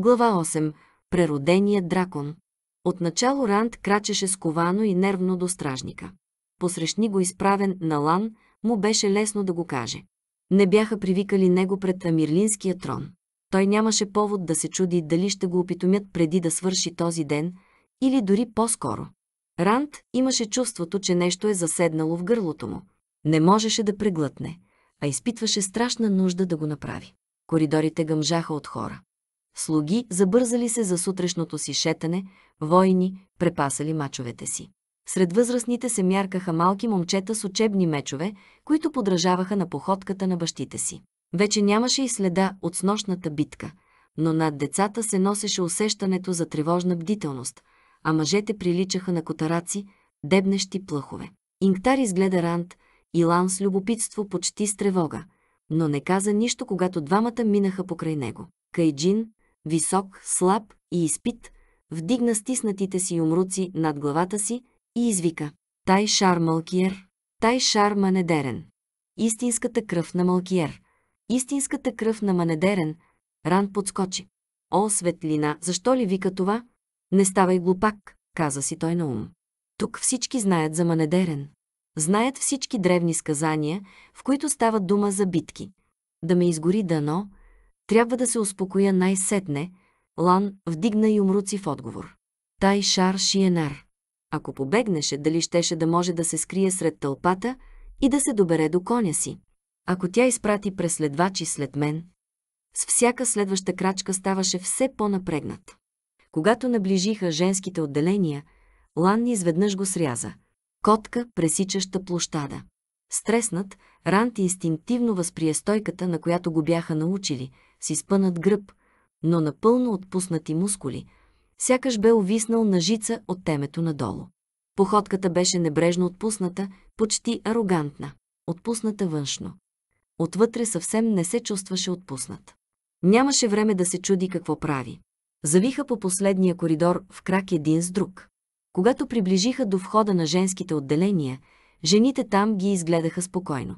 Глава 8. Прероденият дракон. Отначало Ранд крачеше сковано и нервно до стражника. Посрещни го изправен на лан, му беше лесно да го каже. Не бяха привикали него пред Амирлинския трон. Той нямаше повод да се чуди дали ще го опитомят преди да свърши този ден или дори по-скоро. Ранд имаше чувството, че нещо е заседнало в гърлото му. Не можеше да преглътне, а изпитваше страшна нужда да го направи. Коридорите гъмжаха от хора слуги забързали се за сутрешното си шетане, войни препасали мачовете си. Сред възрастните се мяркаха малки момчета с учебни мечове, които подражаваха на походката на бащите си. Вече нямаше и следа от снощната битка, но над децата се носеше усещането за тревожна бдителност, а мъжете приличаха на котараци, дебнещи плъхове. Инктар изгледа Рант, Лан с любопитство почти с тревога, но не каза нищо, когато двамата минаха покрай него. Кайджин, висок, слаб и изпит, вдигна стиснатите си умруци над главата си и извика «Тай шар Малкиер! Тай шар Манедерен!» Истинската кръв на Малкиер! Истинската кръв на Манедерен! Ран подскочи. О, светлина, защо ли вика това? Не ставай глупак, каза си той на ум. Тук всички знаят за Манедерен. Знаят всички древни сказания, в които става дума за битки. Да ме изгори дано, трябва да се успокоя най-сетне, Лан вдигна юмруци в отговор. Тай Шар Шиенар. Ако побегнеше, дали щеше да може да се скрие сред тълпата и да се добере до коня си. Ако тя изпрати преследвачи след мен, с всяка следваща крачка ставаше все по-напрегнат. Когато наближиха женските отделения, Лан изведнъж го сряза. Котка, пресичаща площада. Стреснат, ранти инстинктивно възприе стойката, на която го бяха научили – с изпънат гръб, но напълно отпуснати мускули, сякаш бе увиснал на жица от темето надолу. Походката беше небрежно отпусната, почти арогантна, отпусната външно. Отвътре съвсем не се чувстваше отпуснат. Нямаше време да се чуди какво прави. Завиха по последния коридор в крак един с друг. Когато приближиха до входа на женските отделения, жените там ги изгледаха спокойно.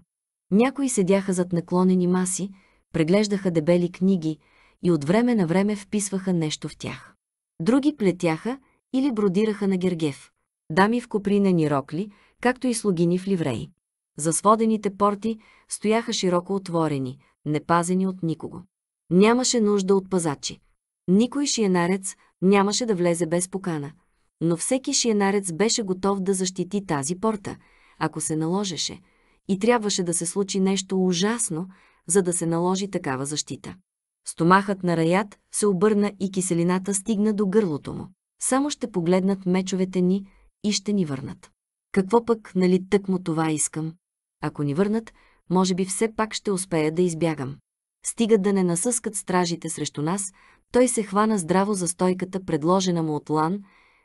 Някои седяха зад наклонени маси, преглеждаха дебели книги и от време на време вписваха нещо в тях. Други плетяха или бродираха на Гергев, дами в копринени рокли, както и слугини в ливреи. За сводените порти стояха широко отворени, непазени от никого. Нямаше нужда от пазачи. Никой шиенарец нямаше да влезе без покана, но всеки шиенарец беше готов да защити тази порта, ако се наложеше, и трябваше да се случи нещо ужасно, за да се наложи такава защита. Стомахът на раят се обърна и киселината стигна до гърлото му. Само ще погледнат мечовете ни и ще ни върнат. Какво пък, нали тъкмо това искам? Ако ни върнат, може би все пак ще успея да избягам. Стига да не насъскат стражите срещу нас, той се хвана здраво за стойката, предложена му от лан,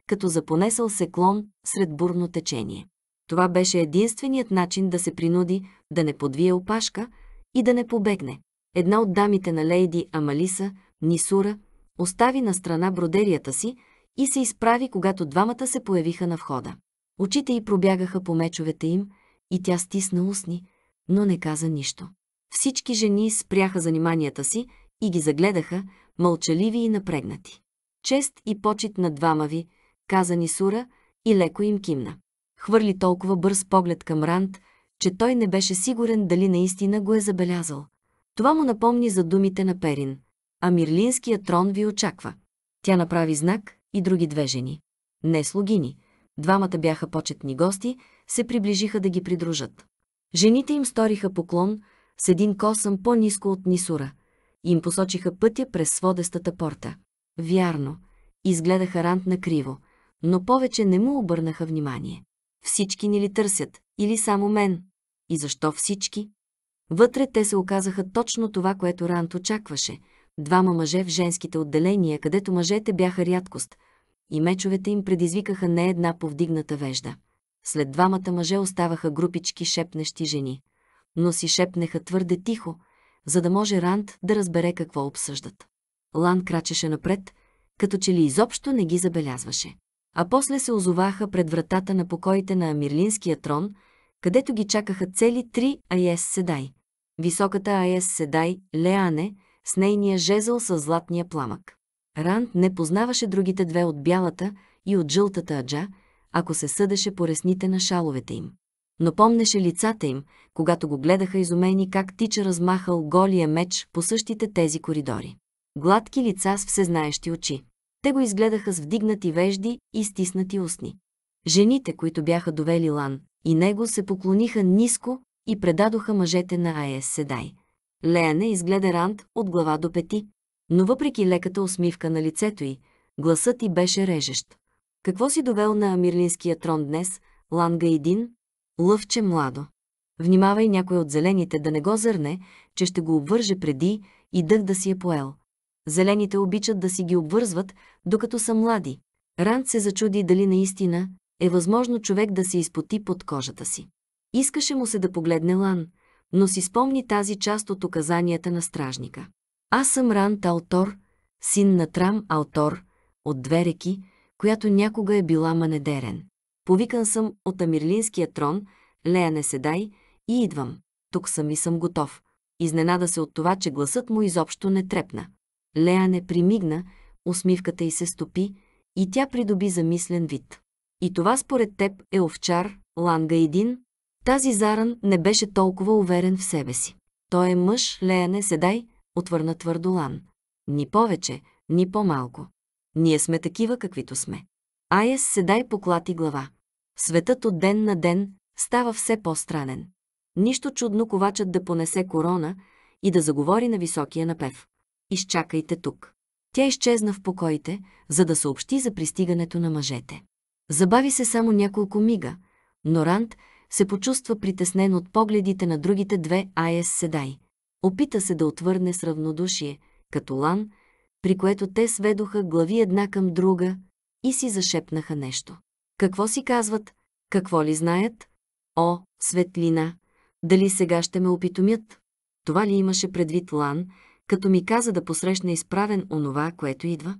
като запонесъл се клон сред бурно течение. Това беше единственият начин да се принуди да не подвие опашка – и да не побегне. Една от дамите на лейди Амалиса, Нисура, остави на страна бродерията си и се изправи, когато двамата се появиха на входа. Очите й пробягаха по мечовете им и тя стисна устни, но не каза нищо. Всички жени спряха заниманията си и ги загледаха, мълчаливи и напрегнати. Чест и почет на двама ви, каза Нисура и леко им кимна. Хвърли толкова бърз поглед към Ранд, че той не беше сигурен дали наистина го е забелязал. Това му напомни за думите на Перин. А Мирлинският трон ви очаква. Тя направи знак и други две жени. Не слугини. Двамата бяха почетни гости, се приближиха да ги придружат. Жените им сториха поклон с един косъм по-низко от Нисура. Им посочиха пътя през сводестата порта. Вярно, изгледаха рант на криво, но повече не му обърнаха внимание. Всички ни ли търсят, или само мен? И защо всички? Вътре те се оказаха точно това, което Рант очакваше – двама мъже в женските отделения, където мъжете бяха рядкост, и мечовете им предизвикаха не една повдигната вежда. След двамата мъже оставаха групички шепнещи жени, но си шепнеха твърде тихо, за да може Ранд да разбере какво обсъждат. Лан крачеше напред, като че ли изобщо не ги забелязваше. А после се озоваха пред вратата на покоите на Амирлинския трон – където ги чакаха цели три Айес Седай. Високата Айес Седай, Леане, с нейния жезъл със златния пламък. Ранд не познаваше другите две от бялата и от жълтата аджа, ако се съдеше по ресните на шаловете им. Но помнеше лицата им, когато го гледаха изумени как тича размахал голия меч по същите тези коридори. Гладки лица с всезнаещи очи. Те го изгледаха с вдигнати вежди и стиснати устни. Жените, които бяха довели Лан и него се поклониха ниско и предадоха мъжете на Аес Седай. Леане изгледа Ранд от глава до пети, но въпреки леката усмивка на лицето й, гласът й беше режещ. Какво си довел на Амирлинския трон днес, Ланга един? Лъвче младо. Внимавай някой от зелените да не го зърне, че ще го обвърже преди и дъх да си е поел. Зелените обичат да си ги обвързват, докато са млади. Ранд се зачуди дали наистина е възможно човек да се изпоти под кожата си. Искаше му се да погледне Лан, но си спомни тази част от указанията на стражника. Аз съм Рант Алтор, син на Трам Алтор, от две реки, която някога е била Манедерен. Повикан съм от Амирлинския трон, Лея не седай, и идвам. Тук съм и съм готов. Изненада се от това, че гласът му изобщо не трепна. Лея не примигна, усмивката й се стопи и тя придоби замислен вид. И това според теб е овчар, ланга един. Тази заран не беше толкова уверен в себе си. Той е мъж, леяне, седай, отвърна твърдо лан. Ни повече, ни по-малко. Ние сме такива, каквито сме. Айес седай поклати глава. Светът от ден на ден става все по-странен. Нищо чудно ковачът да понесе корона и да заговори на високия напев. Изчакайте тук. Тя изчезна в покоите, за да съобщи за пристигането на мъжете. Забави се само няколко мига, но Ранд се почувства притеснен от погледите на другите две Айес Седай. Опита се да отвърне с равнодушие, като лан, при което те сведоха глави една към друга и си зашепнаха нещо. Какво си казват? Какво ли знаят? О, светлина! Дали сега ще ме опитомят? Това ли имаше предвид Лан, като ми каза да посрещне изправен онова, което идва?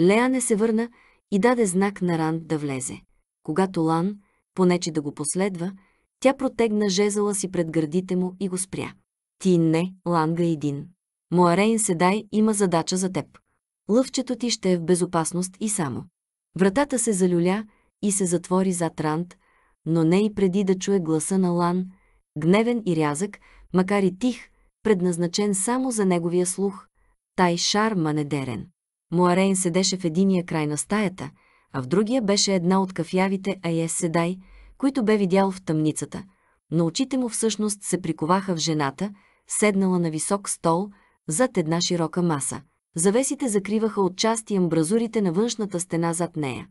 Леа не се върна, и даде знак на Ранд да влезе. Когато Лан, понече да го последва, тя протегна жезала си пред гърдите му и го спря. Ти не, Ланга един. Моарейн Седай има задача за теб. Лъвчето ти ще е в безопасност и само. Вратата се залюля и се затвори зад Ранд, но не и преди да чуе гласа на Лан, гневен и рязък, макар и тих, предназначен само за неговия слух, тай шар манедерен. Муарейн седеше в единия край на стаята, а в другия беше една от кафявите Айес Седай, които бе видял в тъмницата, но очите му всъщност се приковаха в жената, седнала на висок стол, зад една широка маса. Завесите закриваха отчасти амбразурите на външната стена зад нея,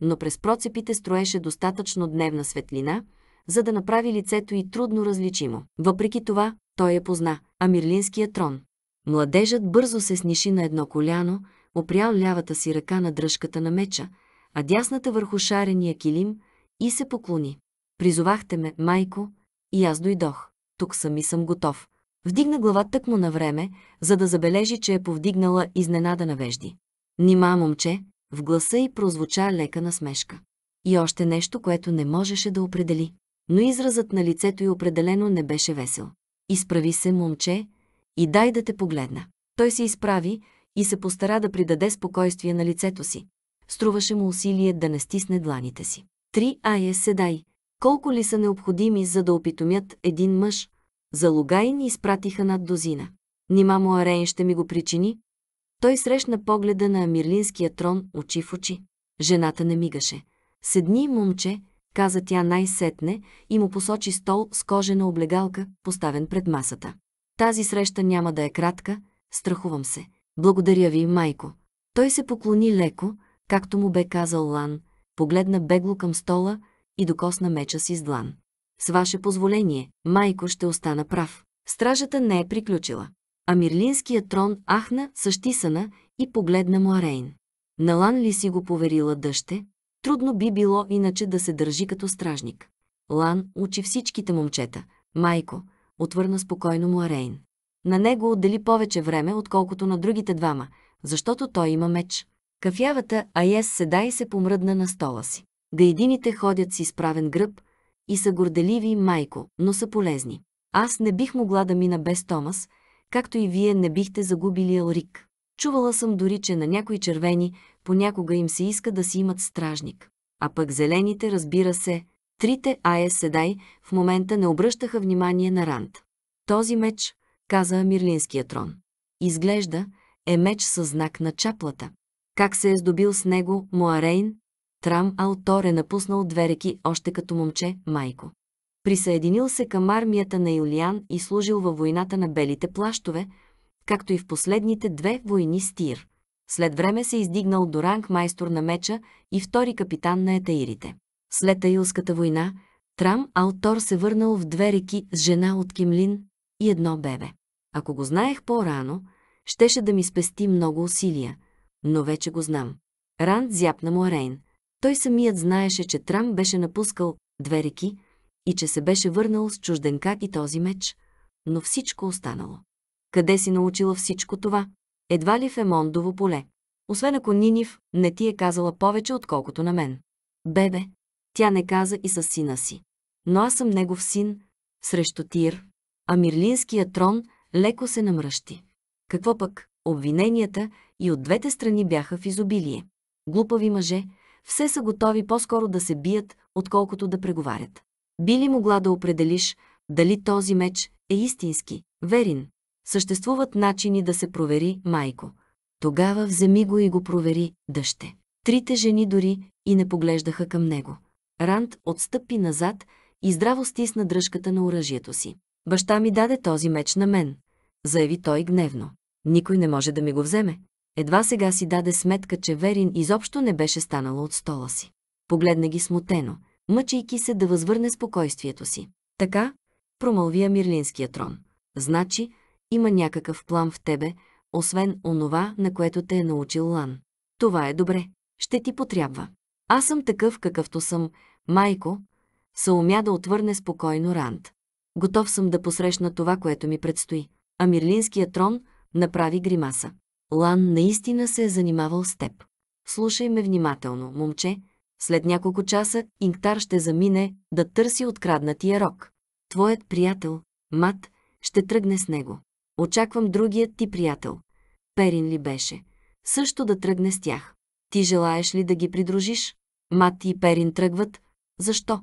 но през процепите строеше достатъчно дневна светлина, за да направи лицето и трудно различимо. Въпреки това, той я позна – Амирлинския трон. Младежът бързо се сниши на едно коляно, опрял лявата си ръка на дръжката на меча, а дясната върху шарения килим и се поклони. Призовахте ме, майко, и аз дойдох. Тук сами съм готов. Вдигна глава му на време, за да забележи, че е повдигнала изненада на вежди. Нима, момче, в гласа й прозвуча лека насмешка. И още нещо, което не можеше да определи. Но изразът на лицето й определено не беше весел. Изправи се, момче, и дай да те погледна. Той се изправи, и се постара да придаде спокойствие на лицето си. Струваше му усилие да не стисне дланите си. Три ае седай. Колко ли са необходими, за да опитомят един мъж? За Лугайн изпратиха над дозина. Нима му Арейн ще ми го причини? Той срещна погледа на Амирлинския трон очи в очи. Жената не мигаше. Седни, момче, каза тя най-сетне и му посочи стол с кожена облегалка, поставен пред масата. Тази среща няма да е кратка, страхувам се. Благодаря ви, майко. Той се поклони леко, както му бе казал Лан, погледна бегло към стола и докосна меча си с длан. С ваше позволение, майко ще остана прав. Стражата не е приключила. А мирлинския трон ахна, същисана и погледна му Арейн. На лан ли си го поверила дъще? Трудно би било иначе да се държи като стражник. Лан учи всичките момчета. Майко, отвърна спокойно му Арейн. На него отдели повече време, отколкото на другите двама, защото той има меч. Кафявата Аес седа и се помръдна на стола си. Гайдините ходят с изправен гръб и са горделиви, майко, но са полезни. Аз не бих могла да мина без Томас, както и вие не бихте загубили Елрик. Чувала съм дори, че на някои червени понякога им се иска да си имат стражник. А пък зелените, разбира се, трите Аес Седай в момента не обръщаха внимание на Ранд. Този меч, каза Мирлинския трон. Изглежда е меч със знак на чаплата. Как се е здобил с него Моарейн? Трам Алтор е напуснал две реки още като момче, майко. Присъединил се към армията на Юлиан и служил във войната на белите плащове, както и в последните две войни с Тир. След време се издигнал до ранг майстор на меча и втори капитан на етаирите. След Аилската война, Трам Алтор се върнал в две реки с жена от Кимлин, и едно бебе. Ако го знаех по-рано, щеше да ми спести много усилия, но вече го знам. Ранд зяпна му Рейн. Той самият знаеше, че Трам беше напускал две реки и че се беше върнал с чужденка и този меч, но всичко останало. Къде си научила всичко това? Едва ли в Емондово поле. Освен ако Нинив не ти е казала повече, отколкото на мен. Бебе, тя не каза и с сина си. Но аз съм негов син, срещу Тир, а Мирлинският трон леко се намръщи. Какво пък? Обвиненията и от двете страни бяха в изобилие. Глупави мъже, все са готови по-скоро да се бият, отколкото да преговарят. Би ли могла да определиш дали този меч е истински, верин? Съществуват начини да се провери, майко. Тогава вземи го и го провери, дъще. Трите жени дори и не поглеждаха към него. Ранд отстъпи назад и здраво стисна дръжката на оръжието си. Баща ми даде този меч на мен, заяви той гневно. Никой не може да ми го вземе. Едва сега си даде сметка, че Верин изобщо не беше станала от стола си. Погледна ги смутено, мъчейки се да възвърне спокойствието си. Така, промълвия Мирлинския трон. Значи, има някакъв план в тебе, освен онова, на което те е научил Лан. Това е добре. Ще ти потрябва. Аз съм такъв, какъвто съм, майко, съумя да отвърне спокойно Ранд. Готов съм да посрещна това, което ми предстои. А Мирлинският трон направи гримаса. Лан наистина се е занимавал с теб. Слушай ме внимателно, момче. След няколко часа Инктар ще замине да търси откраднатия рок. Твоят приятел, Мат, ще тръгне с него. Очаквам другият ти приятел. Перин ли беше? Също да тръгне с тях. Ти желаеш ли да ги придружиш? Мат и Перин тръгват. Защо?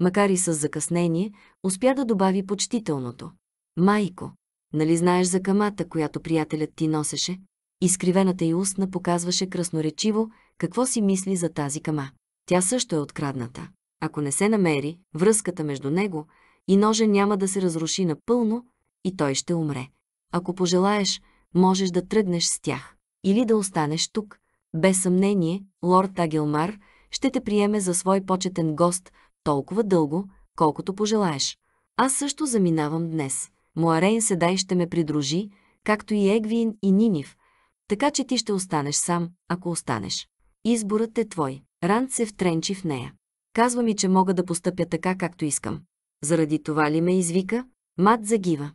макар и с закъснение, успя да добави почтителното. Майко, нали знаеш за камата, която приятелят ти носеше? Изкривената й устна показваше красноречиво какво си мисли за тази кама. Тя също е открадната. Ако не се намери, връзката между него и ножа няма да се разруши напълно и той ще умре. Ако пожелаеш, можеш да тръгнеш с тях или да останеш тук. Без съмнение, лорд Агилмар ще те приеме за свой почетен гост – толкова дълго, колкото пожелаеш. Аз също заминавам днес. Моарейн Седай ще ме придружи, както и Егвин и Нинив, така че ти ще останеш сам, ако останеш. Изборът е твой. Ранд се втренчи в нея. Казва ми, че мога да постъпя така, както искам. Заради това ли ме извика? Мат загива.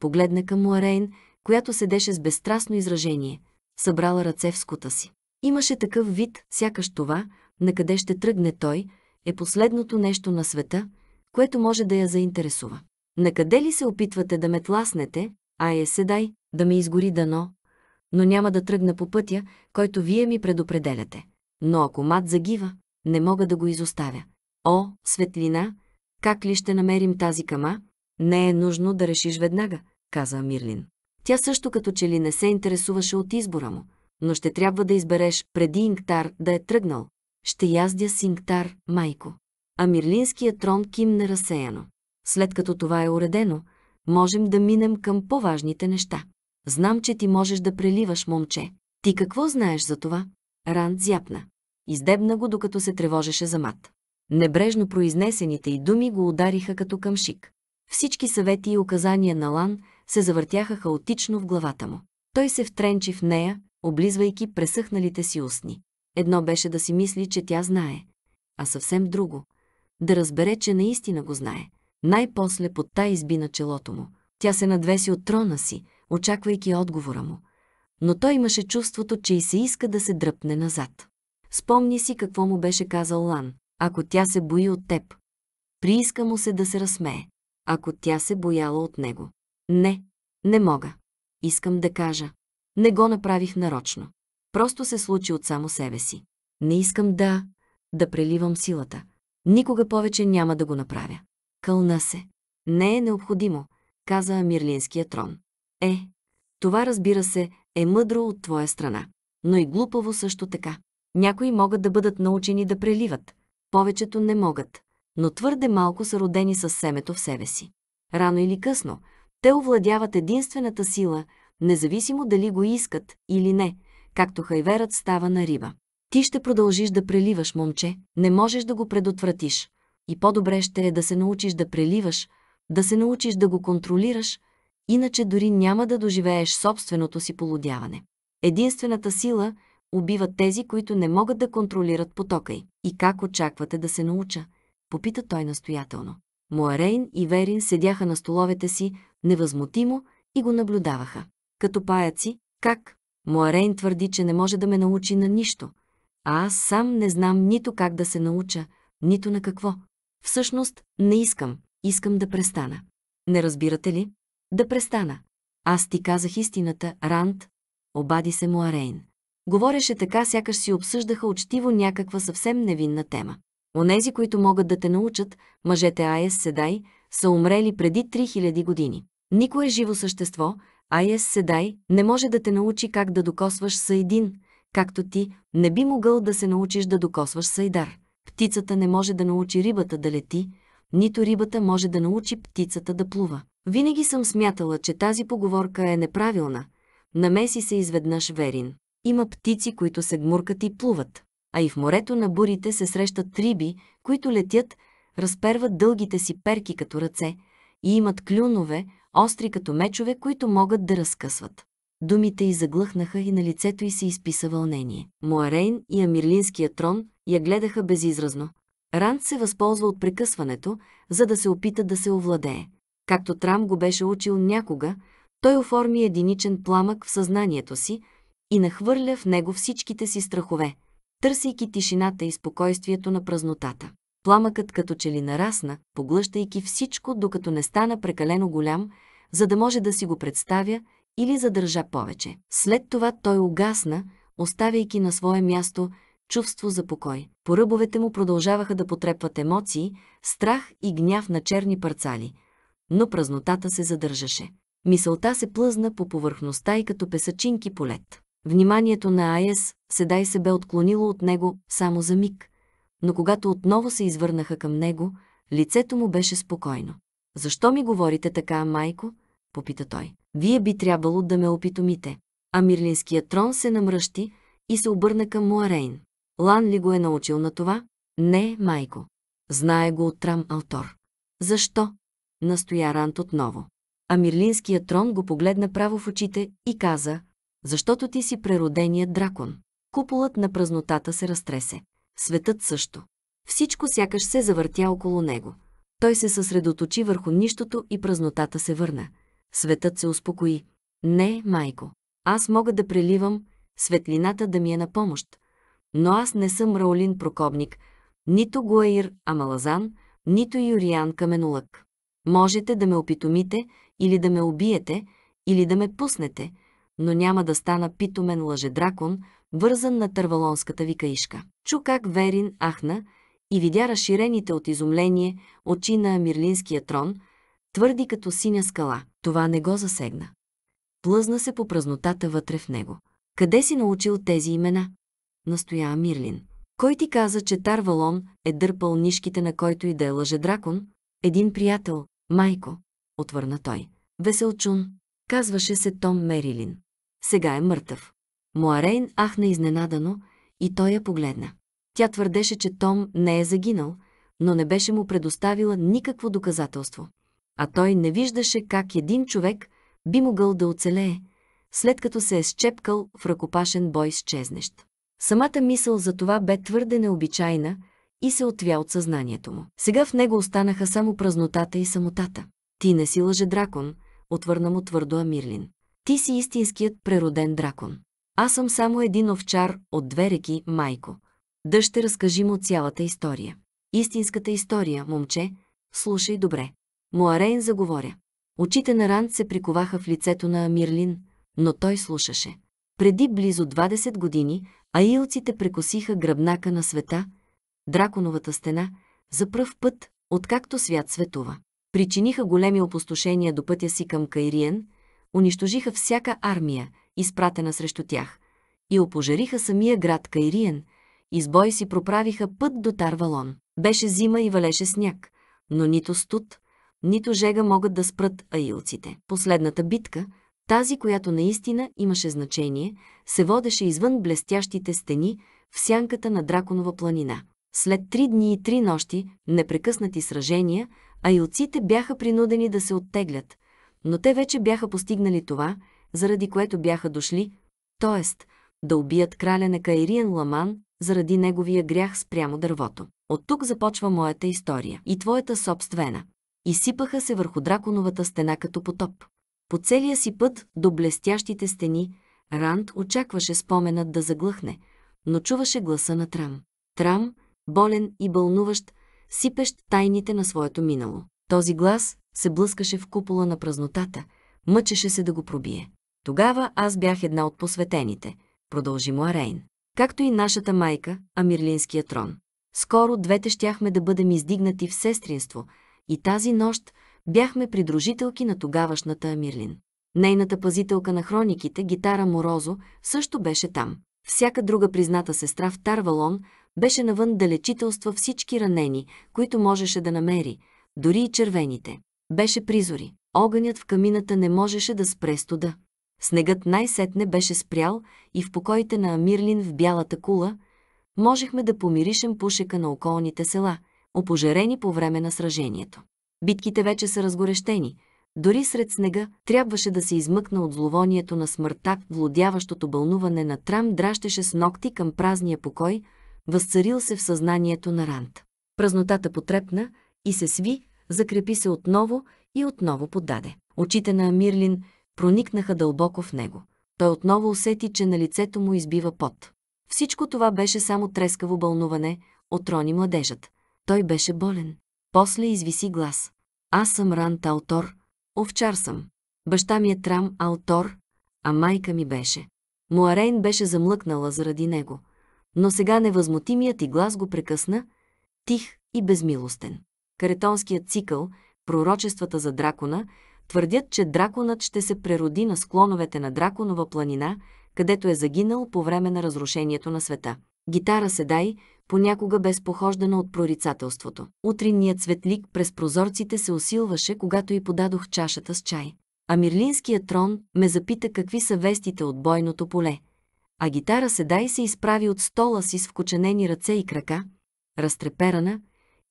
Погледна към Муарейн, която седеше с безстрастно изражение, събрала ръце в скута си. Имаше такъв вид, сякаш това, на къде ще тръгне той, е последното нещо на света, което може да я заинтересува. Накъде ли се опитвате да ме тласнете, а е седай, да ме изгори дано, но няма да тръгна по пътя, който вие ми предопределяте. Но ако мат загива, не мога да го изоставя. О, светлина, как ли ще намерим тази кама? Не е нужно да решиш веднага, каза Мирлин. Тя също като че ли не се интересуваше от избора му, но ще трябва да избереш преди Инктар да е тръгнал, ще яздя Сингтар, майко. А Мирлинския трон не разсеяно. След като това е уредено, можем да минем към по-важните неща. Знам, че ти можеш да преливаш, момче. Ти какво знаеш за това? Ранд зяпна. Издебна го, докато се тревожеше за мат. Небрежно произнесените й думи го удариха като къмшик. Всички съвети и указания на Лан се завъртяха хаотично в главата му. Той се втренчи в нея, облизвайки пресъхналите си устни. Едно беше да си мисли, че тя знае, а съвсем друго – да разбере, че наистина го знае. Най-после под та изби на челото му. Тя се надвеси от трона си, очаквайки отговора му. Но той имаше чувството, че и се иска да се дръпне назад. Спомни си какво му беше казал Лан. Ако тя се бои от теб, прииска му се да се разсмее. Ако тя се бояла от него. Не, не мога. Искам да кажа. Не го направих нарочно. Просто се случи от само себе си. Не искам да... да преливам силата. Никога повече няма да го направя. Кълна се. Не е необходимо, каза Мирлинския трон. Е, това разбира се е мъдро от твоя страна, но и глупаво също така. Някои могат да бъдат научени да преливат, повечето не могат, но твърде малко са родени с семето в себе си. Рано или късно, те овладяват единствената сила, независимо дали го искат или не, както хайверът става на риба. Ти ще продължиш да преливаш, момче, не можеш да го предотвратиш. И по-добре ще е да се научиш да преливаш, да се научиш да го контролираш, иначе дори няма да доживееш собственото си полудяване. Единствената сила убива тези, които не могат да контролират потока й. И как очаквате да се науча? Попита той настоятелно. Моарейн и Верин седяха на столовете си невъзмутимо и го наблюдаваха. Като паяци, как Муарейн твърди, че не може да ме научи на нищо, а аз сам не знам нито как да се науча, нито на какво. Всъщност, не искам, искам да престана. Не разбирате ли? Да престана. Аз ти казах истината, Ранд, обади се Муарейн. Говореше така, сякаш си обсъждаха учтиво някаква съвсем невинна тема. Онези, които могат да те научат, мъжете Аес Седай, са умрели преди 3000 години. Никое живо същество, Айес Седай не може да те научи как да докосваш Саидин, както ти не би могъл да се научиш да докосваш Сайдар. Птицата не може да научи рибата да лети, нито рибата може да научи птицата да плува. Винаги съм смятала, че тази поговорка е неправилна. Намеси се изведнъж Верин. Има птици, които се гмуркат и плуват. А и в морето на бурите се срещат риби, които летят, разперват дългите си перки като ръце и имат клюнове, остри като мечове, които могат да разкъсват. Думите й заглъхнаха и на лицето й се изписа вълнение. Моарейн и Амирлинския трон я гледаха безизразно. Ранд се възползва от прекъсването, за да се опита да се овладее. Както Трам го беше учил някога, той оформи единичен пламък в съзнанието си и нахвърля в него всичките си страхове, търсейки тишината и спокойствието на празнотата. Пламъкът като че ли нарасна, поглъщайки всичко, докато не стана прекалено голям, за да може да си го представя или задържа повече. След това той угасна, оставяйки на свое място чувство за покой. По ръбовете му продължаваха да потрепват емоции, страх и гняв на черни парцали, но празнотата се задържаше. Мисълта се плъзна по повърхността и като песачинки по лед. Вниманието на Аес седай се бе отклонило от него само за миг, но когато отново се извърнаха към него, лицето му беше спокойно. «Защо ми говорите така, майко?» попита той. Вие би трябвало да ме опитомите. А Мирлинският трон се намръщи и се обърна към Муарейн. Лан ли го е научил на това? Не, майко. Знае го от Трам Алтор. Защо? Настоя Рант отново. А Мирлинският трон го погледна право в очите и каза, защото ти си прероденият дракон. Куполът на празнотата се разтресе. Светът също. Всичко сякаш се завъртя около него. Той се съсредоточи върху нищото и празнотата се върна. Светът се успокои. Не, майко. Аз мога да преливам, светлината да ми е на помощ. Но аз не съм Раулин Прокобник, нито Гуаир Амалазан, нито Юриан Каменолък. Можете да ме опитомите или да ме убиете, или да ме пуснете, но няма да стана питомен лъжедракон, вързан на тървалонската ви каишка. Чу как Верин ахна и видя разширените от изумление очи на Амирлинския трон, твърди като синя скала – това не го засегна. Плъзна се по празнотата вътре в него. Къде си научил тези имена? Настоя Мирлин. Кой ти каза, че Тарвалон е дърпал нишките на който и да е лъжедракон? Един приятел, майко, отвърна той. Веселчун, казваше се Том Мерилин. Сега е мъртъв. Муарейн ахна изненадано и той я погледна. Тя твърдеше, че Том не е загинал, но не беше му предоставила никакво доказателство. А той не виждаше как един човек би могъл да оцелее, след като се е счепкал в ръкопашен бой с чезнещ. Самата мисъл за това бе твърде необичайна и се отвя от съзнанието му. Сега в него останаха само празнотата и самотата. Ти не си лъже дракон, отвърна му твърдо Амирлин. Ти си истинският прероден дракон. Аз съм само един овчар от две реки, майко. Дъще ще разкажи му цялата история. Истинската история, момче, слушай добре. Муарейн заговоря. Очите на Ранд се приковаха в лицето на Амирлин, но той слушаше. Преди близо 20 години аилците прекосиха гръбнака на света, драконовата стена, за пръв път, откакто свят светува. Причиниха големи опустошения до пътя си към Кайриен, унищожиха всяка армия, изпратена срещу тях, и опожариха самия град Кайриен, избой си проправиха път до Тарвалон. Беше зима и валеше сняг, но нито студ, нито жега могат да спрат аилците. Последната битка, тази, която наистина имаше значение, се водеше извън блестящите стени в сянката на Драконова планина. След три дни и три нощи, непрекъснати сражения, аилците бяха принудени да се оттеглят, но те вече бяха постигнали това, заради което бяха дошли, т.е. да убият краля на Кайриен Ламан заради неговия грях спрямо дървото. От тук започва моята история и твоята собствена и сипаха се върху драконовата стена като потоп. По целия си път до блестящите стени Ранд очакваше споменът да заглъхне, но чуваше гласа на Трам. Трам, болен и бълнуващ, сипещ тайните на своето минало. Този глас се блъскаше в купола на празнотата, мъчеше се да го пробие. Тогава аз бях една от посветените, продължи му Арейн. Както и нашата майка, Амирлинския трон. Скоро двете щяхме да бъдем издигнати в сестринство – и тази нощ бяхме придружителки на тогавашната Амирлин. Нейната пазителка на хрониките, гитара Морозо, също беше там. Всяка друга призната сестра в Тарвалон беше навън да лечителства всички ранени, които можеше да намери, дори и червените. Беше призори. Огънят в камината не можеше да спре студа. Снегът най-сетне беше спрял и в покоите на Амирлин в бялата кула можехме да помиришем пушека на околните села – опожерени по време на сражението. Битките вече са разгорещени. Дори сред снега трябваше да се измъкна от зловонието на смъртта, владяващото бълнуване на Трам дращеше с ногти към празния покой, възцарил се в съзнанието на Рант. Празнотата потрепна и се сви, закрепи се отново и отново подаде. Очите на Амирлин проникнаха дълбоко в него. Той отново усети, че на лицето му избива пот. Всичко това беше само трескаво бълнуване, отрони младежът. Той беше болен. После извиси глас. Аз съм Рант Алтор, овчар съм. Баща ми е Трам Алтор, а майка ми беше. Муарейн беше замлъкнала заради него, но сега невъзмутимият и глас го прекъсна, тих и безмилостен. Каретонският цикъл, пророчествата за дракона, твърдят, че драконът ще се прероди на склоновете на Драконова планина, където е загинал по време на разрушението на света. Гитара Седай, понякога безпохождана от прорицателството. Утринният светлик през прозорците се усилваше, когато й подадох чашата с чай. А Мирлинският трон ме запита какви са вестите от бойното поле. А гитара седа и се изправи от стола си с вкоченени ръце и крака, разтреперана,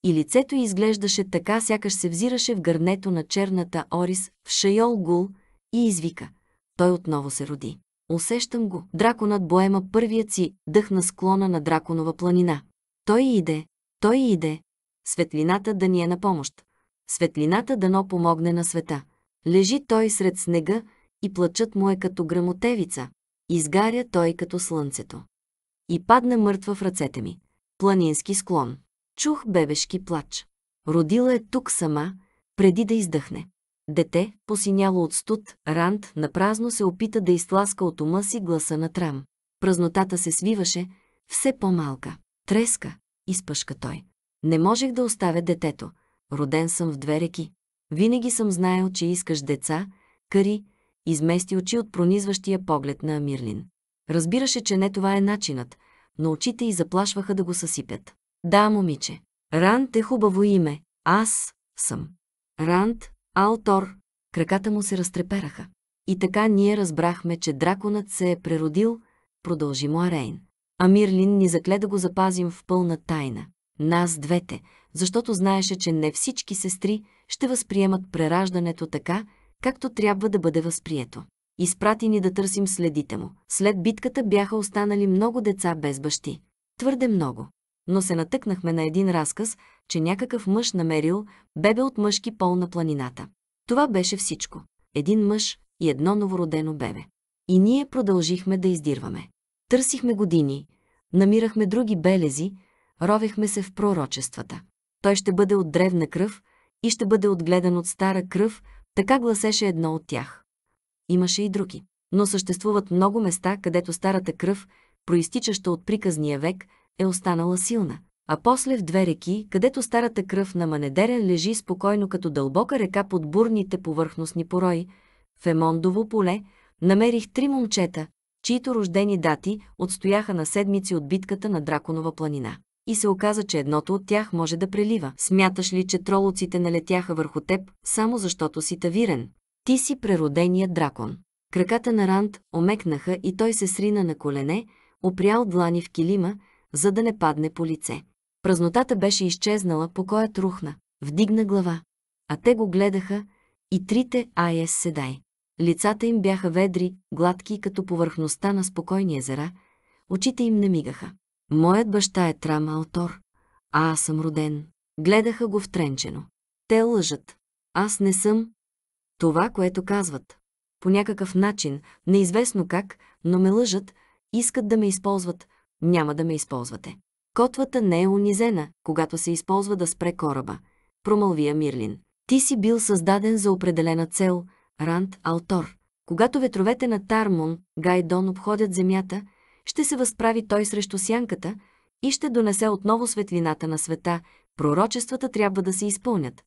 и лицето изглеждаше така, сякаш се взираше в гърнето на черната Орис в Шайол Гул и извика. Той отново се роди. Усещам го. Драконът боема първият си дъх на склона на драконова планина. Той иде, той иде. Светлината да ни е на помощ. Светлината дано помогне на света. Лежи той сред снега и плачът му е като грамотевица. Изгаря той като слънцето. И падна мъртва в ръцете ми. Планински склон. Чух бебешки плач. Родила е тук сама, преди да издъхне. Дете, посиняло от студ, Ранд напразно се опита да изтласка от ума си гласа на трам. Празнотата се свиваше, все по-малка. Треска, изпъшка той. Не можех да оставя детето. Роден съм в две реки. Винаги съм знаел, че искаш деца, кари, измести очи от пронизващия поглед на Амирлин. Разбираше, че не това е начинът, но очите й заплашваха да го съсипят. Да, момиче. Рант е хубаво име. Аз съм. Рант Алтор, краката му се разтрепераха. И така ние разбрахме, че драконът се е преродил, продължи му Арейн. А Мирлин ни закле да го запазим в пълна тайна. Нас двете, защото знаеше, че не всички сестри ще възприемат прераждането така, както трябва да бъде възприето. Изпрати ни да търсим следите му. След битката бяха останали много деца без бащи. Твърде много. Но се натъкнахме на един разказ, че някакъв мъж намерил бебе от мъжки пол на планината. Това беше всичко. Един мъж и едно новородено бебе. И ние продължихме да издирваме. Търсихме години, намирахме други белези, ровехме се в пророчествата. Той ще бъде от древна кръв и ще бъде отгледан от стара кръв, така гласеше едно от тях. Имаше и други. Но съществуват много места, където старата кръв, проистичаща от приказния век, е останала силна а после в две реки, където старата кръв на Манедерен лежи спокойно като дълбока река под бурните повърхностни порои, в Емондово поле, намерих три момчета, чието рождени дати отстояха на седмици от битката на Драконова планина. И се оказа, че едното от тях може да прелива. Смяташ ли, че тролоците налетяха върху теб, само защото си тавирен? Ти си прероденият дракон. Краката на Ранд омекнаха и той се срина на колене, опрял длани в килима, за да не падне по лице. Празнотата беше изчезнала, покоят рухна. Вдигна глава. А те го гледаха и трите АЕС седай. Лицата им бяха ведри, гладки като повърхността на спокойния езера, очите им не мигаха. Моят баща е Трам Алтор, а аз съм роден. Гледаха го втренчено. Те лъжат. Аз не съм това, което казват. По някакъв начин, неизвестно как, но ме лъжат, искат да ме използват, няма да ме използвате. Котвата не е унизена, когато се използва да спре кораба. Промълвия Мирлин. Ти си бил създаден за определена цел, Ранд Алтор. Когато ветровете на Тармун Гайдон обходят земята, ще се възправи той срещу сянката и ще донесе отново светлината на света, пророчествата трябва да се изпълнят.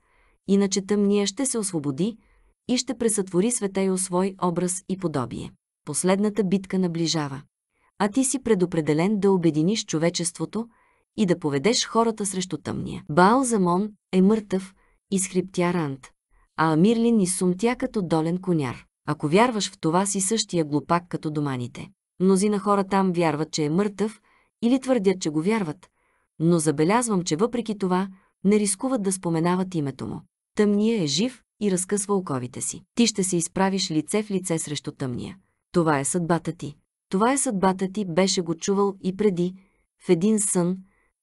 Иначе тъмния ще се освободи и ще пресътвори света и освой образ и подобие. Последната битка наближава. А ти си предопределен да обединиш човечеството, и да поведеш хората срещу тъмния. Баал Замон е мъртъв, изхриптя Ранд, а Амирлин и сумтя като долен коняр. Ако вярваш в това си същия глупак като доманите. Мнозина хора там вярват, че е мъртъв или твърдят, че го вярват, но забелязвам, че въпреки това не рискуват да споменават името му. Тъмния е жив и разкъсва оковите си. Ти ще се изправиш лице в лице срещу тъмния. Това е съдбата ти. Това е съдбата ти, беше го чувал и преди, в един сън,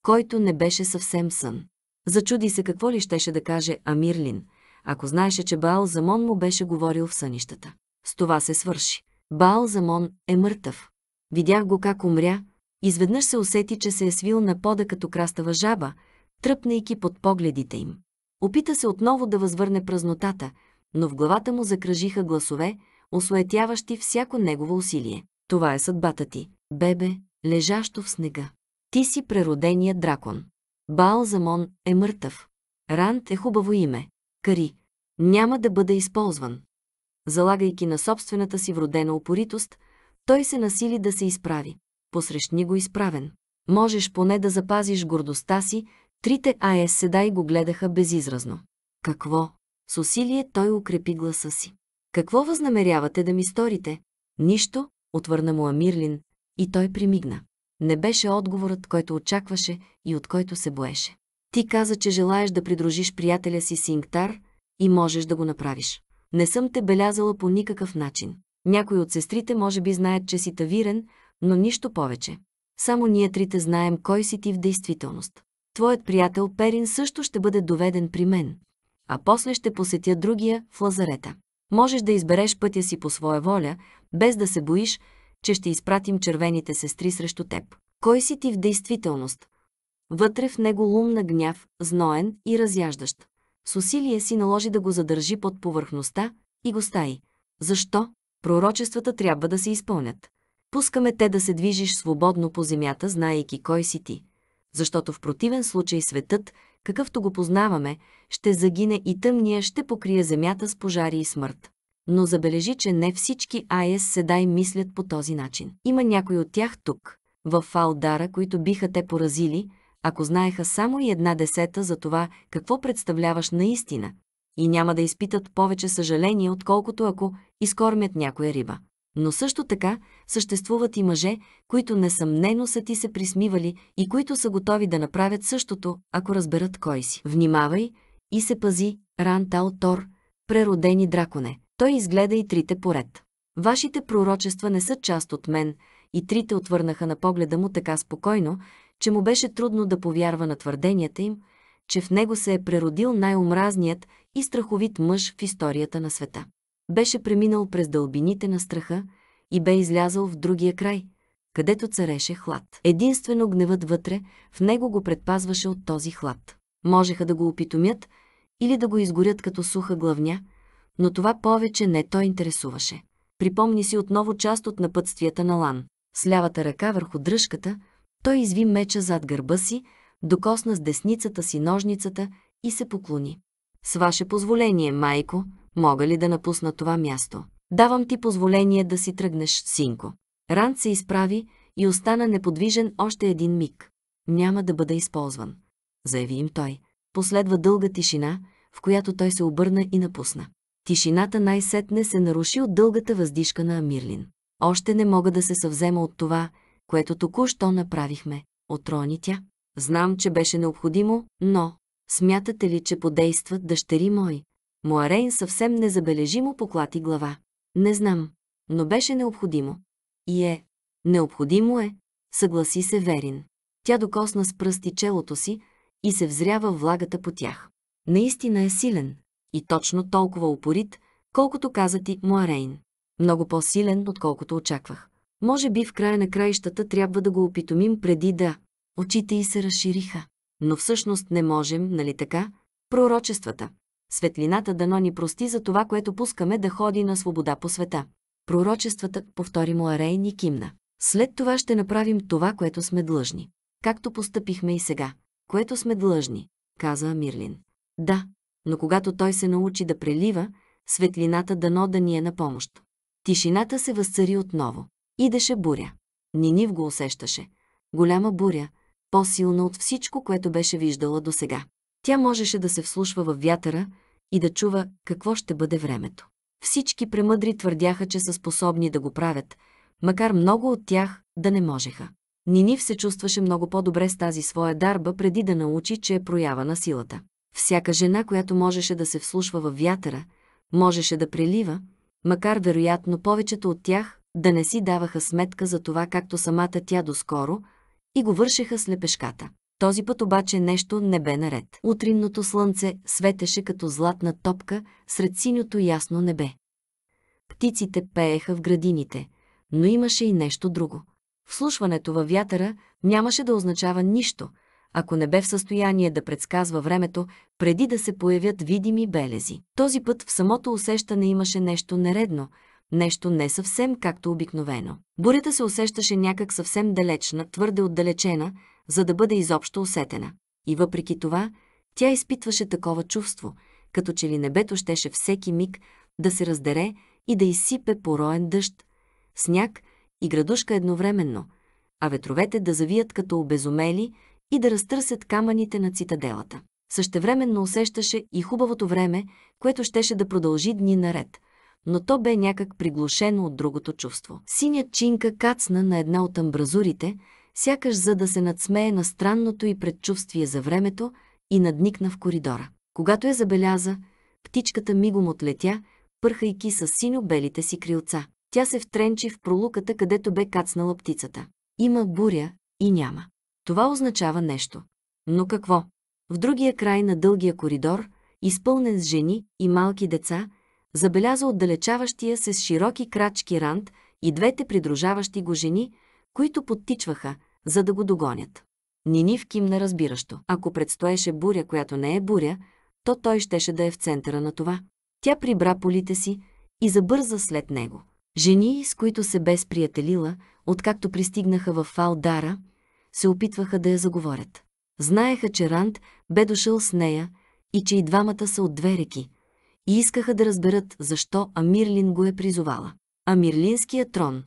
който не беше съвсем сън. Зачуди се какво ли щеше да каже Амирлин, ако знаеше, че Баал Замон му беше говорил в сънищата. С това се свърши. Баал Замон е мъртъв. Видях го как умря, изведнъж се усети, че се е свил на пода като крастава жаба, тръпнайки под погледите им. Опита се отново да възвърне празнотата, но в главата му закръжиха гласове, осуетяващи всяко негово усилие. Това е съдбата ти, бебе, лежащо в снега. Ти си преродения дракон. Балзамон е мъртъв. Рант е хубаво име. Кари. Няма да бъде използван. Залагайки на собствената си вродена опоритост, той се насили да се изправи. Посрещни го изправен. Можеш поне да запазиш гордостта си, трите АЕС седа и го гледаха безизразно. Какво? С усилие той укрепи гласа си. Какво възнамерявате да ми сторите? Нищо, отвърна му Амирлин, и той примигна не беше отговорът, който очакваше и от който се боеше. Ти каза, че желаеш да придружиш приятеля си Сингтар и можеш да го направиш. Не съм те белязала по никакъв начин. Някои от сестрите може би знаят, че си тавирен, но нищо повече. Само ние трите знаем кой си ти в действителност. Твоят приятел Перин също ще бъде доведен при мен, а после ще посетя другия в лазарета. Можеш да избереш пътя си по своя воля, без да се боиш, че ще изпратим червените сестри срещу теб. Кой си ти в действителност? Вътре в него лумна гняв, зноен и разяждащ. С усилие си наложи да го задържи под повърхността и го стаи. Защо? Пророчествата трябва да се изпълнят. Пускаме те да се движиш свободно по земята, знаейки кой си ти. Защото в противен случай светът, какъвто го познаваме, ще загине и тъмния ще покрие земята с пожари и смърт но забележи, че не всички АЕС седай мислят по този начин. Има някои от тях тук, в Фалдара, които биха те поразили, ако знаеха само и една десета за това какво представляваш наистина, и няма да изпитат повече съжаление, отколкото ако изкормят някоя риба. Но също така съществуват и мъже, които несъмнено са ти се присмивали и които са готови да направят същото, ако разберат кой си. Внимавай и се пази, Ран Тор, преродени драконе. Той изгледа и трите поред. Вашите пророчества не са част от мен, и трите отвърнаха на погледа му така спокойно, че му беше трудно да повярва на твърденията им, че в него се е преродил най-омразният и страховит мъж в историята на света. Беше преминал през дълбините на страха и бе излязъл в другия край, където цареше хлад. Единствено гневът вътре в него го предпазваше от този хлад. Можеха да го опитомят или да го изгорят като суха главня – но това повече не той интересуваше. Припомни си отново част от напътствията на Лан. С лявата ръка върху дръжката, той изви меча зад гърба си, докосна с десницата си ножницата и се поклони. С ваше позволение, майко, мога ли да напусна това място? Давам ти позволение да си тръгнеш, синко. Ранд се изправи и остана неподвижен още един миг. Няма да бъда използван, заяви им той. Последва дълга тишина, в която той се обърна и напусна. Тишината най-сетне се наруши от дългата въздишка на Амирлин. Още не мога да се съвзема от това, което току-що направихме. Отрони тя. Знам, че беше необходимо, но... Смятате ли, че подействат дъщери мои? Муарейн съвсем незабележимо поклати глава. Не знам, но беше необходимо. И е. Необходимо е, съгласи се Верин. Тя докосна с пръсти челото си и се взрява влагата по тях. Наистина е силен, и точно толкова упорит, колкото каза ти Муарейн. Много по-силен, отколкото очаквах. Може би в края на краищата трябва да го опитомим преди да... Очите й се разшириха. Но всъщност не можем, нали така? Пророчествата. Светлината дано ни прости за това, което пускаме да ходи на свобода по света. Пророчествата, повтори му и кимна. След това ще направим това, което сме длъжни. Както постъпихме и сега. Което сме длъжни, каза Мирлин. Да, но когато той се научи да прелива, светлината дано да ни е на помощ. Тишината се възцари отново. Идеше буря. Нинив го усещаше. Голяма буря, по-силна от всичко, което беше виждала досега. Тя можеше да се вслушва в вятъра и да чува какво ще бъде времето. Всички премъдри твърдяха, че са способни да го правят, макар много от тях да не можеха. Нинив се чувстваше много по-добре с тази своя дарба, преди да научи, че е проява на силата. Всяка жена, която можеше да се вслушва във вятъра, можеше да прелива, макар вероятно повечето от тях да не си даваха сметка за това, както самата тя доскоро, и го вършеха с лепешката. Този път обаче нещо не бе наред. Утринното слънце светеше като златна топка сред синьото ясно небе. Птиците пееха в градините, но имаше и нещо друго. Вслушването във вятъра нямаше да означава нищо – ако не бе в състояние да предсказва времето, преди да се появят видими белези. Този път в самото усещане имаше нещо нередно, нещо не съвсем както обикновено. Бурята се усещаше някак съвсем далечна, твърде отдалечена, за да бъде изобщо усетена. И въпреки това, тя изпитваше такова чувство, като че ли небето щеше всеки миг да се раздере и да изсипе пороен дъжд, сняг и градушка едновременно, а ветровете да завият като обезумели, и да разтърсят камъните на цитаделата. Същевременно усещаше и хубавото време, което щеше да продължи дни наред, но то бе някак приглушено от другото чувство. Синят чинка кацна на една от амбразурите, сякаш за да се надсмее на странното и предчувствие за времето и надникна в коридора. Когато я забеляза, птичката мигом отлетя, пърхайки с синьо-белите си крилца. Тя се втренчи в пролуката, където бе кацнала птицата. Има буря и няма. Това означава нещо. Но какво? В другия край на дългия коридор, изпълнен с жени и малки деца, забеляза отдалечаващия се с широки крачки рант и двете придружаващи го жени, които подтичваха, за да го догонят. Нинив кимна разбиращо. Ако предстоеше буря, която не е буря, то той щеше да е в центъра на това. Тя прибра полите си и забърза след него. Жени, с които се бе сприятелила, откакто пристигнаха в Фалдара, се опитваха да я заговорят. Знаеха, че Ранд бе дошъл с нея и че и двамата са от две реки, и искаха да разберат защо Амирлин го е призовала. Амирлинския трон.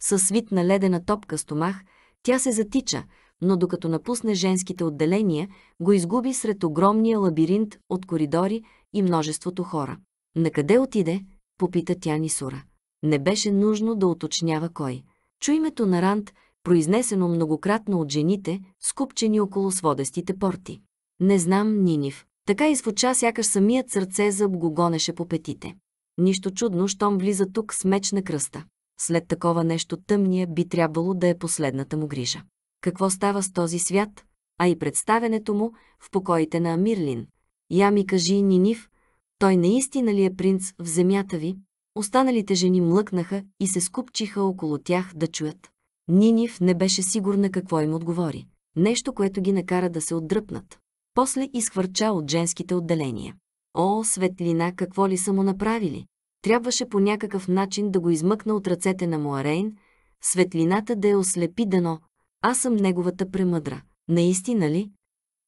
Със свит на ледена топка стомах, тя се затича, но докато напусне женските отделения, го изгуби сред огромния лабиринт от коридори и множеството хора. Накъде отиде? попита тя Нисура. Не беше нужно да уточнява кой. Чу името на Ранд произнесено многократно от жените, скупчени около сводестите порти. Не знам, Нинив. Така и звуча сякаш самият сърце зъб го гонеше по петите. Нищо чудно, щом влиза тук с меч на кръста. След такова нещо тъмния би трябвало да е последната му грижа. Какво става с този свят, а и представенето му в покоите на Амирлин? Я ми кажи, Нинив, той наистина ли е принц в земята ви? Останалите жени млъкнаха и се скупчиха около тях да чуят. Нинив не беше сигурна какво им отговори. Нещо, което ги накара да се отдръпнат. После изхвърча от женските отделения. О, светлина, какво ли са му направили? Трябваше по някакъв начин да го измъкна от ръцете на Муарейн, светлината да е ослепи дано. Аз съм неговата премъдра. Наистина ли?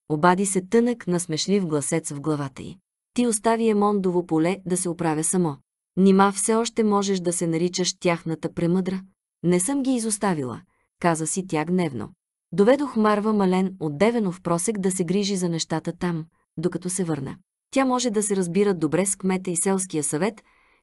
Обади се тънък, на смешлив гласец в главата й. Ти остави Емондово поле да се оправя само. Нима все още можеш да се наричаш тяхната премъдра? Не съм ги изоставила, каза си тя гневно. Доведох Марва Мален от Девенов просек да се грижи за нещата там, докато се върна. Тя може да се разбира добре с кмета и селския съвет,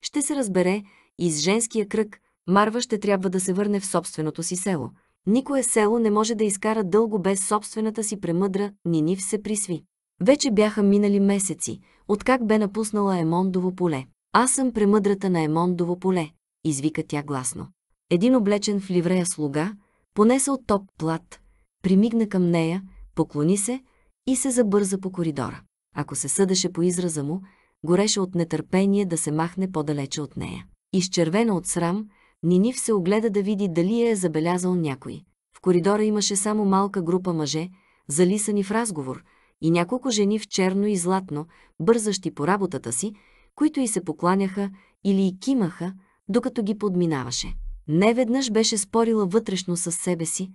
ще се разбере и с женския кръг. Марва ще трябва да се върне в собственото си село. Никое село не може да изкара дълго без собствената си премъдра Нинив се присви. Вече бяха минали месеци, откак бе напуснала Емондово поле. Аз съм премъдрата на Емондово поле, извика тя гласно един облечен в ливрея слуга, понесе от топ плат, примигна към нея, поклони се и се забърза по коридора. Ако се съдеше по израза му, гореше от нетърпение да се махне по-далече от нея. Изчервена от срам, Нинив се огледа да види дали я е забелязал някой. В коридора имаше само малка група мъже, залисани в разговор, и няколко жени в черно и златно, бързащи по работата си, които и се покланяха или и кимаха, докато ги подминаваше. Неведнъж беше спорила вътрешно с себе си,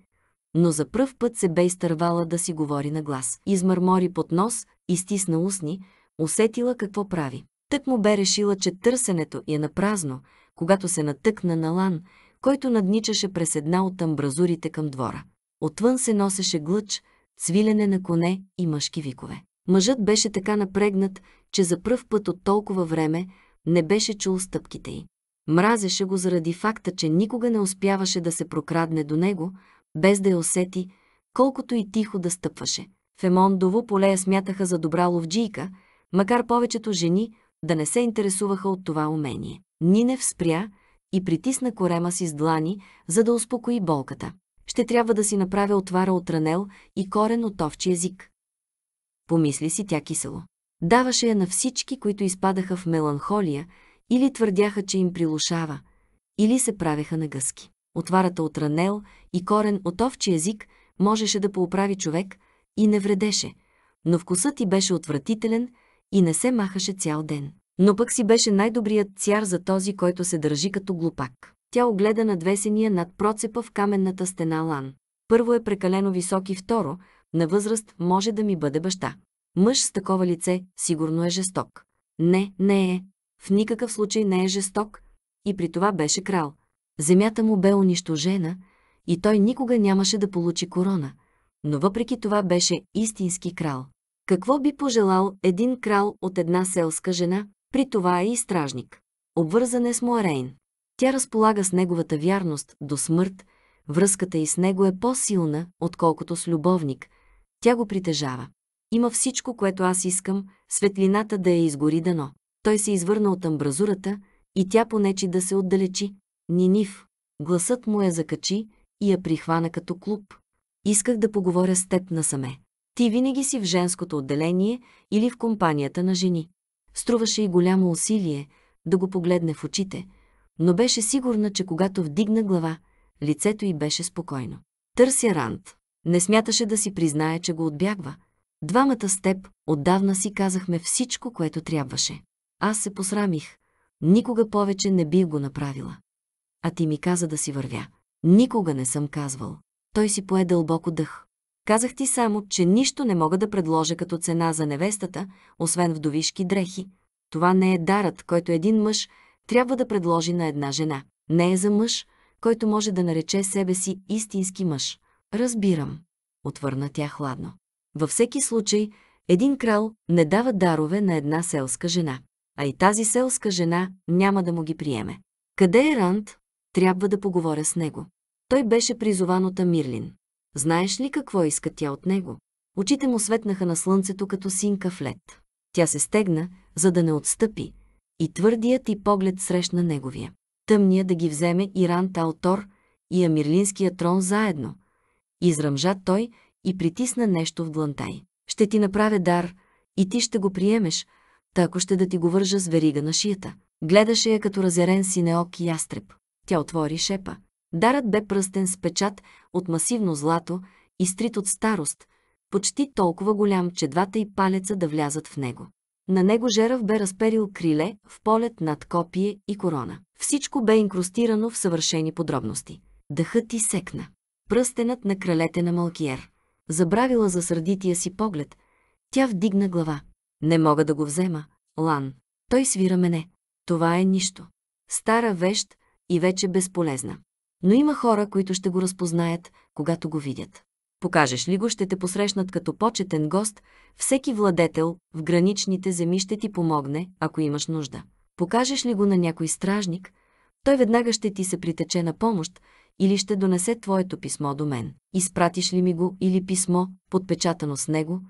но за пръв път се бе изтървала да си говори на глас. Измърмори под нос, и стисна устни, усетила какво прави. Тък му бе решила, че търсенето е напразно, когато се натъкна на лан, който надничаше през една от амбразурите към двора. Отвън се носеше глъч, цвилене на коне и мъжки викове. Мъжът беше така напрегнат, че за пръв път от толкова време не беше чул стъпките й. Мразеше го заради факта, че никога не успяваше да се прокрадне до него, без да я усети, колкото и тихо да стъпваше. Фемондово поле я смятаха за добра ловджийка, макар повечето жени да не се интересуваха от това умение. Нинев спря и притисна корема си с длани, за да успокои болката. Ще трябва да си направя отвара от ранел и корен от овчи език. Помисли си тя кисело. Даваше я на всички, които изпадаха в меланхолия, или твърдяха, че им прилушава, или се правеха на гъски. Отварата от ранел и корен от овчи език можеше да поуправи човек и не вредеше, но вкусът ти беше отвратителен и не се махаше цял ден. Но пък си беше най-добрият цяр за този, който се държи като глупак. Тя огледа надвесения над процепа в каменната стена лан. Първо е прекалено висок и второ, на възраст може да ми бъде баща. Мъж с такова лице сигурно е жесток. Не, не е, в никакъв случай не е жесток и при това беше крал. Земята му бе унищожена и той никога нямаше да получи корона, но въпреки това беше истински крал. Какво би пожелал един крал от една селска жена, при това е и стражник? Обвързан е с Муарейн. Тя разполага с неговата вярност до смърт, връзката и с него е по-силна, отколкото с любовник. Тя го притежава. Има всичко, което аз искам, светлината да я изгори дано. Той се извърна от амбразурата и тя понечи да се отдалечи. Нинив. Гласът му я закачи и я прихвана като клуб. Исках да поговоря с теб насаме. Ти винаги си в женското отделение или в компанията на жени. Струваше и голямо усилие да го погледне в очите, но беше сигурна, че когато вдигна глава, лицето й беше спокойно. Търся Рант. Не смяташе да си признае, че го отбягва. Двамата с теб отдавна си казахме всичко, което трябваше. Аз се посрамих. Никога повече не бих го направила. А ти ми каза да си вървя. Никога не съм казвал. Той си пое дълбоко дъх. Казах ти само, че нищо не мога да предложа като цена за невестата, освен вдовишки дрехи. Това не е дарът, който един мъж трябва да предложи на една жена. Не е за мъж, който може да нарече себе си истински мъж. Разбирам, отвърна тя хладно. Във всеки случай, един крал не дава дарове на една селска жена а и тази селска жена няма да му ги приеме. Къде е Ранд? Трябва да поговоря с него. Той беше призован от Амирлин. Знаеш ли какво иска тя от него? Очите му светнаха на слънцето като в лед. Тя се стегна, за да не отстъпи, и твърдият и поглед срещна неговия. Тъмния да ги вземе и Ран Таотор и Амирлинския трон заедно. Изръмжа той и притисна нещо в глантай. Ще ти направя дар и ти ще го приемеш, ако ще да ти го вържа с верига на шията. Гледаше я като разярен синеок ястреб. Тя отвори шепа. Дарът бе пръстен с печат от масивно злато, и стрит от старост, почти толкова голям, че двата и палеца да влязат в него. На него Жерав бе разперил криле в полет над копие и корона. Всичко бе инкрустирано в съвършени подробности. Дъхът ти секна. Пръстенът на кралете на Малкиер. Забравила за сърдития си поглед, тя вдигна глава. Не мога да го взема, Лан. Той свира мене. Това е нищо. Стара вещ и вече безполезна. Но има хора, които ще го разпознаят, когато го видят. Покажеш ли го, ще те посрещнат като почетен гост, всеки владетел в граничните земи ще ти помогне, ако имаш нужда. Покажеш ли го на някой стражник, той веднага ще ти се притече на помощ или ще донесе твоето писмо до мен. Изпратиш ли ми го или писмо, подпечатано с него,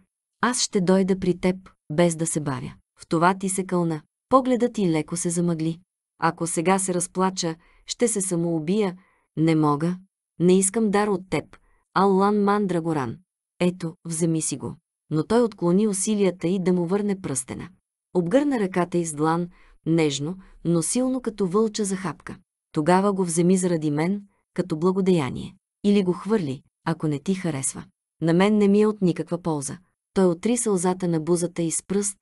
аз ще дойда при теб, без да се бавя. В това ти се кълна. Погледът ти леко се замъгли. Ако сега се разплача, ще се самоубия. Не мога. Не искам дар от теб. Аллан Мандрагоран. Ето, вземи си го. Но той отклони усилията и да му върне пръстена. Обгърна ръката из длан, нежно, но силно като вълча за хапка. Тогава го вземи заради мен, като благодеяние. Или го хвърли, ако не ти харесва. На мен не ми е от никаква полза. Той отри сълзата на бузата и с пръст,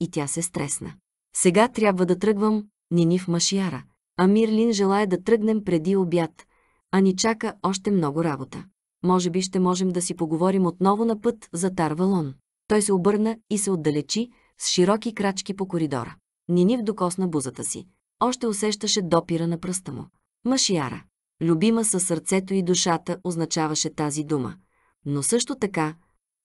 и тя се стресна. Сега трябва да тръгвам, нини в машияра, а Мирлин желая да тръгнем преди обяд, а ни чака още много работа. Може би ще можем да си поговорим отново на път за Тарвалон. Той се обърна и се отдалечи с широки крачки по коридора. Нинив докосна бузата си. Още усещаше допира на пръста му. Машияра. Любима със сърцето и душата означаваше тази дума. Но също така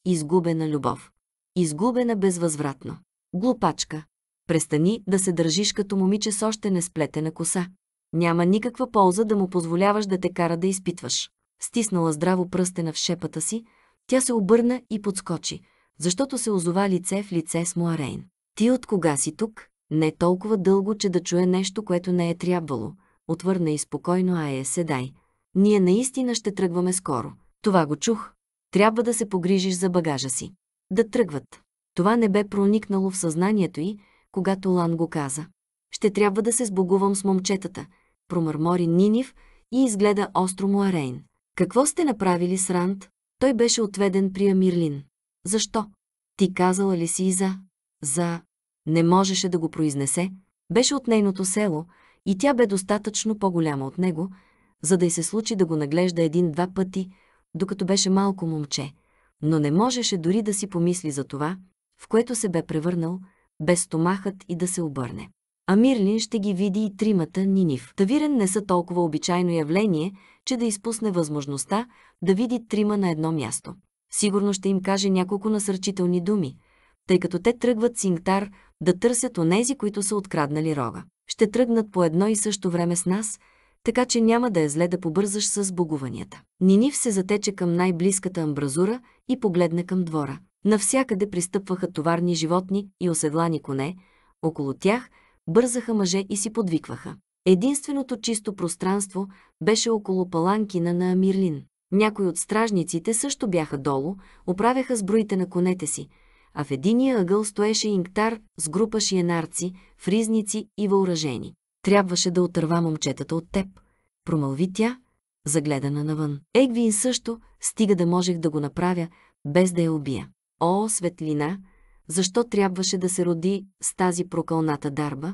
Изгубена любов. Изгубена безвъзвратно. Глупачка. Престани да се държиш като момиче с още не сплетена коса. Няма никаква полза да му позволяваш да те кара да изпитваш. Стиснала здраво пръстена в шепата си, тя се обърна и подскочи, защото се озова лице в лице с Муарейн. Ти от кога си тук? Не толкова дълго, че да чуе нещо, което не е трябвало. Отвърна и спокойно Ае Седай. Ние наистина ще тръгваме скоро. Това го чух, трябва да се погрижиш за багажа си. Да тръгват. Това не бе проникнало в съзнанието й, когато Лан го каза. Ще трябва да се сбогувам с момчетата, промърмори Нинив и изгледа остро Арейн. Какво сте направили с Ранд? Той беше отведен при Амирлин. Защо? Ти казала ли си и за? За... Не можеше да го произнесе. Беше от нейното село и тя бе достатъчно по-голяма от него, за да й се случи да го наглежда един-два пъти – докато беше малко момче, но не можеше дори да си помисли за това, в което се бе превърнал, без стомахът и да се обърне. А Мирлин ще ги види и тримата Нинив. Тавирен не са толкова обичайно явление, че да изпусне възможността да види трима на едно място. Сигурно ще им каже няколко насърчителни думи, тъй като те тръгват Сингтар да търсят онези, които са откраднали рога. Ще тръгнат по едно и също време с нас – така че няма да е зле да побързаш с бугуванията. Нинив се затече към най-близката амбразура и погледна към двора. Навсякъде пристъпваха товарни животни и оседлани коне, около тях бързаха мъже и си подвикваха. Единственото чисто пространство беше около паланкина на Амирлин. Някои от стражниците също бяха долу, оправяха сброите на конете си, а в единия ъгъл стоеше инктар с група шиенарци, фризници и въоръжени. Трябваше да отърва момчетата от теб. Промълви тя, загледана навън. Егвин също, стига да можех да го направя, без да я убия. О, светлина, защо трябваше да се роди с тази прокълната дарба?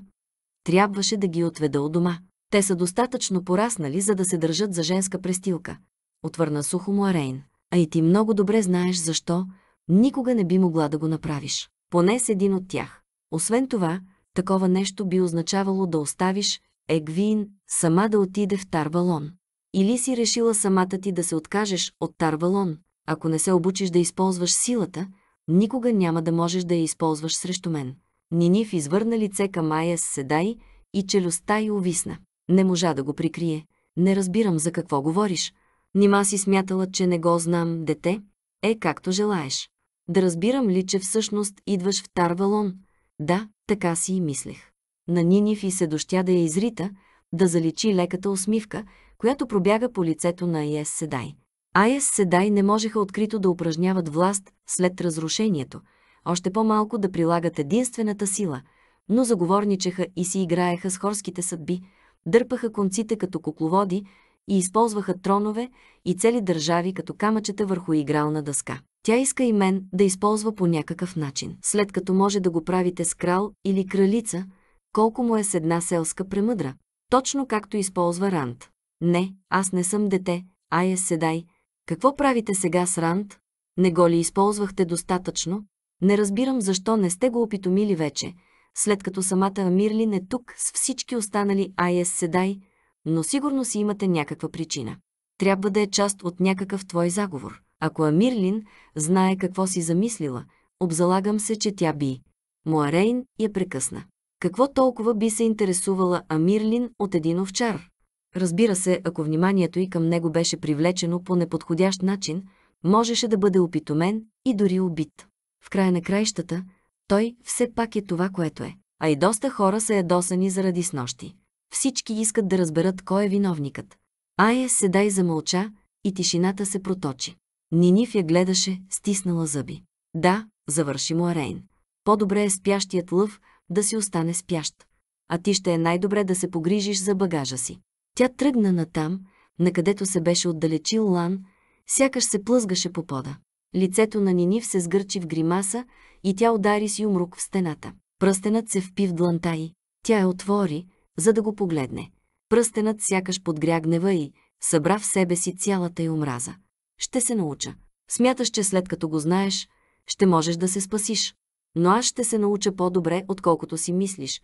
Трябваше да ги отведа от дома. Те са достатъчно пораснали, за да се държат за женска престилка. Отвърна сухо му Арейн. А и ти много добре знаеш защо никога не би могла да го направиш. Поне с един от тях. Освен това, такова нещо би означавало да оставиш Егвин сама да отиде в Тарвалон. Или си решила самата ти да се откажеш от Тарвалон. Ако не се обучиш да използваш силата, никога няма да можеш да я използваш срещу мен. Нинив извърна лице към майя с седай и челюстта й увисна. Не можа да го прикрие. Не разбирам за какво говориш. Нима си смятала, че не го знам, дете? Е, както желаеш. Да разбирам ли, че всъщност идваш в Тарвалон – да, така си и мислех. На Нинив и се дощя да я изрита, да заличи леката усмивка, която пробяга по лицето на Айес Седай. Айес Седай не можеха открито да упражняват власт след разрушението, още по-малко да прилагат единствената сила, но заговорничеха и си играеха с хорските съдби, дърпаха конците като кукловоди и използваха тронове и цели държави като камъчета върху игрална дъска. Тя иска и мен да използва по някакъв начин. След като може да го правите с крал или кралица, колко му е с една селска премъдра, точно както използва Ранд. Не, аз не съм дете, а е седай. Какво правите сега с Ранд? Не го ли използвахте достатъчно? Не разбирам защо не сте го опитомили вече, след като самата Амирлин е тук с всички останали Айес Седай, но сигурно си имате някаква причина. Трябва да е част от някакъв твой заговор. Ако Амирлин знае какво си замислила, обзалагам се, че тя би. Муарейн я прекъсна. Какво толкова би се интересувала Амирлин от един овчар? Разбира се, ако вниманието и към него беше привлечено по неподходящ начин, можеше да бъде опитомен и дори убит. В края на краищата, той все пак е това, което е. А и доста хора са ядосани заради снощи. Всички искат да разберат кой е виновникът. Ая седа и замълча, и тишината се проточи. Нинив я гледаше, стиснала зъби. Да, завърши му Арейн. По-добре е спящият лъв да си остане спящ. А ти ще е най-добре да се погрижиш за багажа си. Тя тръгна натам, на където се беше отдалечил Лан, сякаш се плъзгаше по пода. Лицето на Нинив се сгърчи в гримаса и тя удари си умрук в стената. Пръстенът се впи в дланта й. Тя я отвори, за да го погледне. Пръстенът сякаш подгря гнева й, събра в себе си цялата й омраза. Ще се науча. Смяташ, че след като го знаеш, ще можеш да се спасиш. Но аз ще се науча по-добре, отколкото си мислиш,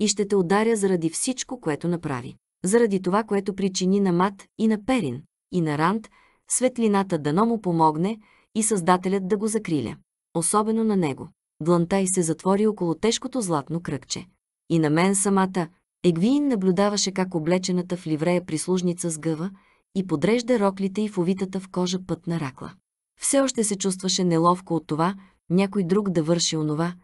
и ще те ударя заради всичко, което направи. Заради това, което причини на Мат и на Перин, и на Ранд, светлината дано му помогне и Създателят да го закриля. Особено на него. Длантай се затвори около тежкото златно кръгче. И на мен самата, Егвиин наблюдаваше как облечената в ливрея прислужница с гъва и подрежда роклите и в в кожа път на ракла. Все още се чувстваше неловко от това, някой друг да върши онова,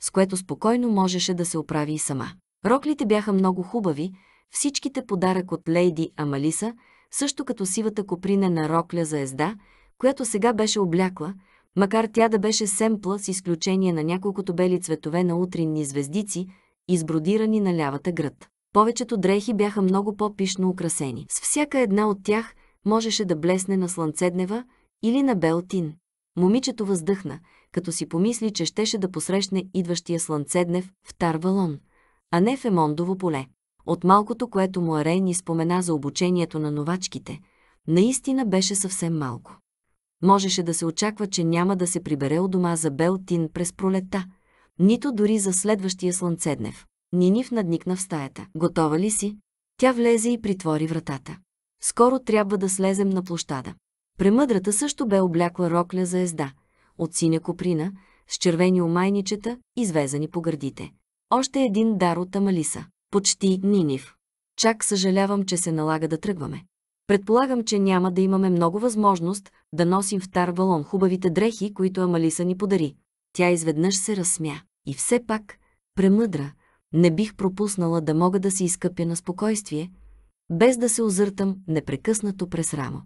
с което спокойно можеше да се оправи и сама. Роклите бяха много хубави, всичките подарък от Лейди Амалиса, също като сивата коприна на рокля за езда, която сега беше облякла, макар тя да беше семпла с изключение на няколкото бели цветове на утринни звездици, избродирани на лявата гръд. Повечето дрехи бяха много по-пишно украсени. С всяка една от тях можеше да блесне на слънцеднева или на бел тин. Момичето въздъхна, като си помисли, че щеше да посрещне идващия слънцеднев в Тарвалон, а не в Емондово поле. От малкото, което му Арейн спомена за обучението на новачките, наистина беше съвсем малко. Можеше да се очаква, че няма да се прибере от дома за Белтин през пролета, нито дори за следващия слънцеднев. Нинив надникна в стаята. Готова ли си? Тя влезе и притвори вратата. Скоро трябва да слезем на площада. Премъдрата също бе облякла рокля за езда, от синя коприна, с червени омайничета, извезани по гърдите. Още един дар от Амалиса. Почти Нинив. Чак съжалявам, че се налага да тръгваме. Предполагам, че няма да имаме много възможност да носим в тар валон хубавите дрехи, които Амалиса ни подари. Тя изведнъж се разсмя. И все пак, премъдра, не бих пропуснала да мога да си изкъпя на спокойствие, без да се озъртам непрекъснато през рамо.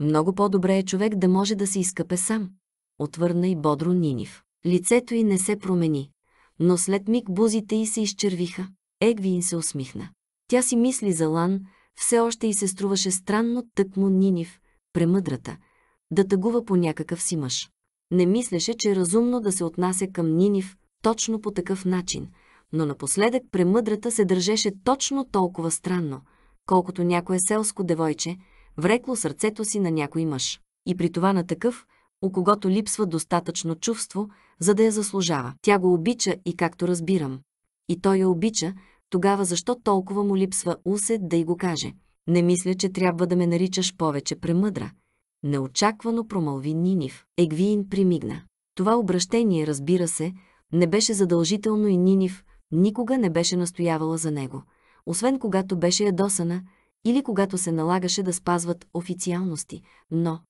Много по-добре е човек да може да се изкъпе сам, отвърна и бодро Нинив. Лицето й не се промени, но след миг бузите й се изчервиха. Егвин се усмихна. Тя си мисли за Лан, все още й се струваше странно тъкмо Нинив, премъдрата, да тъгува по някакъв си мъж. Не мислеше, че е разумно да се отнася към Нинив точно по такъв начин, но напоследък премъдрата се държеше точно толкова странно, колкото някое селско девойче, врекло сърцето си на някой мъж. И при това на такъв, у когото липсва достатъчно чувство, за да я заслужава. Тя го обича и както разбирам. И той я обича, тогава защо толкова му липсва усет да й го каже? Не мисля, че трябва да ме наричаш повече премъдра. Неочаквано промълви Нинив. Егвиин примигна. Това обращение, разбира се, не беше задължително и Нинив никога не беше настоявала за него, освен когато беше ядосана или когато се налагаше да спазват официалности, но...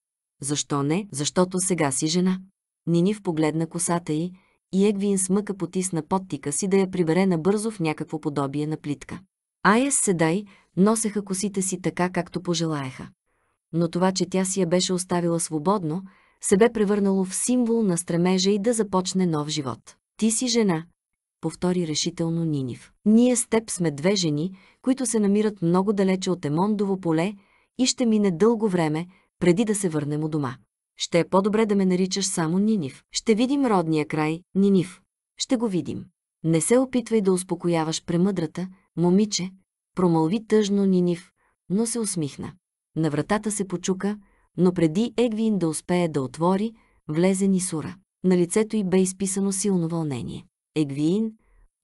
Защо не? Защото сега си жена. Нинив погледна косата й и Егвин смъка потисна подтика си да я прибере набързо в някакво подобие на плитка. Айес Седай носеха косите си така, както пожелаеха. Но това, че тя си я беше оставила свободно, се бе превърнало в символ на стремежа и да започне нов живот. Ти си жена, повтори решително Нинив. Ние с теб сме две жени, които се намират много далече от Емондово поле и ще мине дълго време, преди да се върнем у дома. Ще е по-добре да ме наричаш само Нинив. Ще видим родния край, Нинив. Ще го видим. Не се опитвай да успокояваш премъдрата, момиче, промълви тъжно Нинив, но се усмихна. На вратата се почука, но преди Егвин да успее да отвори, влезе Нисура. На лицето й бе изписано силно вълнение. Егвиин,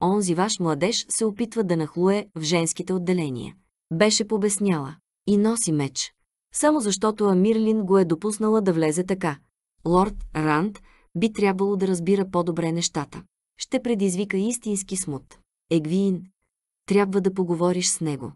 онзи ваш младеж се опитва да нахлуе в женските отделения. Беше побесняла. И носи меч. Само защото Амирлин го е допуснала да влезе така. Лорд Ранд би трябвало да разбира по-добре нещата. Ще предизвика истински смут. Егвиин, трябва да поговориш с него.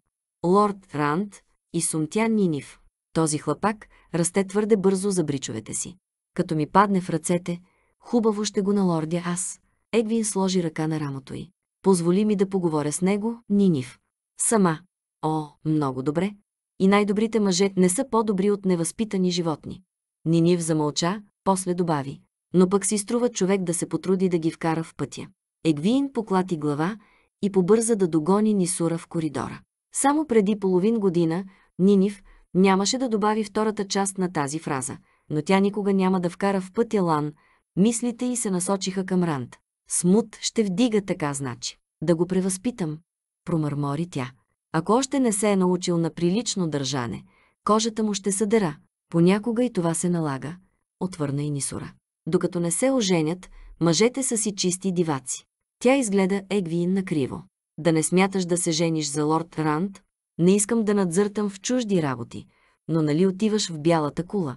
Лорд Ранд и Сумтя Нинив. Този хлапак расте твърде бързо за бричовете си. Като ми падне в ръцете, хубаво ще го налордя аз. Егвин сложи ръка на рамото й. Позволи ми да поговоря с него, Нинив. Сама. О, много добре. И най-добрите мъже не са по-добри от невъзпитани животни. Нинив замълча, после добави. Но пък си струва човек да се потруди да ги вкара в пътя. Егвин поклати глава и побърза да догони Нисура в коридора. Само преди половин година Нинив нямаше да добави втората част на тази фраза, но тя никога няма да вкара в пътя Лан, мислите й се насочиха към Ранд. Смут ще вдига така, значи. Да го превъзпитам, промърмори тя. Ако още не се е научил на прилично държане, кожата му ще съдера. Понякога и това се налага, отвърна и Нисора. Докато не се оженят, мъжете са си чисти диваци. Тя изгледа Егвиин накриво. Да не смяташ да се жениш за лорд Ранд, не искам да надзъртам в чужди работи, но нали отиваш в бялата кула?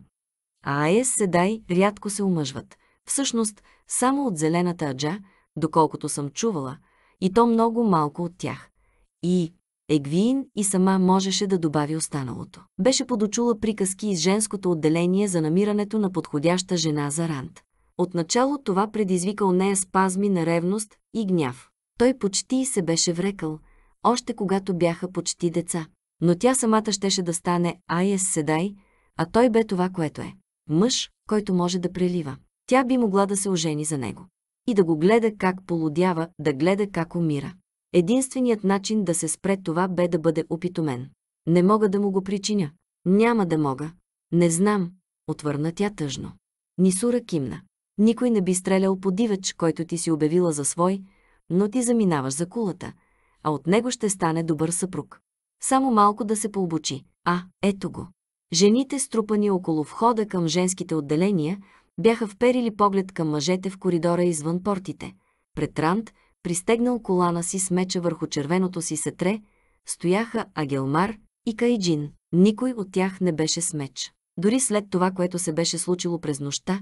А Аес Седай рядко се омъжват. Всъщност, само от зелената аджа, доколкото съм чувала, и то много малко от тях. И Егвиин и сама можеше да добави останалото. Беше подочула приказки из женското отделение за намирането на подходяща жена за рант. Отначало това предизвика у нея спазми на ревност и гняв. Той почти се беше врекал, още когато бяха почти деца. Но тя самата щеше да стане Айес Седай, а той бе това, което е. Мъж, който може да прелива. Тя би могла да се ожени за него. И да го гледа как полудява, да гледа как умира. Единственият начин да се спре това бе да бъде опитомен. Не мога да му го причиня. Няма да мога. Не знам, отвърна тя тъжно. Нисура кимна. Никой не би стрелял по дивеч, който ти си обявила за свой, но ти заминаваш за кулата, а от него ще стане добър съпруг. Само малко да се пообучи. А, ето го. Жените, струпани около входа към женските отделения, бяха вперили поглед към мъжете в коридора извън портите. Претранд, пристегнал колана си с меча върху червеното си сетре, стояха Агелмар и Кайджин. Никой от тях не беше с меч. Дори след това, което се беше случило през нощта,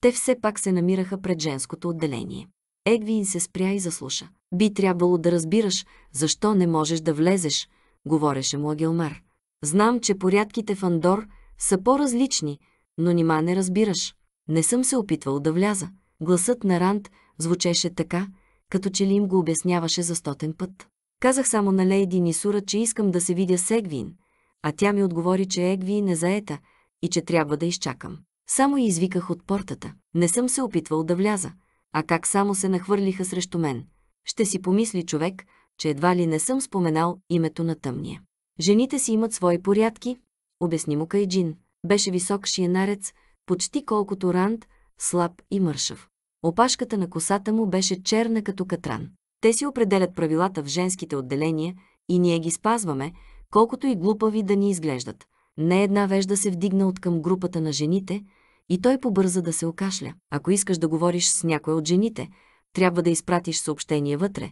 те все пак се намираха пред женското отделение. Егвин се спря и заслуша. Би трябвало да разбираш, защо не можеш да влезеш, говореше му Агелмар. Знам, че порядките в Андор са по-различни, но нима не разбираш. Не съм се опитвал да вляза. Гласът на Ранд звучеше така, като че ли им го обясняваше за стотен път. Казах само на Лейди Нисура, че искам да се видя с Егвин, а тя ми отговори, че Егвин е заета и че трябва да изчакам. Само и извиках от портата. Не съм се опитвал да вляза, а как само се нахвърлиха срещу мен. Ще си помисли човек, че едва ли не съм споменал името на тъмния. Жените си имат свои порядки, обясни му Кайджин. Беше висок шиенарец, почти колкото Ранд, слаб и мършав. Опашката на косата му беше черна като катран. Те си определят правилата в женските отделения и ние ги спазваме, колкото и глупави да ни изглеждат. Не една вежда се вдигна от към групата на жените и той побърза да се окашля. Ако искаш да говориш с някой от жените, трябва да изпратиш съобщение вътре,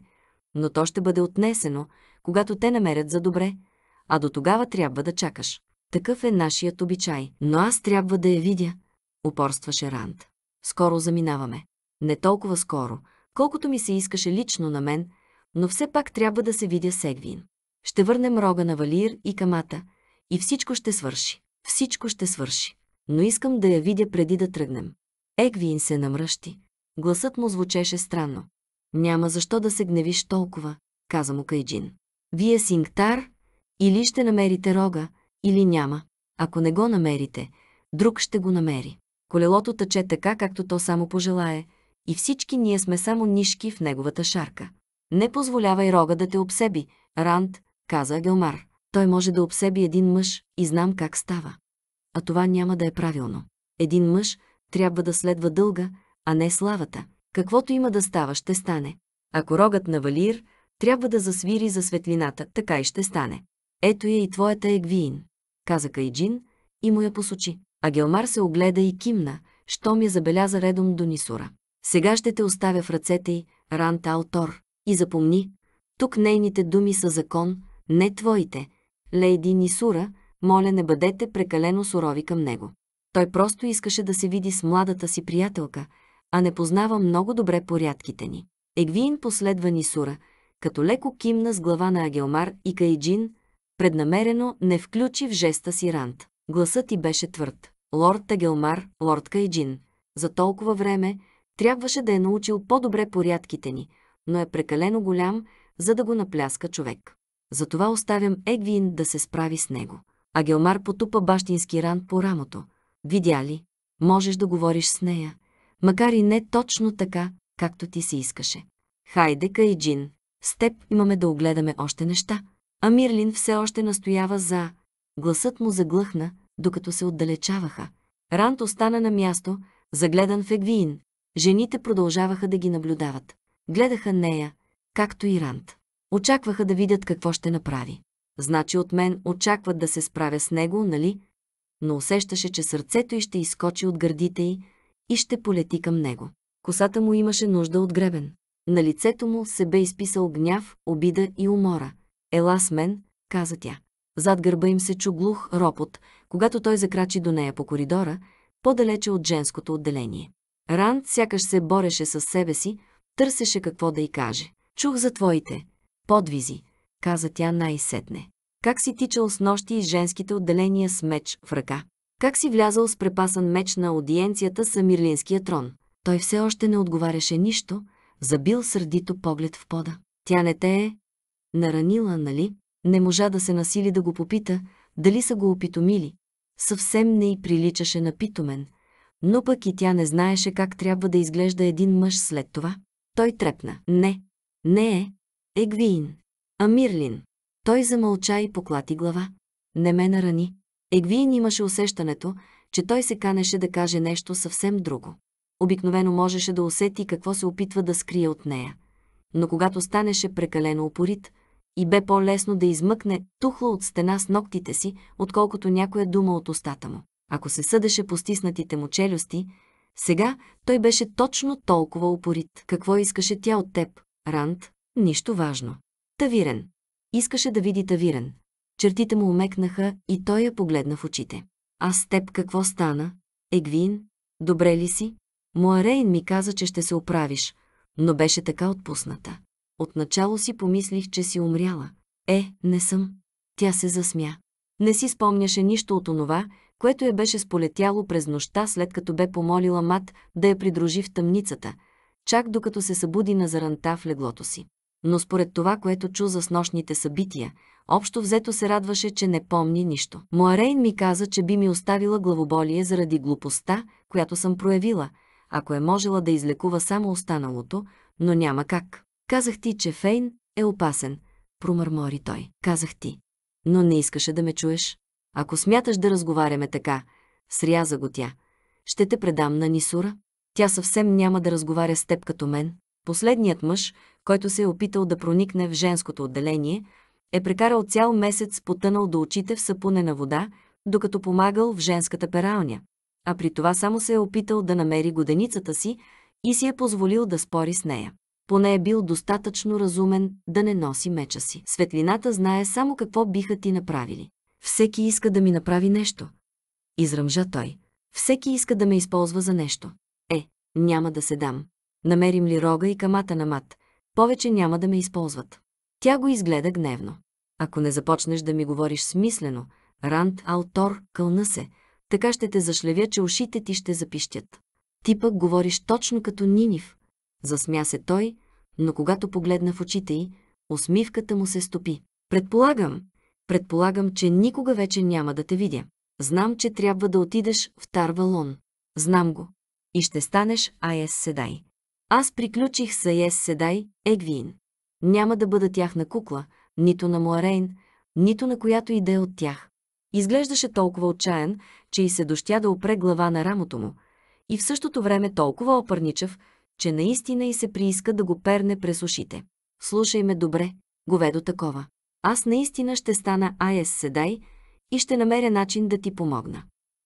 но то ще бъде отнесено, когато те намерят за добре, а до тогава трябва да чакаш. Такъв е нашият обичай. Но аз трябва да я видя, упорстваше Ранд. Скоро заминаваме. Не толкова скоро, колкото ми се искаше лично на мен, но все пак трябва да се видя Сегвин. Ще върнем рога на Валир и камата и всичко ще свърши. Всичко ще свърши. Но искам да я видя преди да тръгнем. Егвин се намръщи. Гласът му звучеше странно. Няма защо да се гневиш толкова, каза му Кайджин. Вие сингтар, или ще намерите рога, или няма. Ако не го намерите, друг ще го намери. Колелото тъче така, както то само пожелае, и всички ние сме само нишки в неговата шарка. Не позволявай рога да те обсеби, Ранд, каза Гелмар. Той може да обсеби един мъж и знам как става. А това няма да е правилно. Един мъж трябва да следва дълга, а не славата. Каквото има да става, ще стане. Ако рогът на Валир трябва да засвири за светлината, така и ще стане. Ето я и твоята егвиин, каза Кайджин и му я посочи. А Гелмар се огледа и кимна, щом я забеляза редом до Нисура. Сега ще те оставя в ръцете й, Ранта Алтор. И запомни, тук нейните думи са закон, не твоите. Лейди Нисура, моля не бъдете прекалено сурови към него. Той просто искаше да се види с младата си приятелка, а не познава много добре порядките ни. Егвиин последва Нисура, като леко кимна с глава на Агелмар и Кайджин, преднамерено не включи в жеста си Рант. Гласът ти беше твърд лорд Тагелмар, лорд Кайджин. За толкова време трябваше да е научил по-добре порядките ни, но е прекалено голям, за да го напляска човек. Затова оставям Егвин да се справи с него. А Гелмар потупа бащински ран по рамото. Видя ли? Можеш да говориш с нея, макар и не точно така, както ти се искаше. Хайде, Кайджин, с теб имаме да огледаме още неща. А Мирлин все още настоява за... Гласът му заглъхна, докато се отдалечаваха. Рант остана на място, загледан в Егвиин. Жените продължаваха да ги наблюдават. Гледаха нея, както и Рант. Очакваха да видят какво ще направи. Значи от мен очакват да се справя с него, нали? Но усещаше, че сърцето й ще изкочи от гърдите й и ще полети към него. Косата му имаше нужда от гребен. На лицето му се бе изписал гняв, обида и умора. «Ела с мен», каза тя. Зад гърба им се чу глух ропот, когато той закрачи до нея по коридора, по-далече от женското отделение. Ранд сякаш се бореше с себе си, търсеше какво да й каже. Чух за твоите подвизи, каза тя най-сетне. Как си тичал с нощи и женските отделения с меч в ръка? Как си влязал с препасан меч на аудиенцията с Амирлинския трон? Той все още не отговаряше нищо, забил сърдито поглед в пода. Тя не те е наранила, нали? Не можа да се насили да го попита, дали са го опитомили, съвсем не й приличаше на питомен, но пък и тя не знаеше как трябва да изглежда един мъж след това. Той трепна. Не, не е. Егвиин. А Мирлин. Той замълча и поклати глава. Не ме нарани. Егвиин имаше усещането, че той се канеше да каже нещо съвсем друго. Обикновено можеше да усети какво се опитва да скрие от нея. Но когато станеше прекалено упорит, и бе по-лесно да измъкне тухла от стена с ногтите си, отколкото някоя дума от устата му. Ако се съдеше по стиснатите му челюсти, сега той беше точно толкова упорит. Какво искаше тя от теб? Ранд? Нищо важно. Тавирен. Искаше да види Тавирен. Чертите му умекнаха и той я погледна в очите. Аз с теб какво стана? Егвин? Добре ли си? Моарейн ми каза, че ще се оправиш, но беше така отпусната. Отначало си помислих, че си умряла. Е, не съм. Тя се засмя. Не си спомняше нищо от онова, което я беше сполетяло през нощта, след като бе помолила мат да я придружи в тъмницата, чак докато се събуди на заранта в леглото си. Но според това, което чу за снощните събития, общо взето се радваше, че не помни нищо. Моарейн ми каза, че би ми оставила главоболие заради глупостта, която съм проявила, ако е можела да излекува само останалото, но няма как. Казах ти, че Фейн е опасен, промърмори той. Казах ти. Но не искаше да ме чуеш. Ако смяташ да разговаряме така, сряза го тя. Ще те предам на Нисура. Тя съвсем няма да разговаря с теб като мен. Последният мъж, който се е опитал да проникне в женското отделение, е прекарал цял месец потънал до очите в сапунена вода, докато помагал в женската пералня. А при това само се е опитал да намери годеницата си и си е позволил да спори с нея поне е бил достатъчно разумен да не носи меча си. Светлината знае само какво биха ти направили. Всеки иска да ми направи нещо. Изръмжа той. Всеки иска да ме използва за нещо. Е, няма да се дам. Намерим ли рога и камата на мат, повече няма да ме използват. Тя го изгледа гневно. Ако не започнеш да ми говориш смислено, Ранд Алтор, кълна се, така ще те зашлевя, че ушите ти ще запищят. Ти пък говориш точно като Нинив, засмя се той, но когато погледна в очите й, усмивката му се стопи. Предполагам, предполагам, че никога вече няма да те видя. Знам, че трябва да отидеш в Тарвалон. Знам го. И ще станеш Айес Седай. Аз приключих с Айес Седай, Егвиин. Няма да бъда тяхна кукла, нито на Муарейн, нито на която и да е от тях. Изглеждаше толкова отчаян, че и се дощя да опре глава на рамото му, и в същото време толкова опърничав, че наистина и се прииска да го перне през ушите. Слушай ме добре, говедо такова. Аз наистина ще стана Айес Седай и ще намеря начин да ти помогна.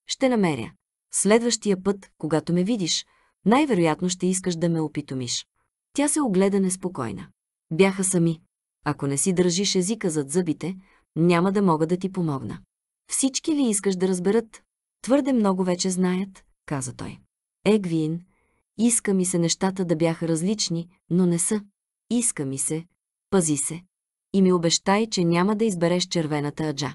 Ще намеря. Следващия път, когато ме видиш, най-вероятно ще искаш да ме опитомиш. Тя се огледа неспокойна. Бяха сами. Ако не си държиш езика зад зъбите, няма да мога да ти помогна. Всички ли искаш да разберат? Твърде много вече знаят, каза той. Егвин, иска ми се нещата да бяха различни, но не са. Иска ми се. Пази се. И ми обещай, че няма да избереш червената аджа.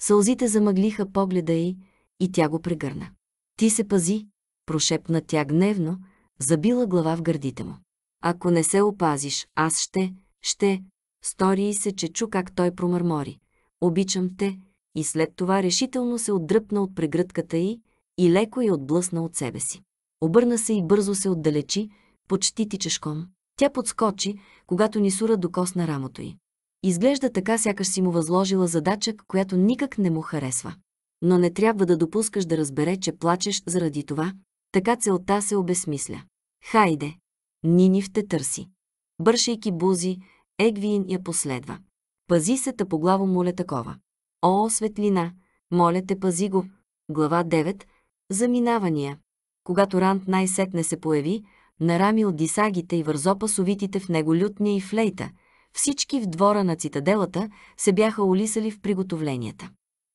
Сълзите замъглиха погледа й и тя го прегърна. Ти се пази, прошепна тя гневно, забила глава в гърдите му. Ако не се опазиш, аз ще, ще, стори и се, че чу как той промърмори. Обичам те, и след това решително се отдръпна от прегръдката й и леко я отблъсна от себе си. Обърна се и бързо се отдалечи, почти тичешком. Тя подскочи, когато Нисура докосна рамото й. Изглежда така, сякаш си му възложила задача, която никак не му харесва. Но не трябва да допускаш да разбере, че плачеш заради това. Така целта се обесмисля. Хайде! Нинив те търси. Бършейки бузи, Егвиин я последва. Пази се главо моля такова. О, светлина, моля те, пази го. Глава 9. Заминавания. Когато Ранд най-сетне се появи, нарами от дисагите и вързо пасовитите в него лютния и флейта, всички в двора на цитаделата се бяха улисали в приготовленията.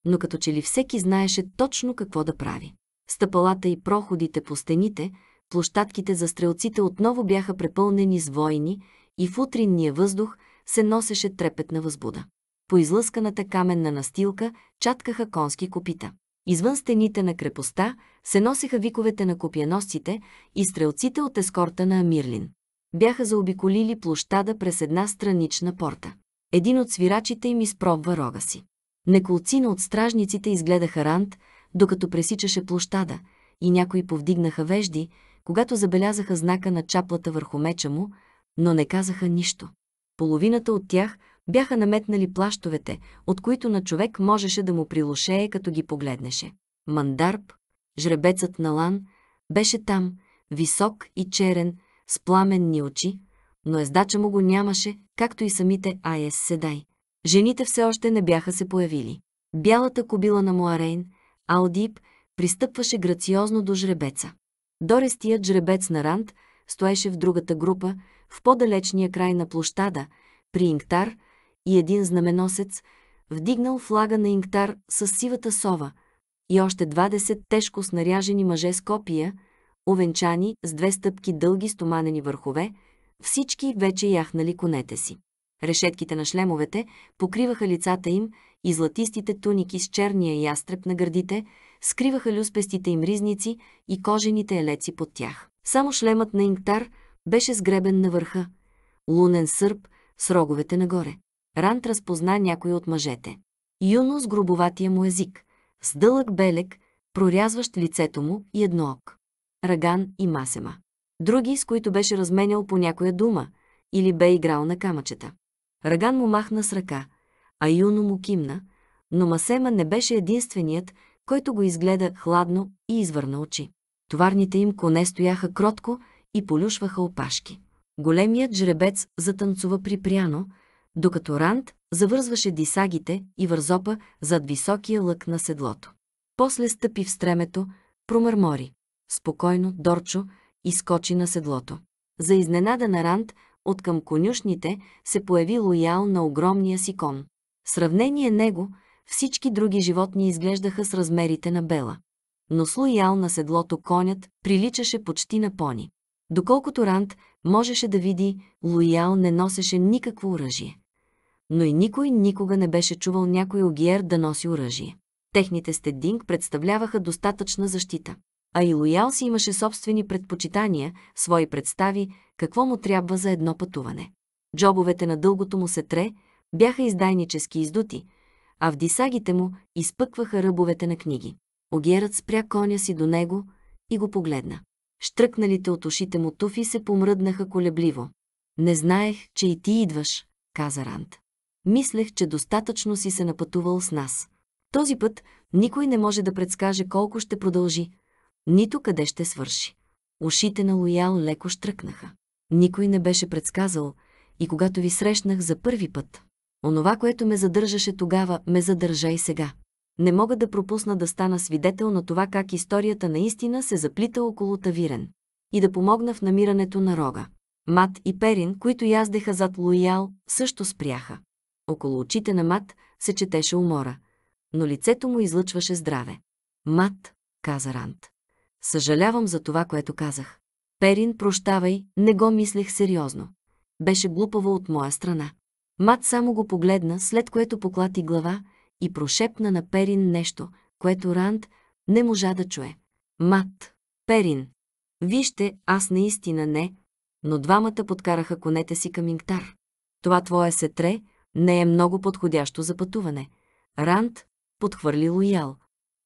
Но като че ли всеки знаеше точно какво да прави. Стъпалата и проходите по стените, площадките за стрелците отново бяха препълнени с войни и в утринния въздух се носеше трепетна възбуда. По излъсканата каменна настилка чаткаха конски копита. Извън стените на крепостта се носеха виковете на копяносците и стрелците от ескорта на Амирлин. Бяха заобиколили площада през една странична порта. Един от свирачите им изпробва рога си. Неколцина от стражниците изгледаха Рант, докато пресичаше площада, и някои повдигнаха вежди, когато забелязаха знака на чаплата върху меча му, но не казаха нищо. Половината от тях бяха наметнали плащовете, от които на човек можеше да му прилошее, като ги погледнеше. Мандарб, жребецът на лан, беше там, висок и черен, с пламенни очи, но ездача му го нямаше, както и самите Айес Седай. Жените все още не бяха се появили. Бялата кобила на Муарейн, Аудип, пристъпваше грациозно до жребеца. Дорестият жребец на Ранд стоеше в другата група, в по-далечния край на площада, при Инктар, и един знаменосец, вдигнал флага на инктар с сивата сова и още 20 тежко снаряжени мъже с копия, овенчани с две стъпки дълги стоманени върхове, всички вече яхнали конете си. Решетките на шлемовете покриваха лицата им и златистите туники с черния ястреб на гърдите скриваха люспестите им ризници и кожените елеци под тях. Само шлемът на инктар беше сгребен на върха, лунен сърп с роговете нагоре. Ранд разпозна някой от мъжете. Юно с грубоватия му език, с дълъг белек, прорязващ лицето му и едно ок. Раган и Масема. Други, с които беше разменял по някоя дума или бе играл на камъчета. Раган му махна с ръка, а Юно му кимна, но Масема не беше единственият, който го изгледа хладно и извърна очи. Товарните им коне стояха кротко и полюшваха опашки. Големият жребец затанцува припряно, докато Ранд завързваше дисагите и вързопа зад високия лък на седлото. После стъпи в стремето, промърмори. Спокойно, Дорчо, изкочи на седлото. За изненада на Ранд, от към конюшните се появи лоял на огромния си кон. В сравнение него, всички други животни изглеждаха с размерите на Бела. Но с лоял на седлото конят приличаше почти на пони. Доколкото Ранд можеше да види, Лоял не носеше никакво оръжие но и никой никога не беше чувал някой огиер да носи оръжие. Техните стединг представляваха достатъчна защита. А и Лоял си имаше собствени предпочитания, свои представи, какво му трябва за едно пътуване. Джобовете на дългото му сетре бяха издайнически издути, а в дисагите му изпъкваха ръбовете на книги. Огиерът спря коня си до него и го погледна. Штръкналите от ушите му туфи се помръднаха колебливо. «Не знаех, че и ти идваш», каза Ранд. Мислех, че достатъчно си се напътувал с нас. Този път никой не може да предскаже колко ще продължи, нито къде ще свърши. Ушите на Лоял леко штръкнаха. Никой не беше предсказал и когато ви срещнах за първи път. Онова, което ме задържаше тогава, ме задържа и сега. Не мога да пропусна да стана свидетел на това как историята наистина се заплита около Тавирен и да помогна в намирането на рога. Мат и Перин, които яздеха зад Лоял, също спряха. Около очите на Мат се четеше умора, но лицето му излъчваше здраве. Мат, каза Рант. Съжалявам за това, което казах. Перин, прощавай, не го мислех сериозно. Беше глупаво от моя страна. Мат само го погледна, след което поклати глава и прошепна на Перин нещо, което Ранд не можа да чуе. Мат, Перин, вижте, аз наистина не, но двамата подкараха конете си към Ингтар. Това твое сетре, не е много подходящо за пътуване. Ранд подхвърли лоял.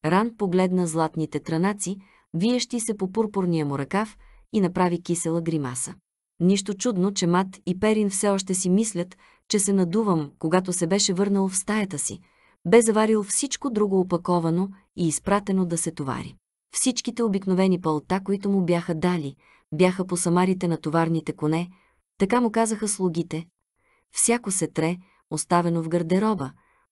Ранд погледна златните транаци, виещи се по пурпурния му ръкав и направи кисела гримаса. Нищо чудно, че Мат и Перин все още си мислят, че се надувам, когато се беше върнал в стаята си. Бе заварил всичко друго опаковано и изпратено да се товари. Всичките обикновени пълта, които му бяха дали, бяха по самарите на товарните коне, така му казаха слугите. Всяко се тре оставено в гардероба,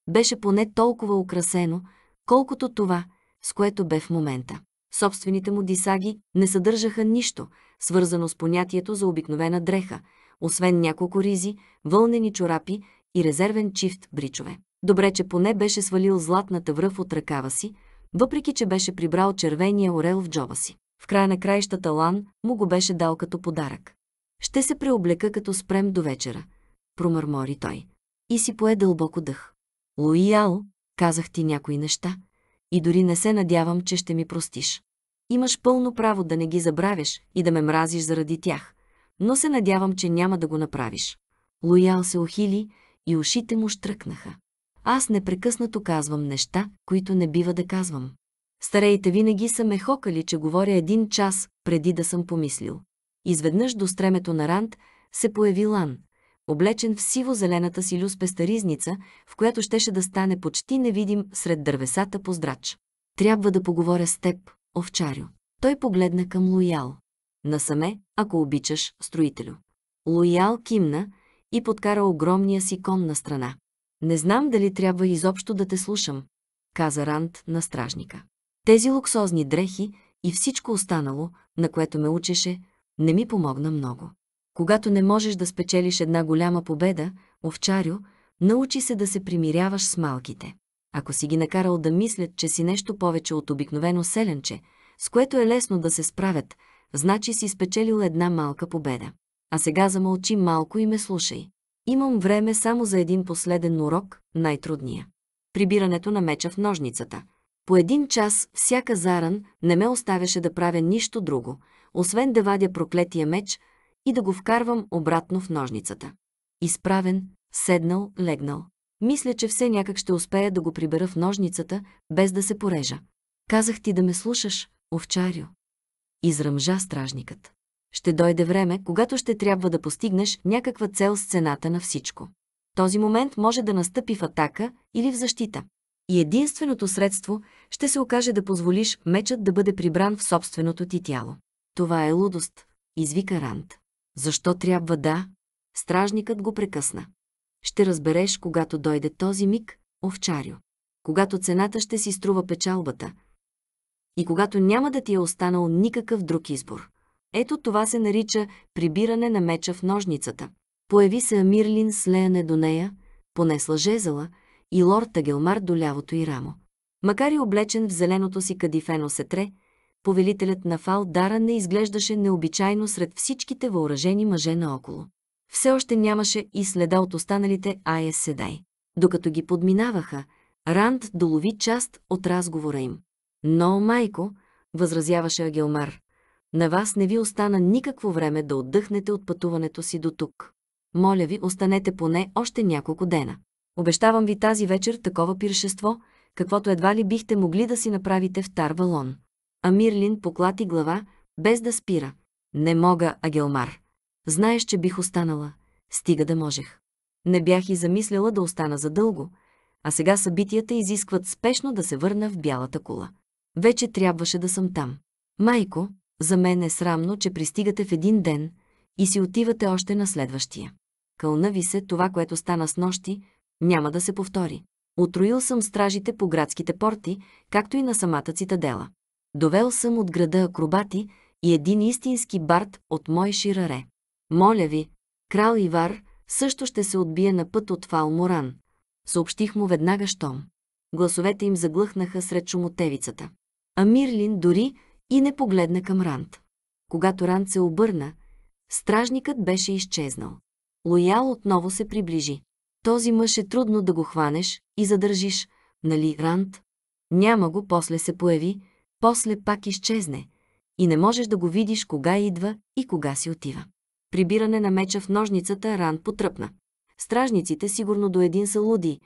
беше поне толкова украсено, колкото това, с което бе в момента. Собствените му дисаги не съдържаха нищо, свързано с понятието за обикновена дреха, освен няколко ризи, вълнени чорапи и резервен чифт бричове. Добре, че поне беше свалил златната връв от ръкава си, въпреки че беше прибрал червения орел в джоба си. В края на краищата Лан му го беше дал като подарък. Ще се преоблека, като спрем до вечера, промърмори той и си пое дълбоко дъх. Луияо, казах ти някои неща и дори не се надявам, че ще ми простиш. Имаш пълно право да не ги забравяш и да ме мразиш заради тях, но се надявам, че няма да го направиш. Лоял се ухили и ушите му штръкнаха. Аз непрекъснато казвам неща, които не бива да казвам. Стареите винаги са ме хокали, че говоря един час преди да съм помислил. Изведнъж до стремето на Ранд се появи Лан, облечен в сиво-зелената си люспеста ризница, в която щеше да стане почти невидим сред дървесата по здрач. Трябва да поговоря с теб, овчарю. Той погледна към Лоял. Насаме, ако обичаш, строителю. Лоял кимна и подкара огромния си кон на страна. Не знам дали трябва изобщо да те слушам, каза Ранд на стражника. Тези луксозни дрехи и всичко останало, на което ме учеше, не ми помогна много. Когато не можеш да спечелиш една голяма победа, овчарю, научи се да се примиряваш с малките. Ако си ги накарал да мислят, че си нещо повече от обикновено селенче, с което е лесно да се справят, значи си спечелил една малка победа. А сега замълчи малко и ме слушай. Имам време само за един последен урок, най-трудния. Прибирането на меча в ножницата. По един час всяка заран не ме оставяше да правя нищо друго, освен да вадя проклетия меч – и да го вкарвам обратно в ножницата. Изправен, седнал, легнал. Мисля, че все някак ще успея да го прибера в ножницата, без да се порежа. Казах ти да ме слушаш, овчарю. Изръмжа стражникът. Ще дойде време, когато ще трябва да постигнеш някаква цел с цената на всичко. Този момент може да настъпи в атака или в защита. И единственото средство ще се окаже да позволиш мечът да бъде прибран в собственото ти тяло. Това е лудост, извика Рант. Защо трябва да? Стражникът го прекъсна. Ще разбереш, когато дойде този миг, овчарю. Когато цената ще си струва печалбата. И когато няма да ти е останал никакъв друг избор. Ето това се нарича прибиране на меча в ножницата. Появи се Амирлин с леяне до нея, понесла жезела и лорд Тагелмар до лявото и рамо. Макар и облечен в зеленото си кадифено сетре, повелителят на Фал Дара не изглеждаше необичайно сред всичките въоръжени мъже наоколо. Все още нямаше и следа от останалите Айес Седай. Докато ги подминаваха, Ранд долови част от разговора им. «Но, майко», възразяваше Агелмар, «на вас не ви остана никакво време да отдъхнете от пътуването си до тук. Моля ви, останете поне още няколко дена. Обещавам ви тази вечер такова пиршество, каквото едва ли бихте могли да си направите в Тарвалон а Мирлин поклати глава, без да спира. Не мога, Агелмар. Знаеш, че бих останала. Стига да можех. Не бях и замисляла да остана задълго, а сега събитията изискват спешно да се върна в бялата кула. Вече трябваше да съм там. Майко, за мен е срамно, че пристигате в един ден и си отивате още на следващия. Кълна ви се, това, което стана с нощи, няма да се повтори. Отроил съм стражите по градските порти, както и на самата цитадела. Довел съм от града акробати и един истински бард от мой шираре. Моля ви, крал Ивар също ще се отбие на път от Фалморан. Съобщих му веднага щом. Гласовете им заглъхнаха сред шумотевицата. А Мирлин дори и не погледна към Ранд. Когато Ранд се обърна, стражникът беше изчезнал. Лоял отново се приближи. Този мъж е трудно да го хванеш и задържиш, нали, Ранд? Няма го, после се появи, после пак изчезне и не можеш да го видиш кога идва и кога си отива. Прибиране на меча в ножницата ран потръпна. Стражниците сигурно до един са луди.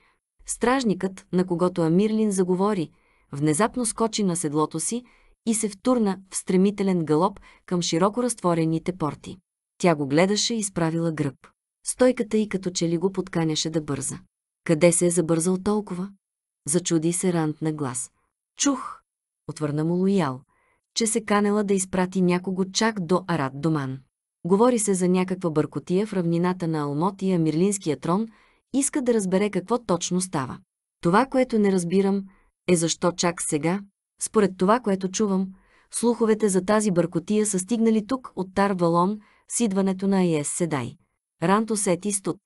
Стражникът, на когото Амирлин заговори, внезапно скочи на седлото си и се втурна в стремителен галоп към широко разтворените порти. Тя го гледаше и справила гръб. Стойката й като че ли го подканяше да бърза. Къде се е забързал толкова? Зачуди се Рант на глас. Чух, отвърна му Лоял, че се канела да изпрати някого чак до Арат Доман. Говори се за някаква бъркотия в равнината на Алмот и Амирлинския трон, иска да разбере какво точно става. Това, което не разбирам, е защо чак сега, според това, което чувам, слуховете за тази бъркотия са стигнали тук от Тар Валон с идването на Айес Седай. Сет и студ.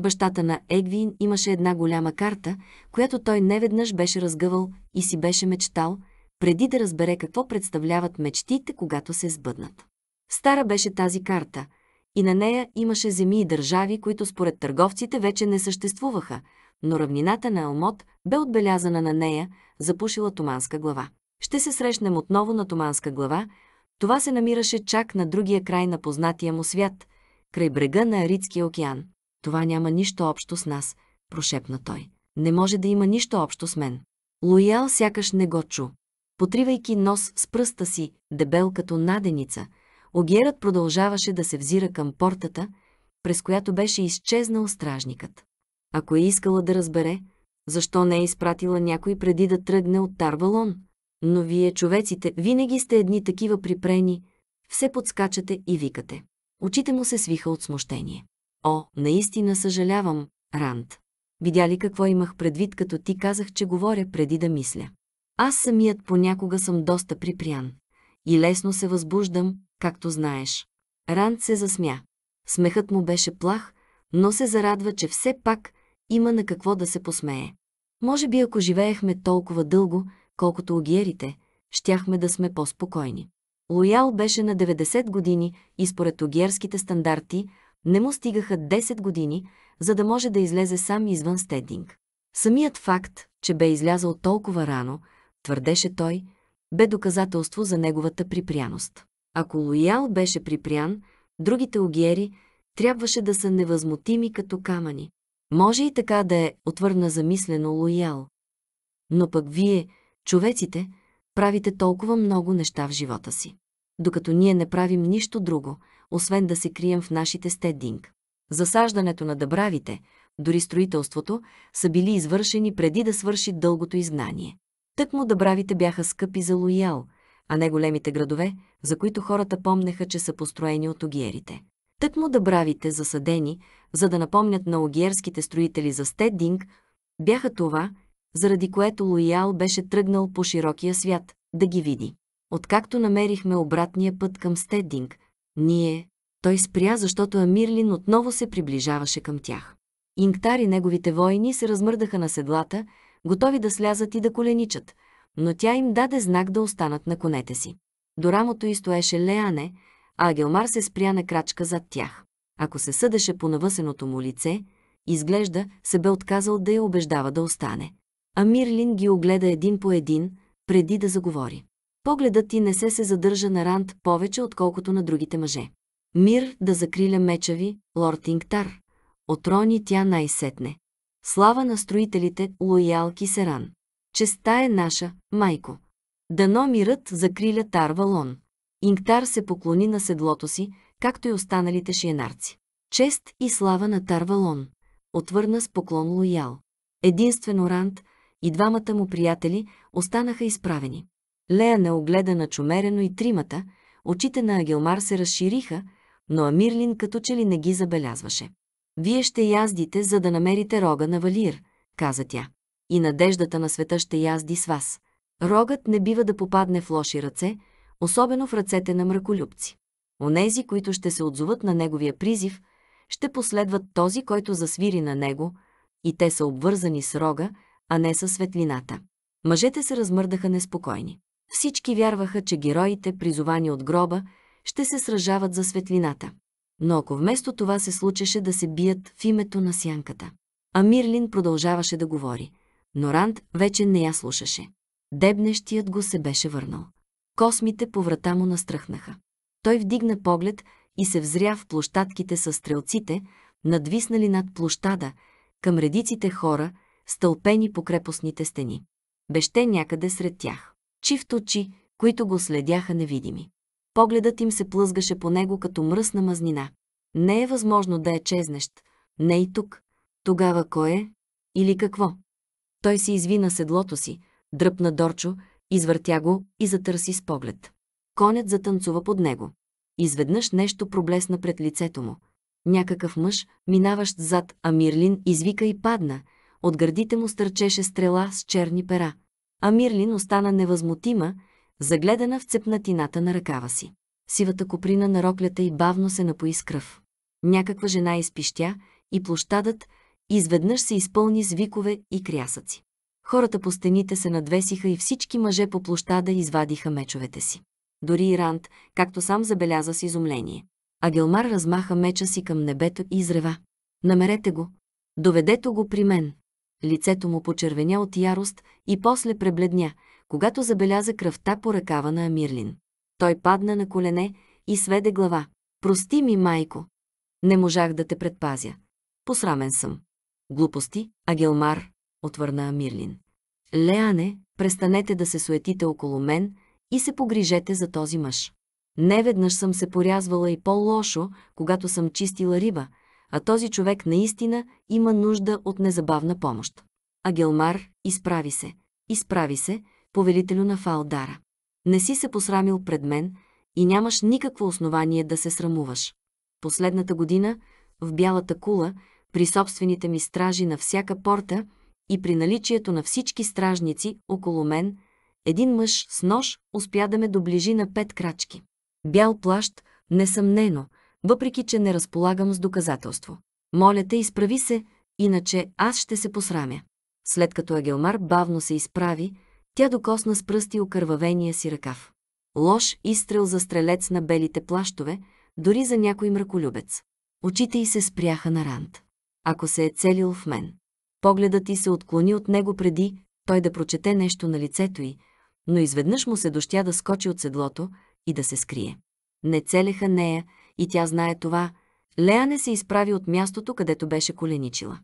Бащата на Егвин имаше една голяма карта, която той неведнъж беше разгъвал и си беше мечтал – преди да разбере какво представляват мечтите, когато се сбъднат. Стара беше тази карта и на нея имаше земи и държави, които според търговците вече не съществуваха, но равнината на Алмот бе отбелязана на нея, запушила туманска глава. Ще се срещнем отново на туманска глава, това се намираше чак на другия край на познатия му свят, край брега на Аритския океан. Това няма нищо общо с нас, прошепна той. Не може да има нищо общо с мен. Лоял сякаш не го чу потривайки нос с пръста си, дебел като наденица, огерът продължаваше да се взира към портата, през която беше изчезнал стражникът. Ако е искала да разбере, защо не е изпратила някой преди да тръгне от Тарвалон, но вие, човеците, винаги сте едни такива припрени, все подскачате и викате. Очите му се свиха от смущение. О, наистина съжалявам, Ранд. Видя ли какво имах предвид, като ти казах, че говоря преди да мисля? Аз самият понякога съм доста припрян. И лесно се възбуждам, както знаеш. Ранд се засмя. Смехът му беше плах, но се зарадва, че все пак има на какво да се посмее. Може би ако живеехме толкова дълго, колкото огиерите, щяхме да сме по-спокойни. Лоял беше на 90 години и според огиерските стандарти не му стигаха 10 години, за да може да излезе сам извън Стединг. Самият факт, че бе излязал толкова рано – твърдеше той, бе доказателство за неговата припряност. Ако Лоял беше припрян, другите огиери трябваше да са невъзмутими като камъни. Може и така да е, отвърна замислено Лоял. Но пък вие, човеците, правите толкова много неща в живота си. Докато ние не правим нищо друго, освен да се крием в нашите стединг. Засаждането на дъбравите, дори строителството, са били извършени преди да свърши дългото изгнание. Тък му дъбравите бяха скъпи за Лоял, а не големите градове, за които хората помнеха, че са построени от огиерите. Тък му дъбравите, засадени, за да напомнят на огиерските строители за Стединг, бяха това, заради което Лоял беше тръгнал по широкия свят, да ги види. Откакто намерихме обратния път към Стединг, ние... Той спря, защото Амирлин отново се приближаваше към тях. Ингтар и неговите войни се размърдаха на седлата готови да слязат и да коленичат, но тя им даде знак да останат на конете си. До рамото й стоеше Леане, а Агелмар се спря на крачка зад тях. Ако се съдеше по навъсеното му лице, изглежда се бе отказал да я убеждава да остане. А Мирлин ги огледа един по един, преди да заговори. Погледът ти не се се задържа на Ранд повече, отколкото на другите мъже. Мир да закриля меча ви, лорд Ингтар. Отрони тя най-сетне. Слава на строителите, лоял Кисеран. Честа е наша, майко. Дано мирът закриля Тарвалон. Инктар се поклони на седлото си, както и останалите шиенарци. Чест и слава на Тарвалон. Отвърна с поклон лоял. Единствено Рант и двамата му приятели останаха изправени. Лея не огледа начумерено и тримата, очите на Агилмар се разшириха, но Амирлин като че ли не ги забелязваше. Вие ще яздите, за да намерите рога на Валир, каза тя. И надеждата на света ще язди с вас. Рогът не бива да попадне в лоши ръце, особено в ръцете на мраколюбци. Онези, които ще се отзоват на неговия призив, ще последват този, който засвири на него, и те са обвързани с рога, а не със светлината. Мъжете се размърдаха неспокойни. Всички вярваха, че героите, призовани от гроба, ще се сражават за светлината но ако вместо това се случеше да се бият в името на сянката. А Мирлин продължаваше да говори, но Ранд вече не я слушаше. Дебнещият го се беше върнал. Космите по врата му настръхнаха. Той вдигна поглед и се взря в площадките с стрелците, надвиснали над площада, към редиците хора, стълпени по крепостните стени. Беше някъде сред тях. Чифт очи, които го следяха невидими. Погледът им се плъзгаше по него като мръсна мазнина. Не е възможно да е чезнещ. Не и тук. Тогава кой е? Или какво? Той се изви на седлото си, дръпна Дорчо, извъртя го и затърси с поглед. Конят затанцува под него. Изведнъж нещо проблесна пред лицето му. Някакъв мъж, минаващ зад Амирлин, извика и падна. От гърдите му стърчеше стрела с черни пера. Амирлин остана невъзмутима, загледана в цепнатината на ръкава си. Сивата коприна на роклята и бавно се напои с кръв. Някаква жена изпищя и площадът изведнъж се изпълни с викове и крясъци. Хората по стените се надвесиха и всички мъже по площада извадиха мечовете си. Дори и Ранд, както сам забеляза с изумление. Агелмар размаха меча си към небето и изрева. Намерете го! Доведете го при мен! Лицето му почервеня от ярост и после пребледня – когато забеляза кръвта по ръкава на Амирлин. Той падна на колене и сведе глава. Прости ми, майко. Не можах да те предпазя. Посрамен съм. Глупости, Агелмар, отвърна Амирлин. Леане, престанете да се суетите около мен и се погрижете за този мъж. Неведнъж съм се порязвала и по-лошо, когато съм чистила риба, а този човек наистина има нужда от незабавна помощ. Агелмар, изправи се. Изправи се, повелителю на Фаодара. Не си се посрамил пред мен и нямаш никакво основание да се срамуваш. Последната година, в Бялата кула, при собствените ми стражи на всяка порта и при наличието на всички стражници около мен, един мъж с нож успя да ме доближи на пет крачки. Бял плащ, несъмнено, въпреки че не разполагам с доказателство. Моля те, изправи се, иначе аз ще се посрамя. След като Агелмар бавно се изправи, тя докосна с пръсти окървавения си ръкав. Лош изстрел за стрелец на белите плащове, дори за някой мраколюбец. Очите й се спряха на Ранд. Ако се е целил в мен. Погледът ти се отклони от него преди той да прочете нещо на лицето й, но изведнъж му се дощя да скочи от седлото и да се скрие. Не целеха нея и тя знае това. Леа не се изправи от мястото, където беше коленичила.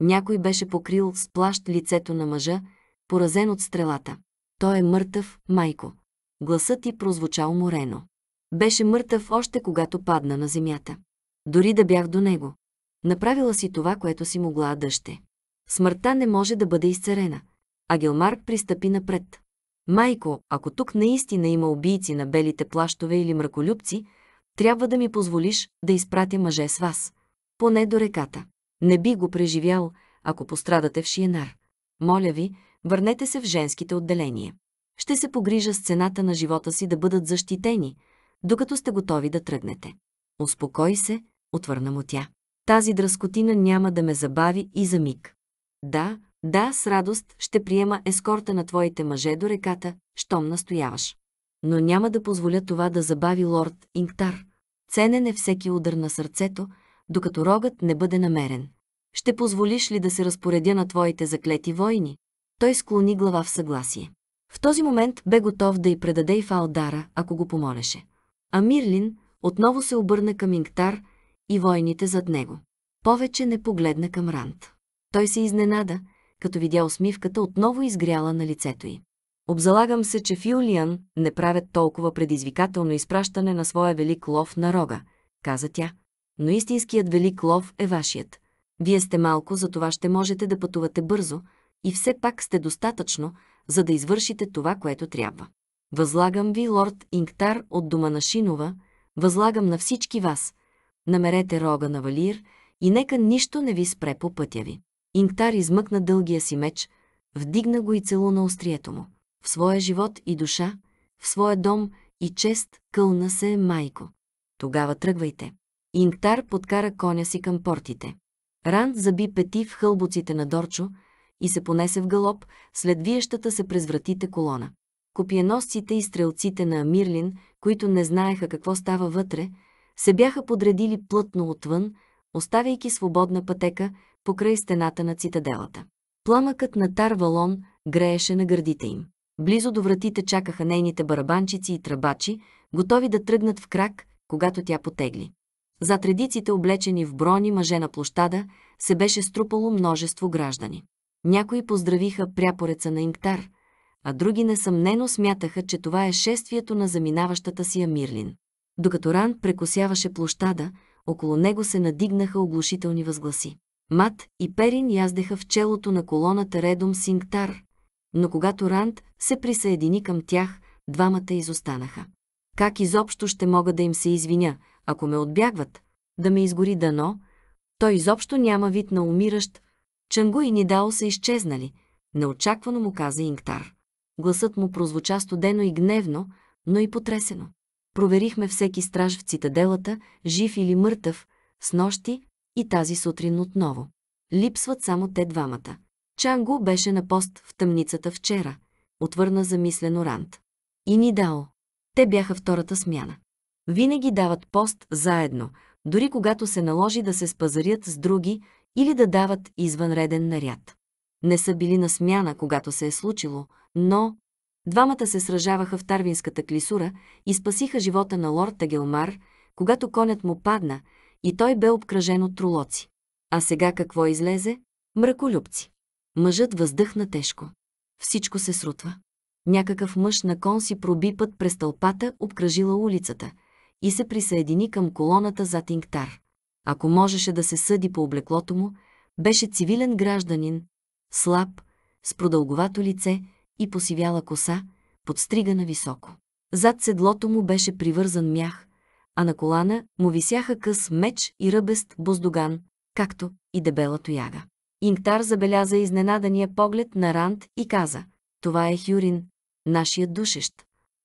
Някой беше покрил с плащ лицето на мъжа поразен от стрелата. Той е мъртъв, майко. Гласът ти прозвуча уморено. Беше мъртъв още когато падна на земята. Дори да бях до него. Направила си това, което си могла дъще. Смъртта не може да бъде изцерена. А Гилмарк пристъпи напред. Майко, ако тук наистина има убийци на белите плащове или мраколюбци, трябва да ми позволиш да изпратя мъже с вас. Поне до реката. Не би го преживял, ако пострадате в Шиенар. Моля ви, Върнете се в женските отделения. Ще се погрижа с цената на живота си да бъдат защитени, докато сте готови да тръгнете. Успокой се, отвърна му тя. Тази дръскотина няма да ме забави и за миг. Да, да, с радост ще приема ескорта на твоите мъже до реката, щом настояваш. Но няма да позволя това да забави лорд Инктар. Ценен е всеки удар на сърцето, докато рогът не бъде намерен. Ще позволиш ли да се разпоредя на твоите заклети войни, той склони глава в съгласие. В този момент бе готов да й предаде и Фалдара, ако го помолеше. А Мирлин отново се обърна към Ингтар и войните зад него. Повече не погледна към Рант. Той се изненада, като видя усмивката отново изгряла на лицето й. Обзалагам се, че Фюлиан не правят толкова предизвикателно изпращане на своя велик лов на рога, каза тя. Но истинският велик лов е вашият. Вие сте малко, за това ще можете да пътувате бързо, и все пак сте достатъчно, за да извършите това, което трябва. Възлагам ви, лорд Инктар от дома на Шинова, възлагам на всички вас. Намерете рога на Валир и нека нищо не ви спре по пътя ви. Инктар измъкна дългия си меч, вдигна го и целуна острието му. В своя живот и душа, в своя дом и чест кълна се майко. Тогава тръгвайте. Инктар подкара коня си към портите. Ранд заби пети в хълбоците на Дорчо, и се понесе в галоп, след виещата се през вратите колона. Копиеносците и стрелците на Амирлин, които не знаеха какво става вътре, се бяха подредили плътно отвън, оставяйки свободна пътека покрай стената на цитаделата. Пламъкът на Тарвалон грееше на гърдите им. Близо до вратите чакаха нейните барабанчици и тръбачи, готови да тръгнат в крак, когато тя потегли. За редиците, облечени в брони мъже на площада, се беше струпало множество граждани. Някои поздравиха пряпореца на Инктар, а други несъмнено смятаха, че това е шествието на заминаващата си Амирлин. Докато Ран прекосяваше площада, около него се надигнаха оглушителни възгласи. Мат и Перин яздеха в челото на колоната редом с Инктар, но когато Ранд се присъедини към тях, двамата изостанаха. Как изобщо ще мога да им се извиня, ако ме отбягват? Да ме изгори дано? Той изобщо няма вид на умиращ, Чанго и Нидао са изчезнали, неочаквано му каза Ингтар. Гласът му прозвуча студено и гневно, но и потресено. Проверихме всеки страж в цитаделата, жив или мъртъв, с нощи и тази сутрин отново. Липсват само те двамата. Чанго беше на пост в тъмницата вчера, отвърна замислено Рант. И Нидао. Те бяха втората смяна. Винаги дават пост заедно, дори когато се наложи да се спазарят с други, или да дават извънреден наряд. Не са били на смяна, когато се е случило, но двамата се сражаваха в Тарвинската клисура и спасиха живота на лорд Тагелмар, когато конят му падна и той бе обкръжен от тролоци. А сега какво излезе? Мраколюбци. Мъжът въздъхна тежко. Всичко се срутва. Някакъв мъж на кон си проби път през тълпата, обкръжила улицата, и се присъедини към колоната за Тинктар. Ако можеше да се съди по облеклото му, беше цивилен гражданин, слаб, с продълговато лице и посивяла коса, подстригана високо. Зад седлото му беше привързан мях, а на колана му висяха къс меч и ръбест боздоган, както и дебела тояга. Инктар забеляза изненадания поглед на Ранд и каза «Това е Хюрин, нашият душещ».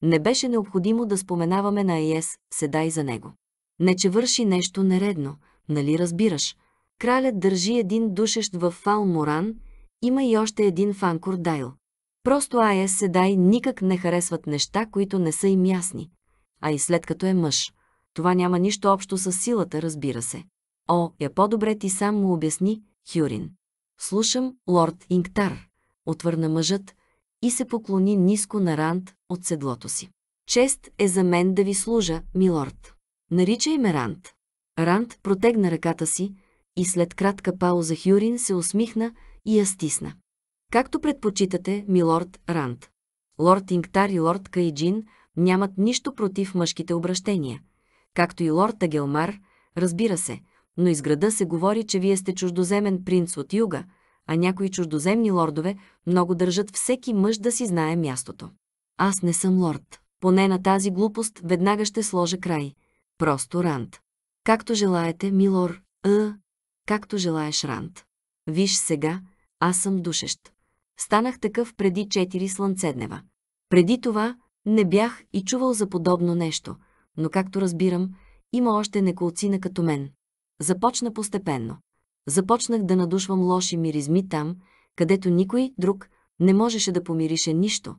Не беше необходимо да споменаваме на Ес седай за него. Не, че върши нещо нередно, нали разбираш? Кралят държи един душещ в Фал Моран, има и още един в Анкор Дайл. Просто Ая Седай никак не харесват неща, които не са им ясни. А и след като е мъж. Това няма нищо общо с силата, разбира се. О, е по-добре ти сам му обясни, Хюрин. Слушам, лорд Инктар, отвърна мъжът и се поклони ниско на ранд от седлото си. Чест е за мен да ви служа, милорд. Наричай ме Ранд. Ранд протегна ръката си и след кратка пауза Хюрин се усмихна и я стисна. Както предпочитате, милорд Ранд. Лорд Ингтар и лорд Кайджин нямат нищо против мъжките обращения. Както и лорд Агелмар, разбира се, но из града се говори, че вие сте чуждоземен принц от юга, а някои чуждоземни лордове много държат всеки мъж да си знае мястото. Аз не съм лорд. Поне на тази глупост веднага ще сложа край – Просто Ранд. Както желаете, милор, а, както желаеш, Ранд. Виж сега, аз съм душещ. Станах такъв преди четири слънцеднева. Преди това не бях и чувал за подобно нещо, но както разбирам, има още неколцина като мен. Започна постепенно. Започнах да надушвам лоши миризми там, където никой друг не можеше да помирише нищо,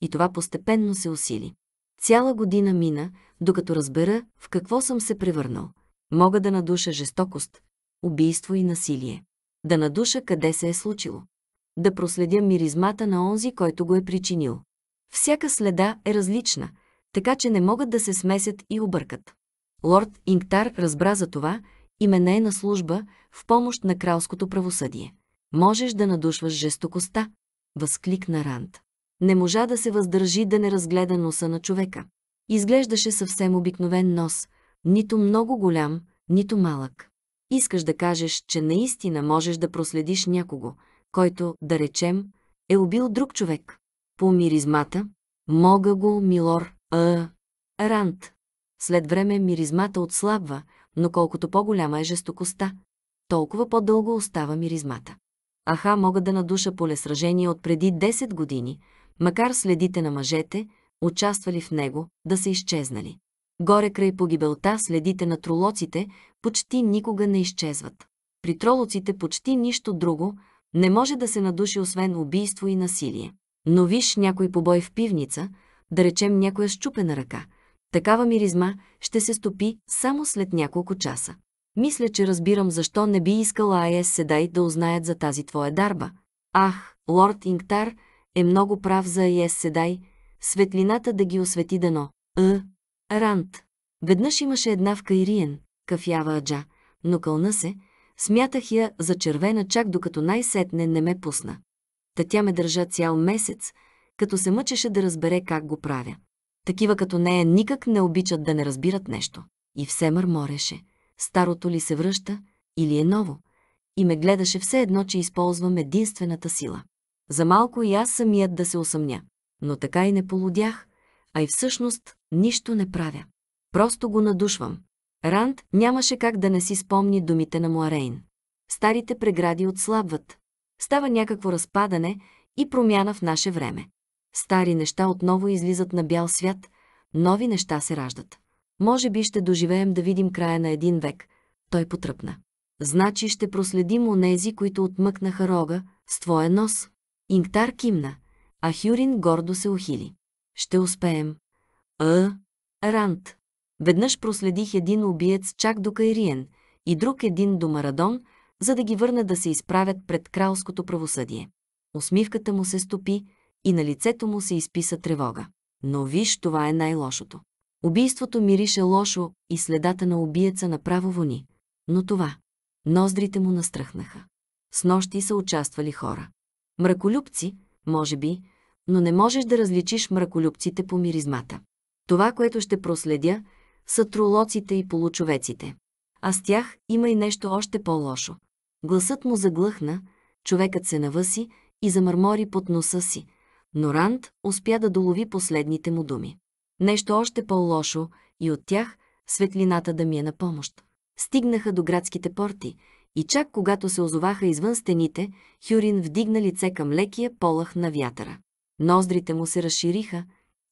и това постепенно се усили. Цяла година мина, докато разбера в какво съм се превърнал. Мога да надуша жестокост, убийство и насилие. Да надуша къде се е случило. Да проследя миризмата на онзи, който го е причинил. Всяка следа е различна, така че не могат да се смесят и объркат. Лорд Инктар разбра за това и ме не е на служба в помощ на кралското правосъдие. Можеш да надушваш жестокостта, възкликна Ранд. Не можа да се въздържи да не разгледа носа на човека. Изглеждаше съвсем обикновен нос, нито много голям, нито малък. Искаш да кажеш, че наистина можеш да проследиш някого, който, да речем, е убил друг човек. По миризмата, мога го, милор, а, рант. След време миризмата отслабва, но колкото по-голяма е жестокостта, толкова по-дълго остава миризмата. Аха мога да надуша поле сражение от преди 10 години, макар следите на мъжете, участвали в него, да са изчезнали. Горе край погибелта следите на тролоците почти никога не изчезват. При тролоците почти нищо друго не може да се надуши освен убийство и насилие. Но виж някой побой в пивница, да речем някоя щупена ръка. Такава миризма ще се стопи само след няколко часа. Мисля, че разбирам защо не би искала АЕС Седай да узнаят за тази твоя дарба. Ах, лорд Ингтар, е много прав за Аес Седай, светлината да ги освети дано. Е, Рант. Веднъж имаше една в Кайриен, кафява аджа, но кълна се, смятах я за червена чак докато най-сетне не ме пусна. Та тя ме държа цял месец, като се мъчеше да разбере как го правя. Такива като нея никак не обичат да не разбират нещо. И все мърмореше. Старото ли се връща или е ново? И ме гледаше все едно, че използвам единствената сила. За малко и аз самият да се осъмня. Но така и не полудях, а и всъщност нищо не правя. Просто го надушвам. Ранд нямаше как да не си спомни думите на Муарейн. Старите прегради отслабват. Става някакво разпадане и промяна в наше време. Стари неща отново излизат на бял свят, нови неща се раждат. Може би ще доживеем да видим края на един век. Той потръпна. Значи ще проследим онези, които отмъкнаха рога с твоя нос. Ингтар кимна, а Хюрин гордо се ухили. Ще успеем. А, е, Рант. Веднъж проследих един убиец чак до Кайриен и друг един до Марадон, за да ги върна да се изправят пред кралското правосъдие. Усмивката му се стопи и на лицето му се изписа тревога. Но виж, това е най-лошото. Убийството мирише лошо и следата на убиеца направо вони. Но това. Ноздрите му настръхнаха. С нощи са участвали хора. Мраколюбци, може би, но не можеш да различиш мраколюбците по миризмата. Това, което ще проследя, са тролоците и получовеците. А с тях има и нещо още по-лошо. Гласът му заглъхна, човекът се навъси и замърмори под носа си, но Ранд успя да долови последните му думи. Нещо още по-лошо и от тях светлината да ми е на помощ. Стигнаха до градските порти – и чак когато се озоваха извън стените, Хюрин вдигна лице към лекия полах на вятъра. Ноздрите му се разшириха,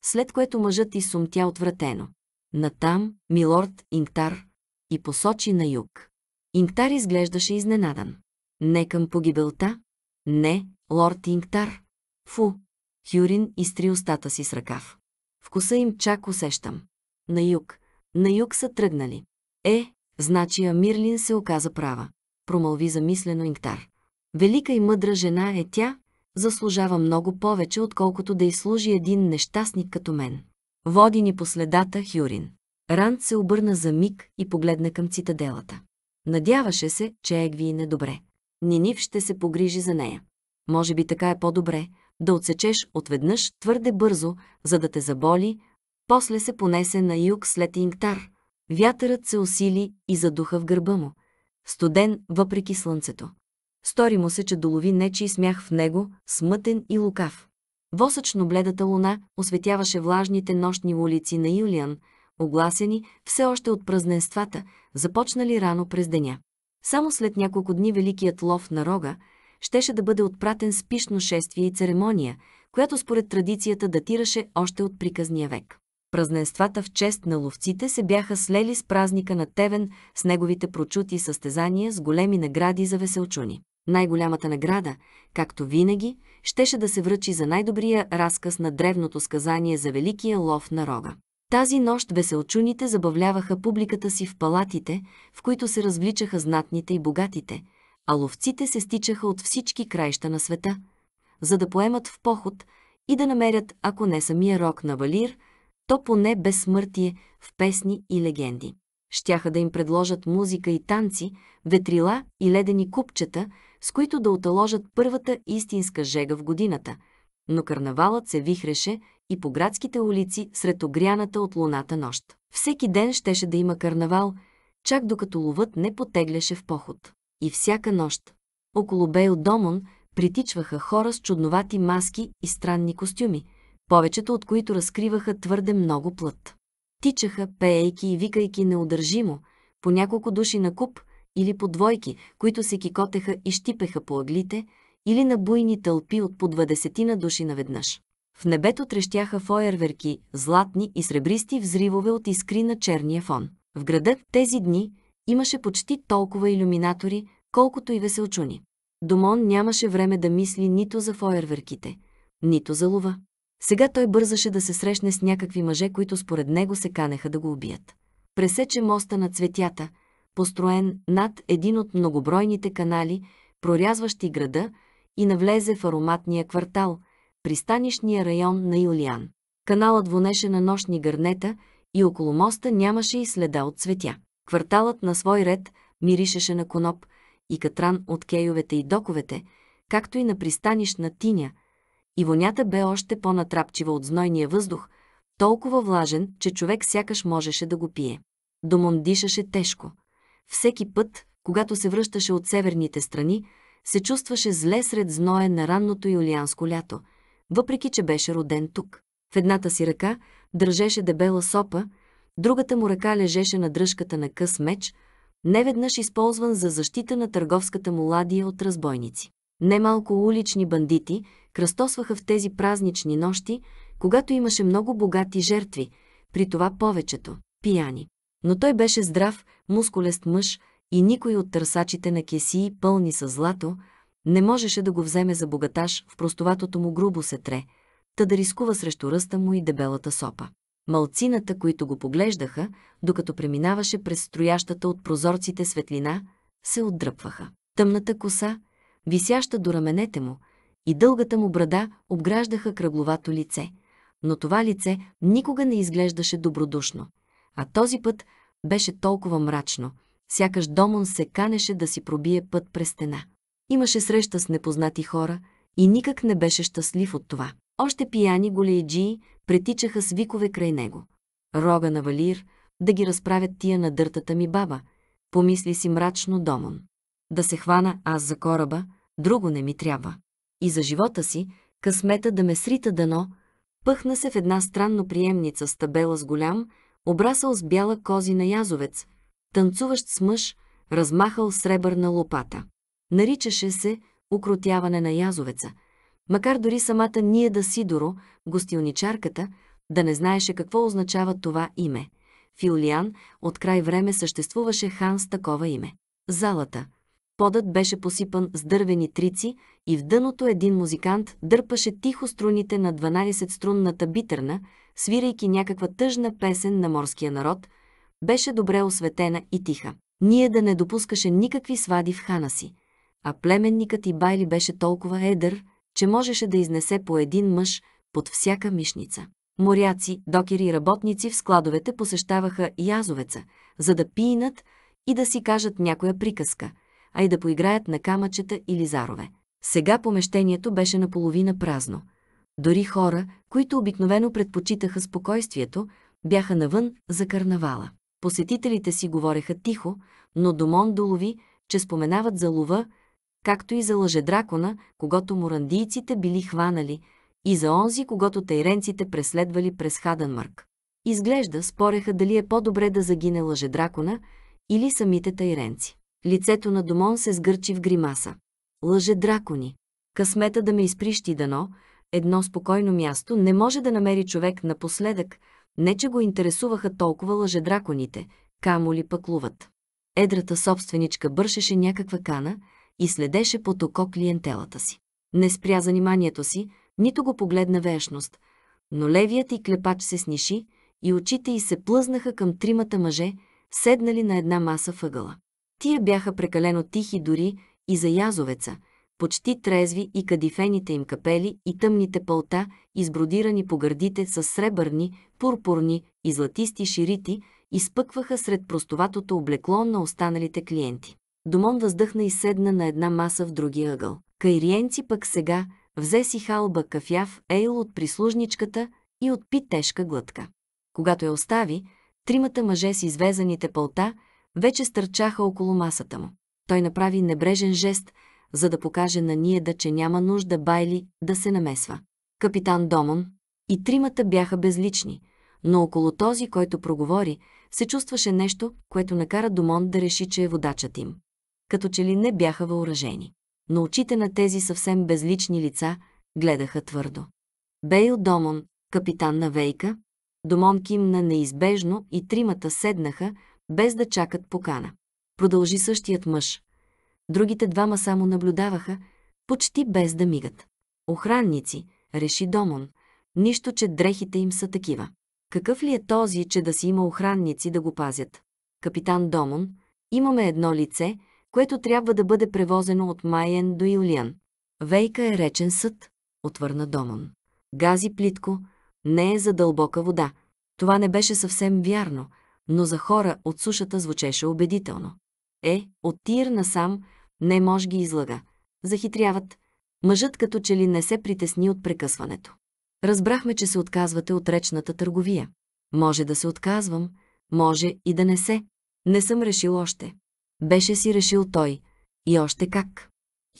след което мъжът изсумтя отвратено. Натам, милорд Инктар и посочи на юг. Инктар изглеждаше изненадан. Не към погибелта? Не, лорд Инктар. Фу! Хюрин изтри устата си с ръкав. Вкуса им чак усещам. На юг. На юг са тръгнали. Е, значи Амирлин се оказа права промълви замислено Инктар. Велика и мъдра жена е тя, заслужава много повече, отколкото да служи един нещастник като мен. Води ни по следата Хюрин. Ранд се обърна за миг и погледна към цитаделата. Надяваше се, че Егви е недобре. Ниниф ще се погрижи за нея. Може би така е по-добре да отсечеш отведнъж твърде бързо, за да те заболи, после се понесе на юг след Инктар. Вятърът се усили и задуха в гърба му студен, въпреки слънцето. Стори му се, че долови нечи смях в него, смътен и лукав. Восъчно бледата луна осветяваше влажните нощни улици на Юлиан, огласени все още от празненствата, започнали рано през деня. Само след няколко дни великият лов на рога щеше да бъде отпратен с пишно шествие и церемония, която според традицията датираше още от приказния век празненствата в чест на ловците се бяха слели с празника на Тевен с неговите прочути състезания с големи награди за веселчуни. Най-голямата награда, както винаги, щеше да се връчи за най-добрия разказ на древното сказание за великия лов на рога. Тази нощ веселчуните забавляваха публиката си в палатите, в които се развличаха знатните и богатите, а ловците се стичаха от всички краища на света, за да поемат в поход и да намерят, ако не самия рог на Валир – то поне безсмъртие в песни и легенди. Щяха да им предложат музика и танци, ветрила и ледени купчета, с които да оталожат първата истинска жега в годината, но карнавалът се вихреше и по градските улици сред огряната от луната нощ. Всеки ден щеше да има карнавал, чак докато ловът не потегляше в поход. И всяка нощ. Около Бейл Домон притичваха хора с чудновати маски и странни костюми – повечето от които разкриваха твърде много плът. Тичаха, пеейки и викайки неудържимо, по няколко души на куп или по двойки, които се кикотеха и щипеха по аглите, или на буйни тълпи от по двадесетина души наведнъж. В небето трещяха фойерверки, златни и сребристи взривове от искри на черния фон. В града тези дни имаше почти толкова иллюминатори, колкото и веселчуни. Домон нямаше време да мисли нито за фойерверките, нито за лова. Сега той бързаше да се срещне с някакви мъже, които според него се канеха да го убият. Пресече моста на цветята, построен над един от многобройните канали, прорязващи града, и навлезе в ароматния квартал, пристанишния район на Юлиан. Каналът вонеше на нощни гърнета и около моста нямаше и следа от цветя. Кварталът на свой ред миришеше на коноп и катран от кейовете и доковете, както и на пристанищна тиня – и вонята бе още по-натрапчива от знойния въздух, толкова влажен, че човек сякаш можеше да го пие. Домон дишаше тежко. Всеки път, когато се връщаше от северните страни, се чувстваше зле сред зноя на ранното юлианско лято, въпреки че беше роден тук. В едната си ръка държеше дебела сопа, другата му ръка лежеше на дръжката на къс меч, неведнъж използван за защита на търговската му ладия от разбойници. Немалко улични бандити кръстосваха в тези празнични нощи, когато имаше много богати жертви, при това повечето – пияни. Но той беше здрав, мускулест мъж и никой от търсачите на кесии, пълни с злато, не можеше да го вземе за богаташ в простоватото му грубо сетре, та да рискува срещу ръста му и дебелата сопа. Малцината, които го поглеждаха, докато преминаваше през строящата от прозорците светлина, се отдръпваха. Тъмната коса, висяща до раменете му, и дългата му брада обграждаха кръгловато лице, но това лице никога не изглеждаше добродушно. А този път беше толкова мрачно, сякаш Домон се канеше да си пробие път през стена. Имаше среща с непознати хора и никак не беше щастлив от това. Още пияни голейджии претичаха с викове край него. Рога на Валир, да ги разправят тия на дъртата ми баба, помисли си мрачно Домон. Да се хвана аз за кораба, друго не ми трябва и за живота си, късмета да ме срита дано, пъхна се в една странно приемница с табела с голям, обрасал с бяла кози на язовец, танцуващ с мъж, размахал сребърна лопата. Наричаше се «Укротяване на язовеца», макар дори самата ние да Сидоро, гостилничарката, да не знаеше какво означава това име. Филлиан от край време съществуваше хан с такова име. Залата. Подът беше посипан с дървени трици, и в дъното един музикант дърпаше тихо струните на 12-струнната битърна, свирайки някаква тъжна песен на морския народ, беше добре осветена и тиха. Ние да не допускаше никакви свади в хана си, а племенникът и Байли беше толкова едър, че можеше да изнесе по един мъж под всяка мишница. Моряци, докери и работници в складовете посещаваха язовеца, за да пинат и да си кажат някоя приказка, а и да поиграят на камъчета или зарове. Сега помещението беше наполовина празно. Дори хора, които обикновено предпочитаха спокойствието, бяха навън за карнавала. Посетителите си говореха тихо, но Домон долови, че споменават за лова, както и за лъжедракона, когато мурандийците били хванали, и за онзи, когато тайренците преследвали през Хаданмърк. Изглежда, спореха дали е по-добре да загине лъжедракона или самите тайренци. Лицето на Домон се сгърчи в гримаса лъже дракони. Късмета да ме изприщи дано, едно спокойно място не може да намери човек напоследък, не че го интересуваха толкова лъжедраконите, камо ли пък луват. Едрата собственичка бършеше някаква кана и следеше под око клиентелата си. Не спря заниманието си, нито го погледна вешност, но левият и клепач се сниши и очите й се плъзнаха към тримата мъже, седнали на една маса въгъла. Тия бяха прекалено тихи дори и за язовеца, почти трезви и кадифените им капели и тъмните пълта, избродирани по гърдите с сребърни, пурпурни и златисти ширити, изпъкваха сред простоватото облекло на останалите клиенти. Домон въздъхна и седна на една маса в другия ъгъл. Кайриенци пък сега взе си халба кафяв ейл от прислужничката и отпи тежка глътка. Когато я остави, тримата мъже с извезаните пълта вече стърчаха около масата му. Той направи небрежен жест, за да покаже на Ниеда, че няма нужда Байли да се намесва. Капитан Домон и тримата бяха безлични, но около този, който проговори, се чувстваше нещо, което накара Домон да реши, че е водачът им. Като че ли не бяха въоръжени. Но очите на тези съвсем безлични лица гледаха твърдо. Бейл Домон, капитан на Вейка, Домон кимна неизбежно и тримата седнаха, без да чакат покана продължи същият мъж. Другите двама само наблюдаваха, почти без да мигат. Охранници, реши Домон, нищо, че дрехите им са такива. Какъв ли е този, че да си има охранници да го пазят? Капитан Домон, имаме едно лице, което трябва да бъде превозено от Майен до Юлиан. Вейка е речен съд, отвърна Домон. Гази плитко, не е за дълбока вода. Това не беше съвсем вярно, но за хора от сушата звучеше убедително. Е, от тир насам, не мож ги излага. Захитряват. Мъжът като че ли не се притесни от прекъсването. Разбрахме, че се отказвате от речната търговия. Може да се отказвам, може и да не се. Не съм решил още. Беше си решил той. И още как.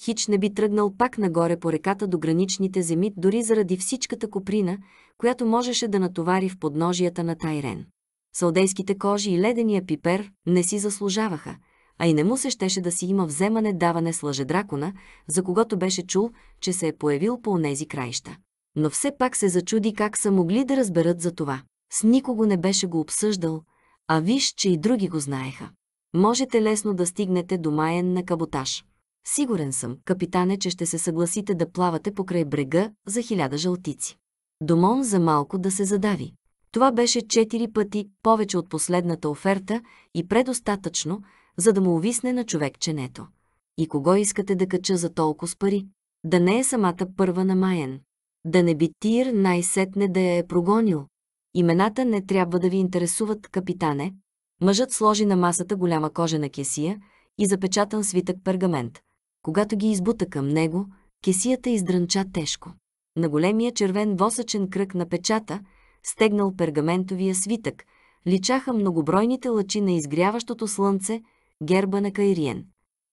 Хич не би тръгнал пак нагоре по реката до граничните земи, дори заради всичката коприна, която можеше да натовари в подножията на Тайрен. Салдейските кожи и ледения пипер не си заслужаваха – а и не му се щеше да си има вземане-даване с лъжедракона, за когото беше чул, че се е появил по онези краища. Но все пак се зачуди как са могли да разберат за това. С никого не беше го обсъждал, а виж, че и други го знаеха. Можете лесно да стигнете до Майен на каботаж. Сигурен съм, капитане, че ще се съгласите да плавате покрай брега за хиляда жълтици. Домон за малко да се задави. Това беше четири пъти повече от последната оферта и предостатъчно, за да му увисне на човек ченето. И кого искате да кача за толкова с пари? Да не е самата първа на Майен. Да не би Тир най-сетне да я е прогонил. Имената не трябва да ви интересуват, капитане. Мъжът сложи на масата голяма кожена кесия и запечатан свитък пергамент. Когато ги избута към него, кесията издрънча тежко. На големия червен восъчен кръг на печата, стегнал пергаментовия свитък, личаха многобройните лъчи на изгряващото слънце, герба на Кайриен.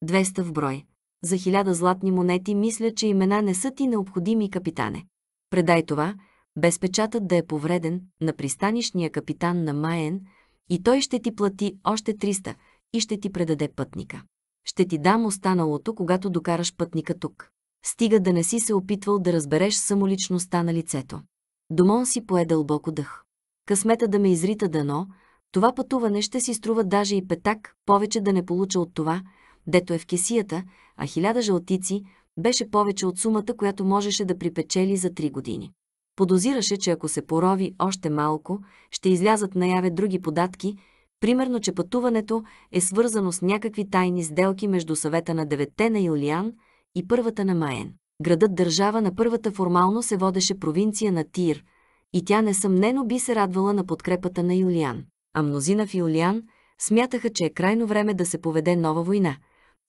200 в брой. За хиляда златни монети мисля, че имена не са ти необходими, капитане. Предай това, без печатът да е повреден, на пристанишния капитан на Майен и той ще ти плати още 300 и ще ти предаде пътника. Ще ти дам останалото, когато докараш пътника тук. Стига да не си се опитвал да разбереш самоличността на лицето. Домон си пое дълбоко дъх. Късмета да ме изрита дано, това пътуване ще си струва даже и петак, повече да не получа от това, дето е в кесията, а хиляда жълтици беше повече от сумата, която можеше да припечели за три години. Подозираше, че ако се порови още малко, ще излязат наяве други податки, примерно, че пътуването е свързано с някакви тайни сделки между съвета на девете на Юлиан и първата на Маен. Градът държава на първата формално се водеше провинция на Тир, и тя несъмнено би се радвала на подкрепата на Юлиан а мнозина в Юлиан смятаха, че е крайно време да се поведе нова война,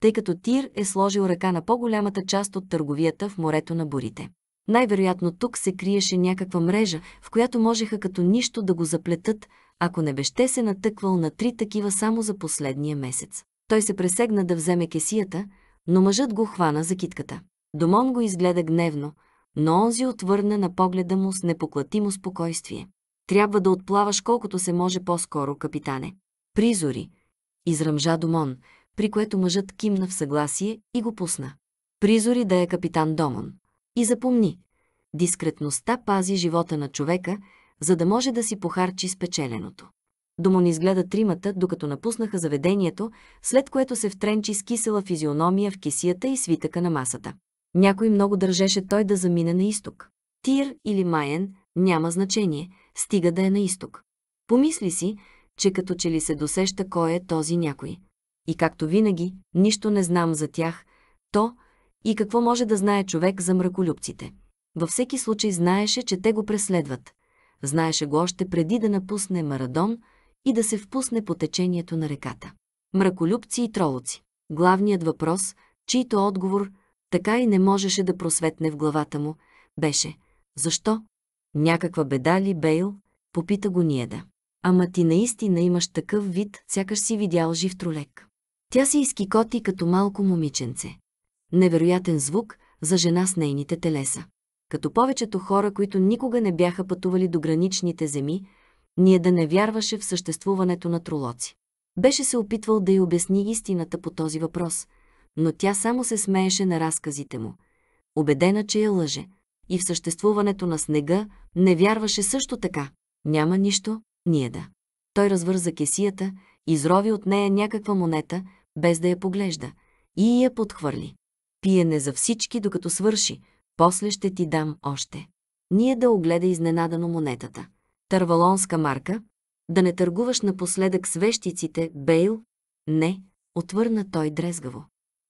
тъй като Тир е сложил ръка на по-голямата част от търговията в морето на бурите. Най-вероятно тук се криеше някаква мрежа, в която можеха като нищо да го заплетат, ако не беше се натъквал на три такива само за последния месец. Той се пресегна да вземе кесията, но мъжът го хвана за китката. Домон го изгледа гневно, но онзи отвърна на погледа му с непоклатимо спокойствие. Трябва да отплаваш колкото се може по-скоро, капитане. Призори. Изръмжа Домон, при което мъжът кимна в съгласие и го пусна. Призори да е капитан Домон. И запомни, дискретността пази живота на човека, за да може да си похарчи спечеленото. Домон изгледа тримата, докато напуснаха заведението, след което се втренчи с кисела физиономия в кисията и свитъка на масата. Някой много държеше той да замине на изток. Тир или Майен, няма значение, стига да е на изток. Помисли си, че като че ли се досеща кой е този някой. И както винаги, нищо не знам за тях, то и какво може да знае човек за мраколюбците. Във всеки случай знаеше, че те го преследват. Знаеше го още преди да напусне Марадон и да се впусне по течението на реката. Мраколюбци и тролоци. Главният въпрос, чийто отговор така и не можеше да просветне в главата му, беше – защо? Някаква беда ли, Бейл? Попита го Ниеда. Ама ти наистина имаш такъв вид, сякаш си видял жив тролек. Тя се изкикоти като малко момиченце. Невероятен звук за жена с нейните телеса. Като повечето хора, които никога не бяха пътували до граничните земи, ние да не вярваше в съществуването на тролоци. Беше се опитвал да й обясни истината по този въпрос, но тя само се смееше на разказите му. Обедена, че я е лъже. И в съществуването на снега, не вярваше също така. Няма нищо, ние да. Той развърза кесията, изрови от нея някаква монета, без да я поглежда, и я подхвърли. Пиене за всички, докато свърши. После ще ти дам още. Ние да огледа изненадано монетата. Тървалонска марка? Да не търгуваш напоследък с вещиците, Бейл? Не, отвърна той дрезгаво.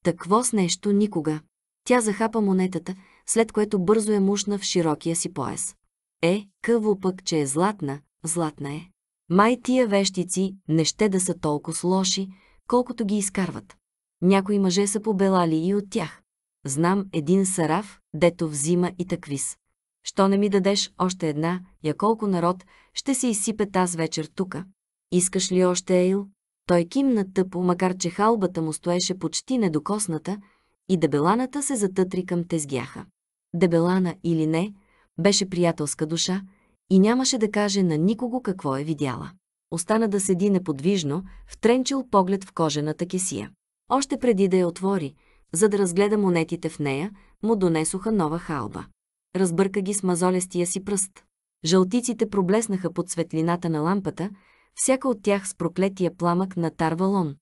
Такво с нещо никога. Тя захапа монетата, след което бързо я мушна в широкия си пояс. Е, къво пък, че е златна, златна е. Май тия вещици не ще да са толкова лоши, колкото ги изкарват. Някои мъже са побелали и от тях. Знам един сараф, дето взима и таквис. Що не ми дадеш още една, я колко народ, ще се изсипе таз вечер тука. Искаш ли още ейл? Той кимна тъпо, макар че халбата му стоеше почти недокосната и дебеланата се затътри към тезгяха. Дебелана или не, беше приятелска душа и нямаше да каже на никого какво е видяла. Остана да седи неподвижно, втренчил поглед в кожената кесия. Още преди да я отвори, за да разгледа монетите в нея, му донесоха нова халба. Разбърка ги с мазолестия си пръст. Жълтиците проблеснаха под светлината на лампата, всяка от тях с проклетия пламък на тарвалон.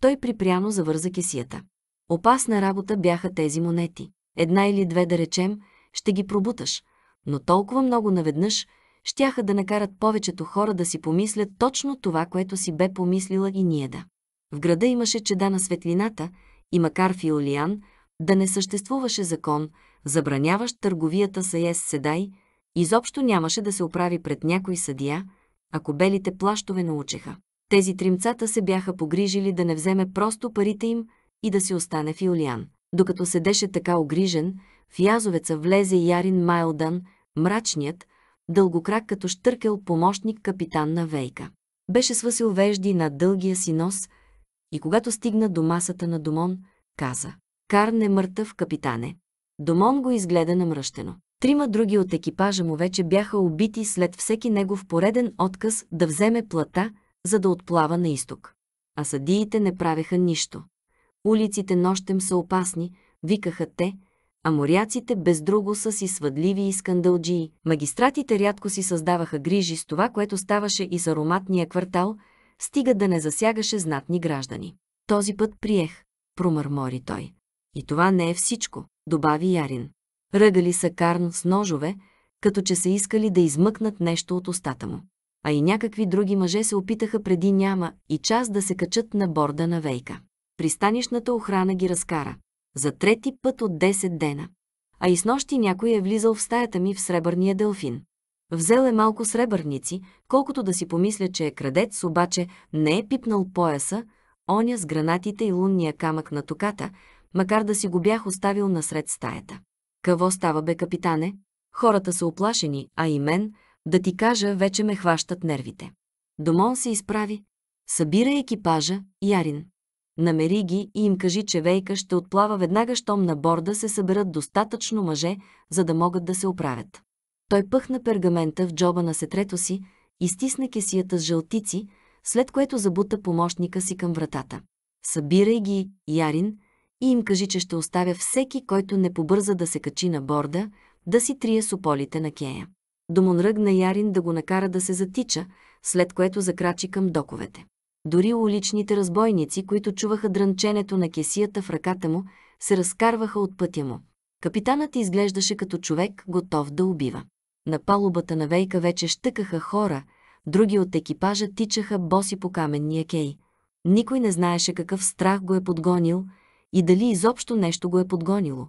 Той припряно завърза кесията. Опасна работа бяха тези монети. Една или две да речем, ще ги пробуташ, но толкова много наведнъж щяха да накарат повечето хора да си помислят точно това, което си бе помислила и ние да. В града имаше чеда на светлината и макар фиолиан, да не съществуваше закон, забраняващ търговията с ЕС Седай, изобщо нямаше да се оправи пред някой съдия, ако белите плащове научеха. Тези тримцата се бяха погрижили да не вземе просто парите им и да си остане фиолиан. Докато седеше така огрижен, в язовеца влезе Ярин Майлдан мрачният, дългокрак като штъркел помощник капитан на Вейка. Беше свъсил вежди на дългия си нос и когато стигна до масата на Домон, каза «Кар не мъртъв, капитане». Домон го изгледа намръщено. Трима други от екипажа му вече бяха убити след всеки негов пореден отказ да вземе плата, за да отплава на изток. А съдиите не правеха нищо. Улиците нощем са опасни, викаха те – а моряците без друго са си свъдливи и скандалджии. Магистратите рядко си създаваха грижи с това, което ставаше и с ароматния квартал, стига да не засягаше знатни граждани. Този път приех, промърмори той. И това не е всичко, добави Ярин. Ръгали са Карн с ножове, като че са искали да измъкнат нещо от устата му. А и някакви други мъже се опитаха преди няма и час да се качат на борда на Вейка. Пристанищната охрана ги разкара за трети път от 10 дена. А и с нощи някой е влизал в стаята ми в сребърния делфин. Взел е малко сребърници, колкото да си помисля, че е крадец, обаче не е пипнал пояса, оня с гранатите и лунния камък на токата, макар да си го бях оставил насред стаята. Какво става бе, капитане? Хората са оплашени, а и мен, да ти кажа, вече ме хващат нервите. Домон се изправи. Събира екипажа, Ярин намери ги и им кажи, че Вейка ще отплава веднага, щом на борда се съберат достатъчно мъже, за да могат да се оправят. Той пъхна пергамента в джоба на сетрето си и стисна кесията с жълтици, след което забута помощника си към вратата. Събирай ги, Ярин, и им кажи, че ще оставя всеки, който не побърза да се качи на борда, да си трие сополите на кея. Домон ръгна Ярин да го накара да се затича, след което закрачи към доковете. Дори уличните разбойници, които чуваха дрънченето на кесията в ръката му, се разкарваха от пътя му. Капитанът изглеждаше като човек, готов да убива. На палубата на Вейка вече щъкаха хора, други от екипажа тичаха боси по каменния кей. Никой не знаеше какъв страх го е подгонил и дали изобщо нещо го е подгонило.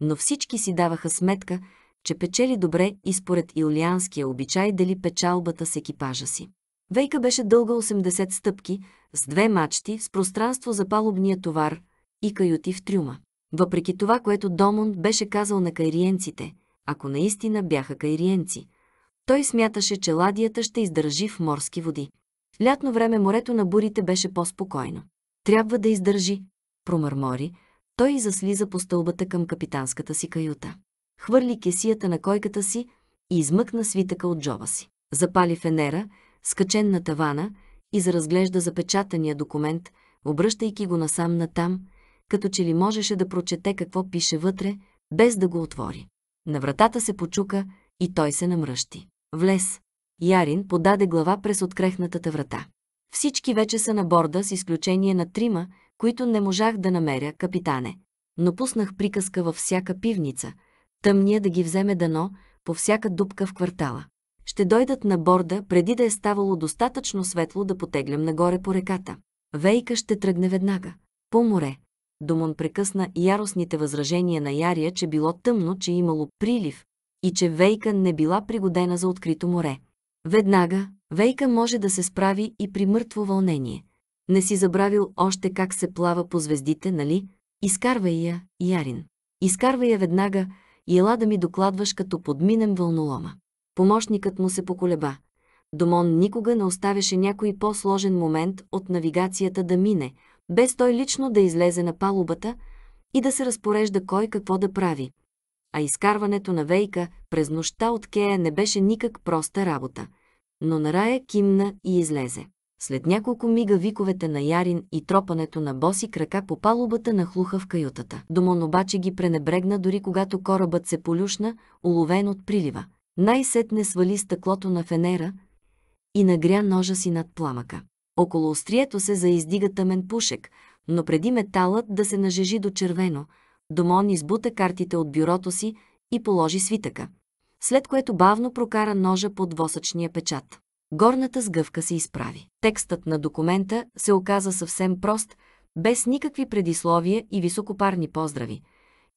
Но всички си даваха сметка, че печели добре и според илианския обичай дали печалбата с екипажа си. Вейка беше дълга 80 стъпки, с две мачти, с пространство за палубния товар и каюти в трюма. Въпреки това, което Домонт беше казал на кайриенците, ако наистина бяха кайриенци, той смяташе, че ладията ще издържи в морски води. Лятно време морето на бурите беше по-спокойно. Трябва да издържи, промърмори, той заслиза по стълбата към капитанската си каюта. Хвърли кесията на койката си и измъкна свитъка от джоба си. Запали фенера, скачен на тавана, и заразглежда запечатания документ, обръщайки го насам натам, като че ли можеше да прочете какво пише вътре, без да го отвори. На вратата се почука и той се намръщи. Влез. Ярин подаде глава през открехнатата врата. Всички вече са на борда, с изключение на трима, които не можах да намеря, капитане. Но пуснах приказка във всяка пивница, тъмния да ги вземе дано, по всяка дупка в квартала ще дойдат на борда, преди да е ставало достатъчно светло да потеглям нагоре по реката. Вейка ще тръгне веднага. По море. Домон прекъсна яростните възражения на Ярия, че било тъмно, че имало прилив и че Вейка не била пригодена за открито море. Веднага, Вейка може да се справи и при мъртво вълнение. Не си забравил още как се плава по звездите, нали? Изкарвай я, Ярин. Изкарвай я веднага и ела да ми докладваш като подминем вълнолома. Помощникът му се поколеба. Домон никога не оставяше някой по-сложен момент от навигацията да мине, без той лично да излезе на палубата и да се разпорежда кой какво да прави. А изкарването на Вейка през нощта от Кея не беше никак проста работа. Но Нарая кимна и излезе. След няколко мига виковете на Ярин и тропането на боси крака по палубата нахлуха в каютата. Домон обаче ги пренебрегна дори когато корабът се полюшна, уловен от прилива. Най-сетне свали стъклото на фенера и нагря ножа си над пламъка. Около острието се заиздига тъмен пушек, но преди металът да се нажежи до червено, Домон избута картите от бюрото си и положи свитъка, след което бавно прокара ножа под восъчния печат. Горната сгъвка се изправи. Текстът на документа се оказа съвсем прост, без никакви предисловия и високопарни поздрави,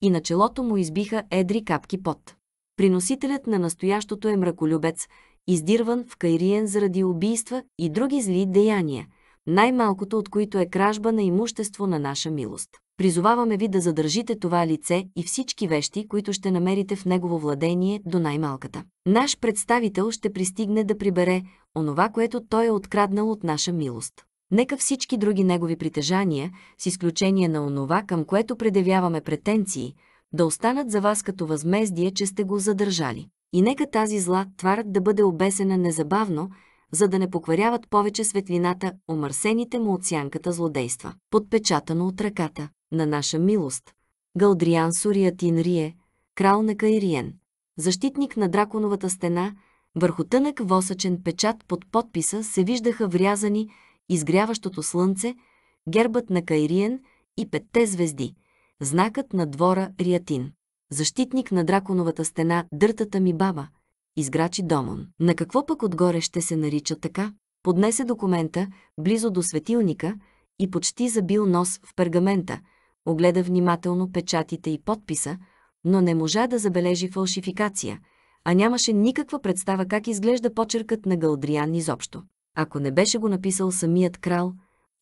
и на челото му избиха едри капки пот. Приносителят на настоящото е мраколюбец, издирван в Кайриен заради убийства и други зли деяния, най-малкото от които е кражба на имущество на наша милост. Призоваваме ви да задържите това лице и всички вещи, които ще намерите в негово владение до най-малката. Наш представител ще пристигне да прибере онова, което той е откраднал от наша милост. Нека всички други негови притежания, с изключение на онова, към което предявяваме претенции – да останат за вас като възмездие, че сте го задържали. И нека тази зла тварът да бъде обесена незабавно, за да не покваряват повече светлината, омърсените му от сянката злодейства. Подпечатано от ръката на наша милост. Галдриан Суриатин Рие, крал на Кайриен, защитник на драконовата стена, върху тънък восъчен печат под подписа се виждаха врязани изгряващото слънце, гербът на Кайриен и петте звезди – знакът на двора Риатин. Защитник на драконовата стена, дъртата ми баба, изграчи Домон. На какво пък отгоре ще се нарича така? Поднесе документа близо до светилника и почти забил нос в пергамента, огледа внимателно печатите и подписа, но не можа да забележи фалшификация, а нямаше никаква представа как изглежда почеркът на Галдриан изобщо. Ако не беше го написал самият крал,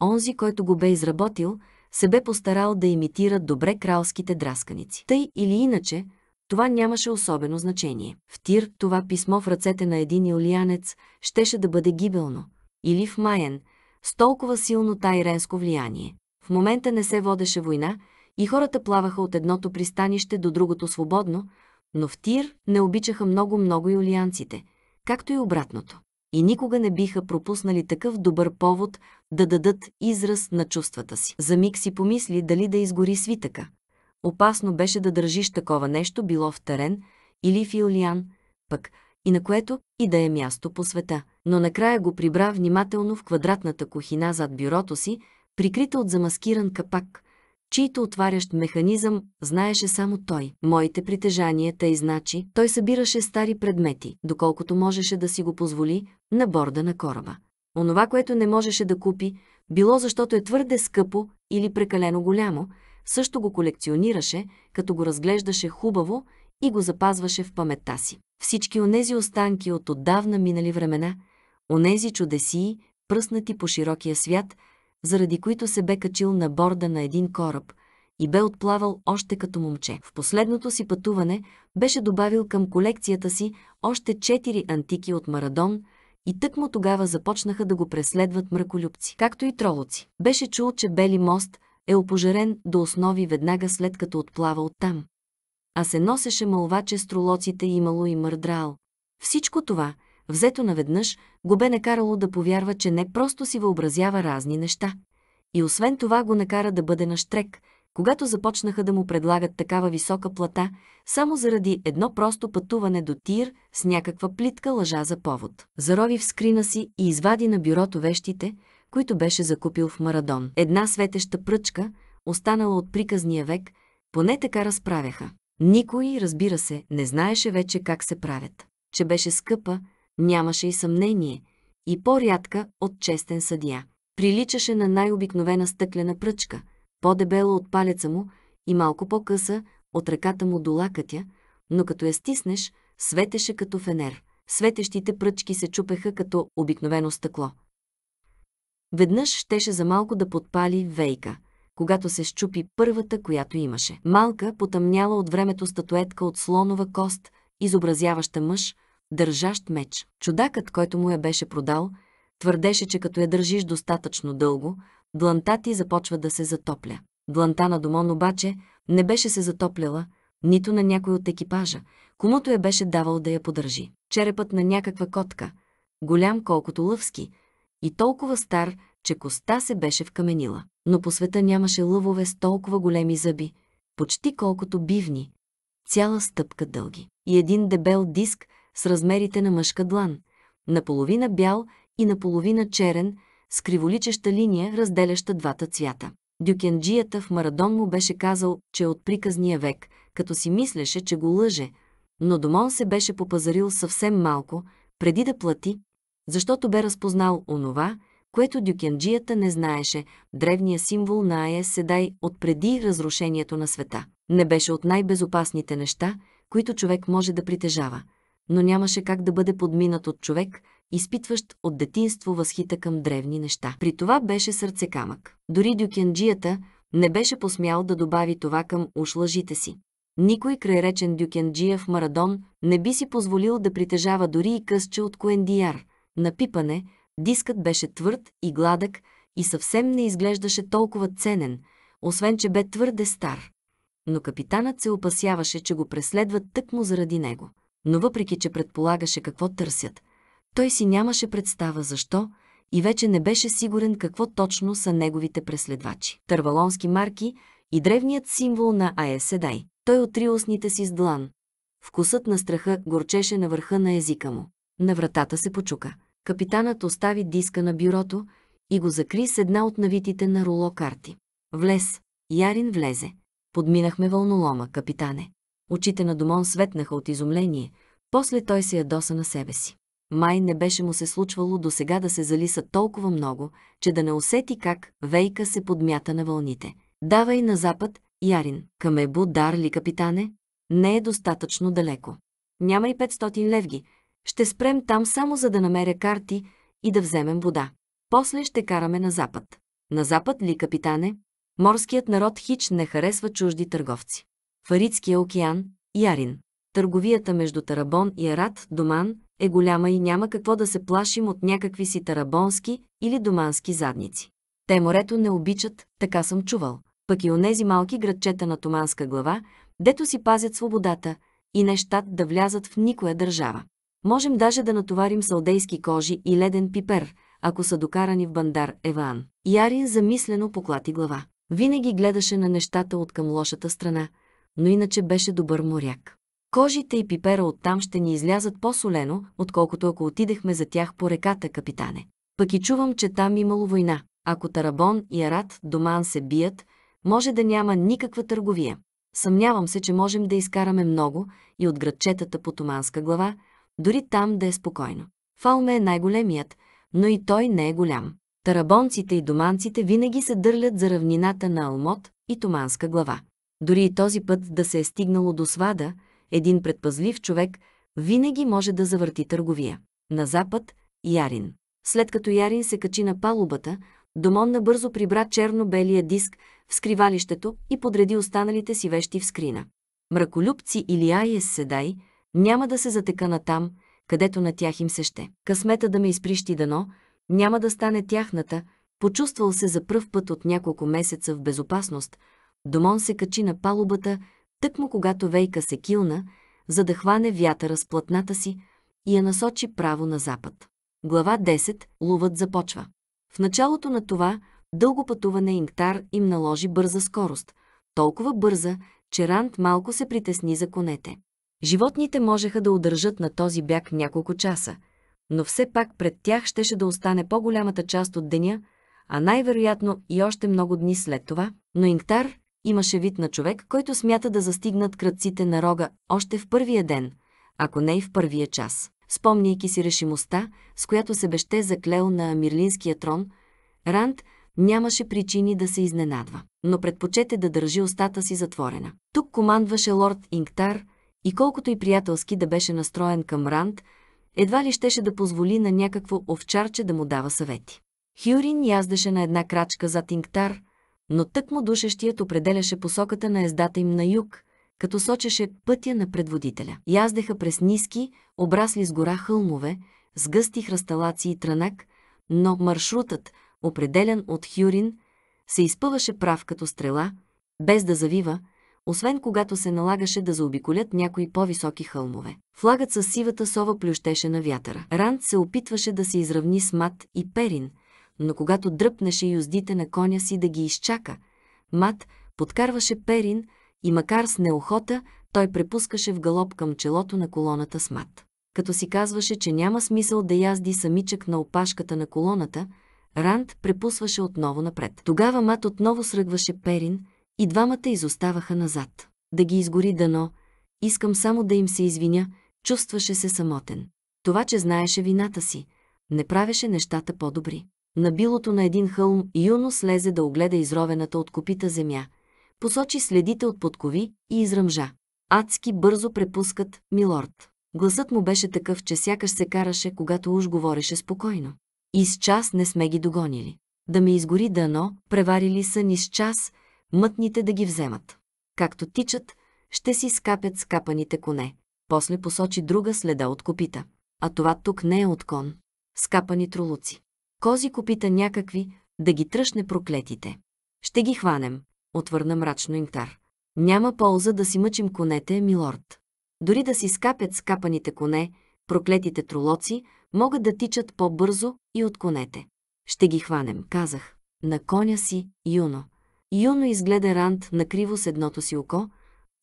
онзи, който го бе изработил, се бе постарал да имитира добре кралските драсканици. Тъй или иначе, това нямаше особено значение. В Тир това писмо в ръцете на един илиянец щеше да бъде гибелно. Или в Майен, с толкова силно тайренско влияние. В момента не се водеше война и хората плаваха от едното пристанище до другото свободно, но в Тир не обичаха много-много юлианците, както и обратното и никога не биха пропуснали такъв добър повод да дадат израз на чувствата си. За миг си помисли дали да изгори свитъка. Опасно беше да държиш такова нещо, било в терен или в Юлиан, пък и на което и да е място по света. Но накрая го прибра внимателно в квадратната кухина зад бюрото си, прикрита от замаскиран капак – чийто отварящ механизъм знаеше само той. Моите притежания тъй значи, той събираше стари предмети, доколкото можеше да си го позволи, на борда на кораба. Онова, което не можеше да купи, било защото е твърде скъпо или прекалено голямо, също го колекционираше, като го разглеждаше хубаво и го запазваше в паметта си. Всички онези останки от отдавна минали времена, онези чудесии, пръснати по широкия свят – заради които се бе качил на борда на един кораб и бе отплавал още като момче. В последното си пътуване беше добавил към колекцията си още четири антики от Марадон и тъкмо тогава започнаха да го преследват мраколюбци, както и тролоци. Беше чул, че Бели мост е опожарен до основи веднага след като отплава оттам. А се носеше мълва, че стролоците имало и мърдрал. Всичко това – взето наведнъж, го бе накарало да повярва, че не просто си въобразява разни неща. И освен това го накара да бъде на штрек, когато започнаха да му предлагат такава висока плата, само заради едно просто пътуване до Тир с някаква плитка лъжа за повод. Зарови в скрина си и извади на бюрото вещите, които беше закупил в Марадон. Една светеща пръчка, останала от приказния век, поне така разправяха. Никой, разбира се, не знаеше вече как се правят. Че беше скъпа, Нямаше и съмнение, и по-рядка от честен съдия. Приличаше на най-обикновена стъклена пръчка, по-дебела от палеца му и малко по-къса от ръката му до лакътя, но като я стиснеш, светеше като фенер. Светещите пръчки се чупеха като обикновено стъкло. Веднъж щеше за малко да подпали вейка, когато се щупи първата, която имаше. Малка, потъмняла от времето статуетка от слонова кост, изобразяваща мъж, държащ меч. Чудакът, който му я беше продал, твърдеше, че като я държиш достатъчно дълго, дланта ти започва да се затопля. Дланта на Домон обаче не беше се затопляла, нито на някой от екипажа, комуто я беше давал да я подържи. Черепът на някаква котка, голям колкото лъвски, и толкова стар, че коста се беше вкаменила. Но по света нямаше лъвове с толкова големи зъби, почти колкото бивни, цяла стъпка дълги. И един дебел диск с размерите на мъжка длан, наполовина бял и наполовина черен, с криволичеща линия, разделяща двата цвята. Дюкенджията в Марадон му беше казал, че е от приказния век, като си мислеше, че го лъже, но Домон се беше попазарил съвсем малко, преди да плати, защото бе разпознал онова, което Дюкенджията не знаеше, древния символ на Ае Седай от преди разрушението на света. Не беше от най-безопасните неща, които човек може да притежава – но нямаше как да бъде подминат от човек, изпитващ от детинство възхита към древни неща. При това беше сърцекамък. Дори дюкенджията не беше посмял да добави това към ушлъжите лъжите си. Никой крайречен дюкенджия в Марадон не би си позволил да притежава дори и късче от коендияр. На пипане дискът беше твърд и гладък и съвсем не изглеждаше толкова ценен, освен че бе твърде стар. Но капитанът се опасяваше, че го преследват тъкмо заради него но въпреки, че предполагаше какво търсят, той си нямаше представа защо и вече не беше сигурен какво точно са неговите преследвачи. Тървалонски марки и древният символ на Аеседай. Той отри устните си с длан. Вкусът на страха горчеше на върха на езика му. На вратата се почука. Капитанът остави диска на бюрото и го закри с една от навитите на руло карти. Влез. Ярин влезе. Подминахме вълнолома, капитане. Очите на Домон светнаха от изумление, после той се ядоса на себе си. Май не беше му се случвало до сега да се залиса толкова много, че да не усети как вейка се подмята на вълните. Давай на запад, Ярин, към Ебу дар ли капитане? Не е достатъчно далеко. Няма и 500 левги. Ще спрем там само за да намеря карти и да вземем вода. После ще караме на запад. На запад ли, капитане? Морският народ хич не харесва чужди търговци. Фаридския океан, Ярин. Търговията между Тарабон и Арат, Доман, е голяма и няма какво да се плашим от някакви си тарабонски или домански задници. Те морето не обичат, така съм чувал. Пък и онези малки градчета на Томанска глава, дето си пазят свободата и нещат да влязат в никоя държава. Можем даже да натоварим салдейски кожи и леден пипер, ако са докарани в бандар Еван. Ярин замислено поклати глава. Винаги гледаше на нещата от към лошата страна – но иначе беше добър моряк. Кожите и пипера оттам ще ни излязат по-солено, отколкото ако отидехме за тях по реката, капитане. Пък и чувам, че там имало война. Ако Тарабон и Арат, Доман се бият, може да няма никаква търговия. Съмнявам се, че можем да изкараме много и от градчетата по туманска глава, дори там да е спокойно. Фалме е най-големият, но и той не е голям. Тарабонците и доманците винаги се дърлят за равнината на Алмот и туманска глава. Дори и този път да се е стигнало до свада, един предпазлив човек винаги може да завърти търговия. На запад – Ярин. След като Ярин се качи на палубата, Домон набързо прибра черно-белия диск в скривалището и подреди останалите си вещи в скрина. Мраколюбци или Айес Седай няма да се затека на там, където на тях им се ще. Късмета да ме изприщи дано, няма да стане тяхната, почувствал се за пръв път от няколко месеца в безопасност – Домон се качи на палубата, тъкмо когато Вейка се килна, за да хване вятъра с платната си и я насочи право на запад. Глава 10. Лувът започва. В началото на това дълго пътуване Ингтар им наложи бърза скорост, толкова бърза, че Ранд малко се притесни за конете. Животните можеха да удържат на този бяг няколко часа, но все пак пред тях щеше да остане по-голямата част от деня, а най-вероятно и още много дни след това, но Ингтар. Имаше вид на човек, който смята да застигнат кръците на рога още в първия ден, ако не и в първия час. Спомняйки си решимостта, с която се беше заклел на Мирлинския трон, Ранд нямаше причини да се изненадва, но предпочете да държи устата си затворена. Тук командваше лорд Инктар и колкото и приятелски да беше настроен към Ранд, едва ли щеше да позволи на някакво овчарче да му дава съвети. Хюрин яздаше на една крачка зад Инктар – но тъкмо душещият определяше посоката на ездата им на юг, като сочеше пътя на предводителя. Яздеха през ниски, обрасли с гора хълмове, с гъсти хръсталаци и трънак, но маршрутът, определен от Хюрин, се изпъваше прав като стрела, без да завива, освен когато се налагаше да заобиколят някои по-високи хълмове. Флагът с сивата сова плющеше на вятъра. Ранд се опитваше да се изравни с Мат и Перин – но когато дръпнеше юздите на коня си да ги изчака, мат подкарваше Перин и макар с неохота, той препускаше в галоп към челото на колоната с мат. Като си казваше, че няма смисъл да язди самичък на опашката на колоната, Ранд препусваше отново напред. Тогава мат отново сръгваше Перин и двамата изоставаха назад. Да ги изгори дано, искам само да им се извиня, чувстваше се самотен. Това, че знаеше вината си, не правеше нещата по-добри. На билото на един хълм Юно слезе да огледа изровената от копита земя, посочи следите от подкови и изръмжа. Адски бързо препускат, милорд. Гласът му беше такъв, че сякаш се караше, когато уж говореше спокойно. И с час не сме ги догонили. Да ме изгори дано, преварили са ни с час, мътните да ги вземат. Както тичат, ще си скапят скапаните коне. После посочи друга следа от копита. А това тук не е от кон. Скапани тролуци. Кози копита някакви, да ги тръшне проклетите. Ще ги хванем, отвърна мрачно Инктар. Няма полза да си мъчим конете, милорд. Дори да си скапят скапаните коне, проклетите тролоци могат да тичат по-бързо и от конете. Ще ги хванем, казах. На коня си, Юно. Юно изгледа Рант накриво с едното си око,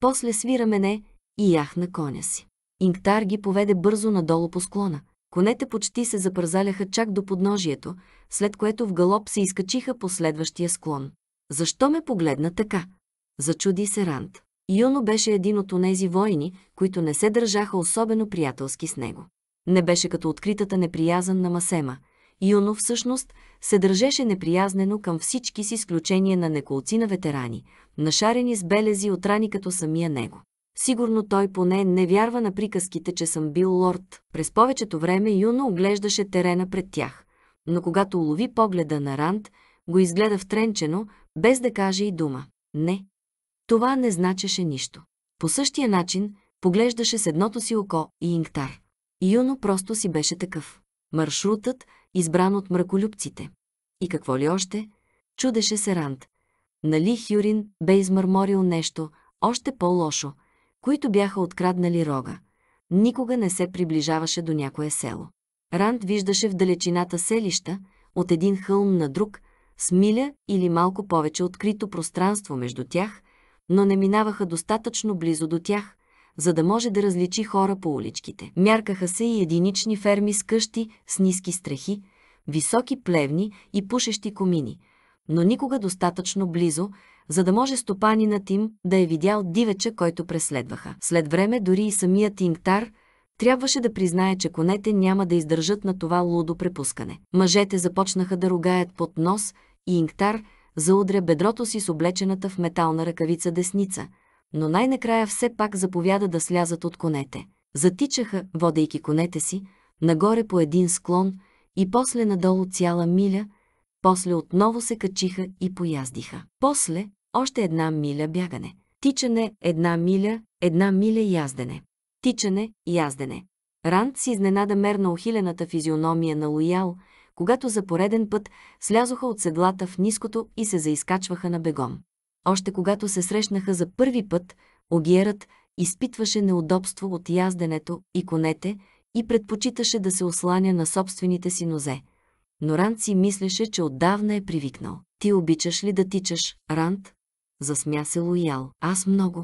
после свира мене и ях на коня си. Инктар ги поведе бързо надолу по склона. Конете почти се запързаляха чак до подножието, след което в галоп се изкачиха по следващия склон. Защо ме погледна така? Зачуди се Ранд. Юно беше един от онези войни, които не се държаха особено приятелски с него. Не беше като откритата неприязан на Масема. Юно всъщност се държеше неприязнено към всички с изключение на неколци на ветерани, нашарени с белези от рани като самия него. Сигурно той поне не вярва на приказките, че съм бил лорд. През повечето време Юно оглеждаше терена пред тях, но когато улови погледа на Ранд, го изгледа втренчено, без да каже и дума. Не. Това не значеше нищо. По същия начин поглеждаше с едното си око и инктар. Юно просто си беше такъв. Маршрутът, избран от мраколюбците. И какво ли още? Чудеше се Ранд. Нали Хюрин бе измърморил нещо, още по-лошо – които бяха откраднали рога. Никога не се приближаваше до някое село. Ранд виждаше в далечината селища, от един хълм на друг, с миля или малко повече открито пространство между тях, но не минаваха достатъчно близо до тях, за да може да различи хора по уличките. Мяркаха се и единични ферми с къщи, с ниски страхи, високи плевни и пушещи комини, но никога достатъчно близо, за да може стопанинът им да е видял дивеча, който преследваха. След време дори и самият Ингтар трябваше да признае, че конете няма да издържат на това лудо препускане. Мъжете започнаха да ругаят под нос и Ингтар заудря бедрото си с облечената в метална ръкавица десница, но най-накрая все пак заповяда да слязат от конете. Затичаха, водейки конете си, нагоре по един склон и после надолу цяла миля, после отново се качиха и пояздиха. После, още една миля бягане. Тичане, една миля, една миля яздене. Тичане, яздене. Ранд си изненада на охилената физиономия на Лоял, когато за пореден път слязоха от седлата в ниското и се заискачваха на бегом. Още когато се срещнаха за първи път, Огиерът изпитваше неудобство от язденето и конете и предпочиташе да се осланя на собствените си нозе. Но Ранд си мислеше, че отдавна е привикнал. Ти обичаш ли да тичаш, Ранд? засмя се Лоял. Аз много.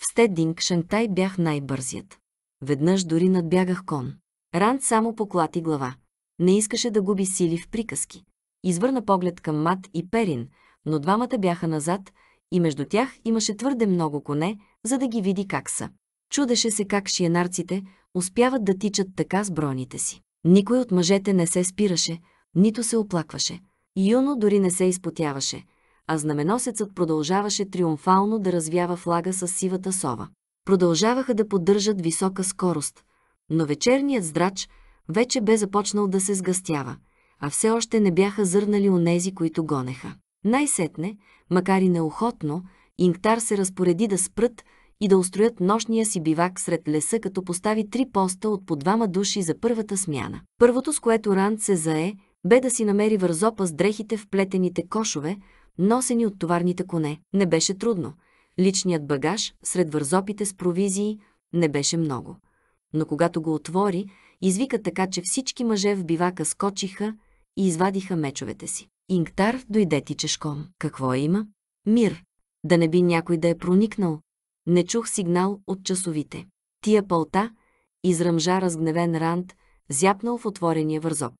В Стединг Шантай бях най-бързият. Веднъж дори надбягах кон. Ранд само поклати глава. Не искаше да губи сили в приказки. Извърна поглед към Мат и Перин, но двамата бяха назад и между тях имаше твърде много коне, за да ги види как са. Чудеше се как шиенарците успяват да тичат така с броните си. Никой от мъжете не се спираше, нито се оплакваше. Юно дори не се изпотяваше – а знаменосецът продължаваше триумфално да развява флага с сивата сова. Продължаваха да поддържат висока скорост, но вечерният здрач вече бе започнал да се сгъстява, а все още не бяха зърнали онези, които гонеха. Най-сетне, макар и неохотно, Инктар се разпореди да спрат и да устроят нощния си бивак сред леса, като постави три поста от по двама души за първата смяна. Първото, с което Ранд се зае, бе да си намери вързопа с дрехите в плетените кошове, носени от товарните коне. Не беше трудно. Личният багаж сред вързопите с провизии не беше много. Но когато го отвори, извика така, че всички мъже в бивака скочиха и извадиха мечовете си. Ингтар дойде ти чешком. Какво е има? Мир. Да не би някой да е проникнал. Не чух сигнал от часовите. Тия пълта, изръмжа разгневен ранд, зяпнал в отворения вързоп.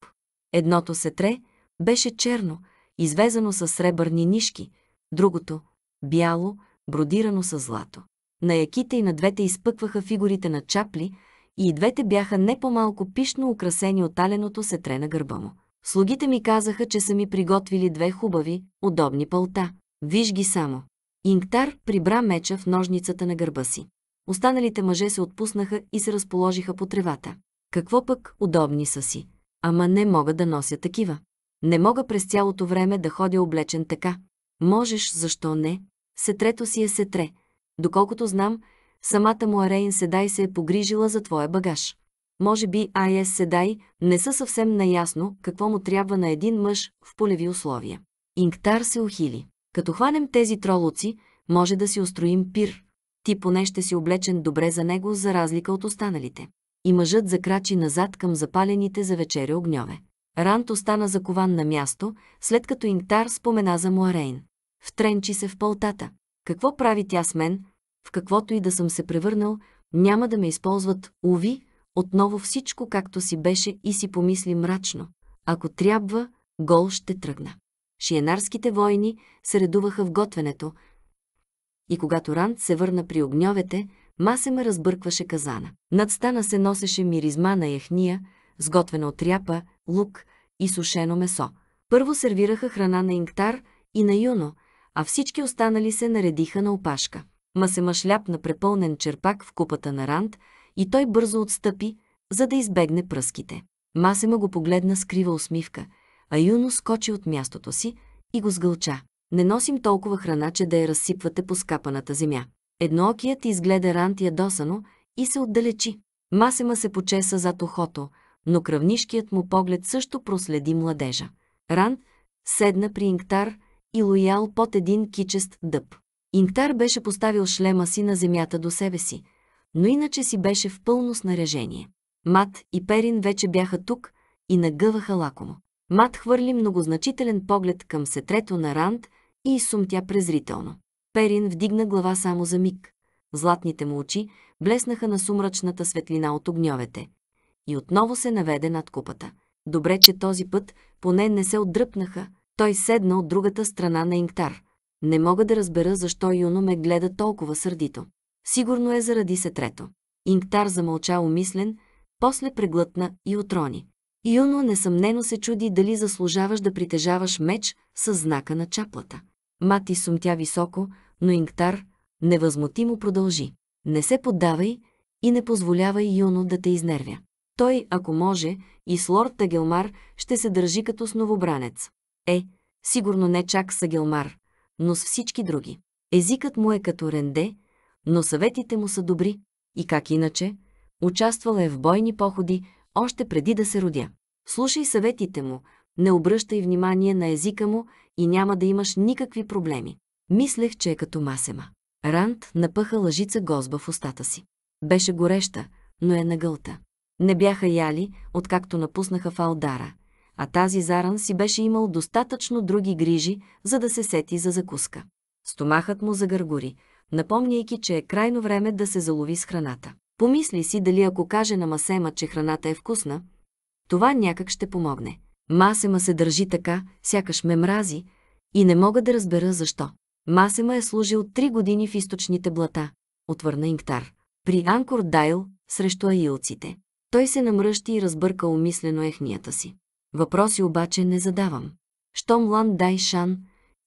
Едното сетре беше черно, извезено с сребърни нишки, другото – бяло, бродирано с злато. На яките и на двете изпъкваха фигурите на чапли и двете бяха не по-малко пишно украсени от аленото сетре на гърба му. Слугите ми казаха, че са ми приготвили две хубави, удобни пълта. Виж ги само. Инктар прибра меча в ножницата на гърба си. Останалите мъже се отпуснаха и се разположиха по тревата. Какво пък удобни са си? Ама не мога да нося такива. Не мога през цялото време да ходя облечен така. Можеш, защо не? Сетрето си е сетре. Доколкото знам, самата му Арейн Седай се е погрижила за твоя багаж. Може би Айес Седай не са съвсем наясно какво му трябва на един мъж в полеви условия. Инктар се ухили. Като хванем тези тролоци, може да си устроим пир. Ти поне ще си облечен добре за него, за разлика от останалите. И мъжът закрачи назад към запалените за вечеря огньове. Рант остана закован на място, след като Интар спомена за Муарейн. Втренчи се в полтата. Какво прави тя с мен? В каквото и да съм се превърнал, няма да ме използват, уви, отново всичко както си беше и си помисли мрачно. Ако трябва, гол ще тръгна. Шиенарските войни се редуваха в готвенето, и когато Рант се върна при огньовете, Масема разбъркваше казана. Над стана се носеше миризма на яхния, сготвена от ряпа, лук и сушено месо. Първо сервираха храна на Инктар и на Юно, а всички останали се наредиха на опашка. Ма се мъшляп на препълнен черпак в купата на Ранд и той бързо отстъпи, за да избегне пръските. Масема го погледна с крива усмивка, а Юно скочи от мястото си и го сгълча. Не носим толкова храна, че да я разсипвате по скапаната земя. Едноокият изгледа Рант ядосано и се отдалечи. Масема се почеса зад ухото, но кръвнишкият му поглед също проследи младежа. Ран седна при Инктар и лоял под един кичест дъб. Инктар беше поставил шлема си на земята до себе си, но иначе си беше в пълно снаряжение. Мат и Перин вече бяха тук и нагъваха лакомо. Мат хвърли многозначителен поглед към сетрето на Ранд и изсумтя презрително. Перин вдигна глава само за миг. Златните му очи блеснаха на сумрачната светлина от огньовете и отново се наведе над купата. Добре, че този път поне не се отдръпнаха. Той седна от другата страна на Инктар. Не мога да разбера защо Юно ме гледа толкова сърдито. Сигурно е заради сетрето. Инктар замълча умислен, после преглътна и отрони. Юно несъмнено се чуди дали заслужаваш да притежаваш меч с знака на чаплата. Мати сумтя високо, но Инктар невъзмутимо продължи. Не се поддавай и не позволявай Юно да те изнервя. Той, ако може, и с лорд Тагелмар ще се държи като с новобранец. Е, сигурно не чак с Агелмар, но с всички други. Езикът му е като ренде, но съветите му са добри. И как иначе? Участвал е в бойни походи още преди да се родя. Слушай съветите му, не обръщай внимание на езика му и няма да имаш никакви проблеми. Мислех, че е като масема. Ранд напъха лъжица гозба в устата си. Беше гореща, но е нагълта. Не бяха яли, откакто напуснаха Фалдара, а тази заран си беше имал достатъчно други грижи, за да се сети за закуска. Стомахът му загъргори, напомняйки, че е крайно време да се залови с храната. Помисли си дали ако каже на Масема, че храната е вкусна, това някак ще помогне. Масема се държи така, сякаш ме мрази, и не мога да разбера защо. Масема е служил три години в източните блата, отвърна Инктар, при Анкор Дайл срещу аилците. Той се намръщи и разбърка умислено ехнията си. Въпроси обаче не задавам. Щом Лан Дай Шан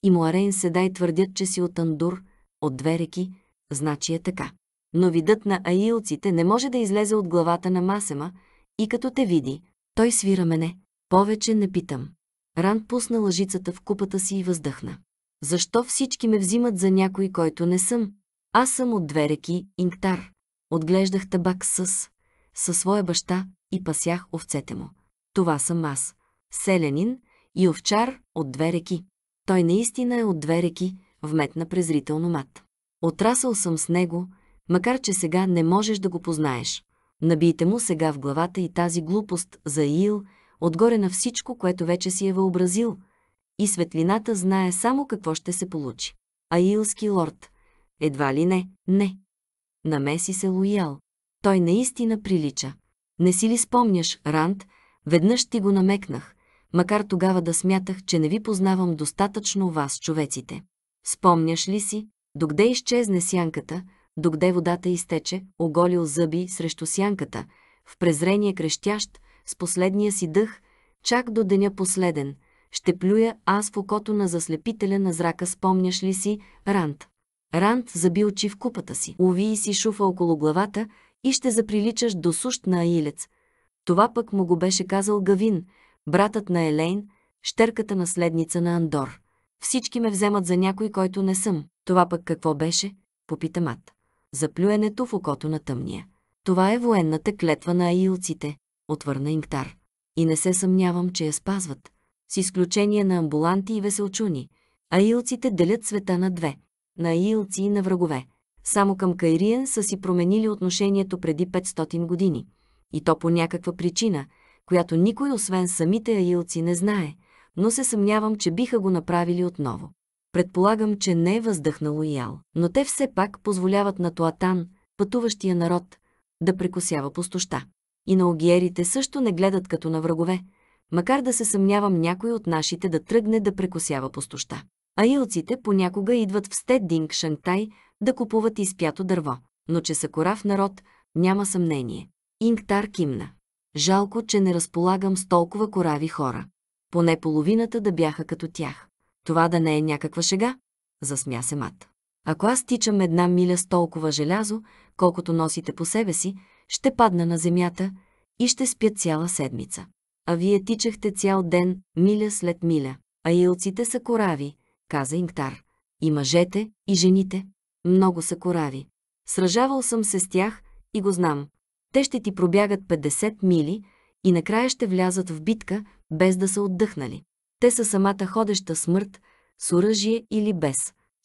и Муарейн Седай твърдят, че си от Андур, от две реки, значи е така. Но видът на аилците не може да излезе от главата на Масема и като те види, той свира мене. Повече не питам. Ран пусна лъжицата в купата си и въздъхна. Защо всички ме взимат за някой, който не съм? Аз съм от две реки, Инктар. Отглеждах табак с със своя баща и пасях овцете му. Това съм аз, селянин и овчар от две реки. Той наистина е от две реки, вметна презрително мат. Отрасъл съм с него, макар че сега не можеш да го познаеш. Набийте му сега в главата и тази глупост за Иил, отгоре на всичко, което вече си е въобразил. И светлината знае само какво ще се получи. Аилски лорд. Едва ли не, не. Намеси се Лоял. Той наистина прилича. Не си ли спомняш, Ранд, веднъж ти го намекнах, макар тогава да смятах, че не ви познавам достатъчно вас, човеците. Спомняш ли си, докъде изчезне сянката, докъде водата изтече, оголил зъби срещу сянката, в презрение крещящ, с последния си дъх, чак до деня последен, ще плюя аз в окото на заслепителя на зрака, спомняш ли си, Ранд? Ранд заби очи в купата си, уви и си шуфа около главата, и ще заприличаш до сущ на Аилец. Това пък му го беше казал Гавин, братът на Елейн, щерката наследница на Андор. Всички ме вземат за някой, който не съм. Това пък какво беше? Попита Мат. Заплюенето в окото на тъмния. Това е военната клетва на аилците, отвърна Инктар. И не се съмнявам, че я спазват. С изключение на амбуланти и веселчуни. Аилците делят света на две. На аилци и на врагове. Само към Кайриен са си променили отношението преди 500 години. И то по някаква причина, която никой освен самите аилци не знае, но се съмнявам, че биха го направили отново. Предполагам, че не е въздъхнало ял, но те все пак позволяват на Туатан, пътуващия народ, да прекосява пустоща. И на огиерите също не гледат като на врагове, макар да се съмнявам някой от нашите да тръгне да прекосява пустоща. Аилците понякога идват в Динг Шантай, да купуват изпято дърво, но че са корав народ, няма съмнение. Ингтар кимна. Жалко, че не разполагам с толкова корави хора. Поне половината да бяха като тях. Това да не е някаква шега? Засмя се мат. Ако аз тичам една миля с толкова желязо, колкото носите по себе си, ще падна на земята и ще спя цяла седмица. А вие тичахте цял ден, миля след миля. А илците са корави, каза Ингтар. И мъжете, и жените. Много са корави. Сражавал съм се с тях и го знам. Те ще ти пробягат 50 мили и накрая ще влязат в битка, без да са отдъхнали. Те са самата ходеща смърт, с оръжие или без,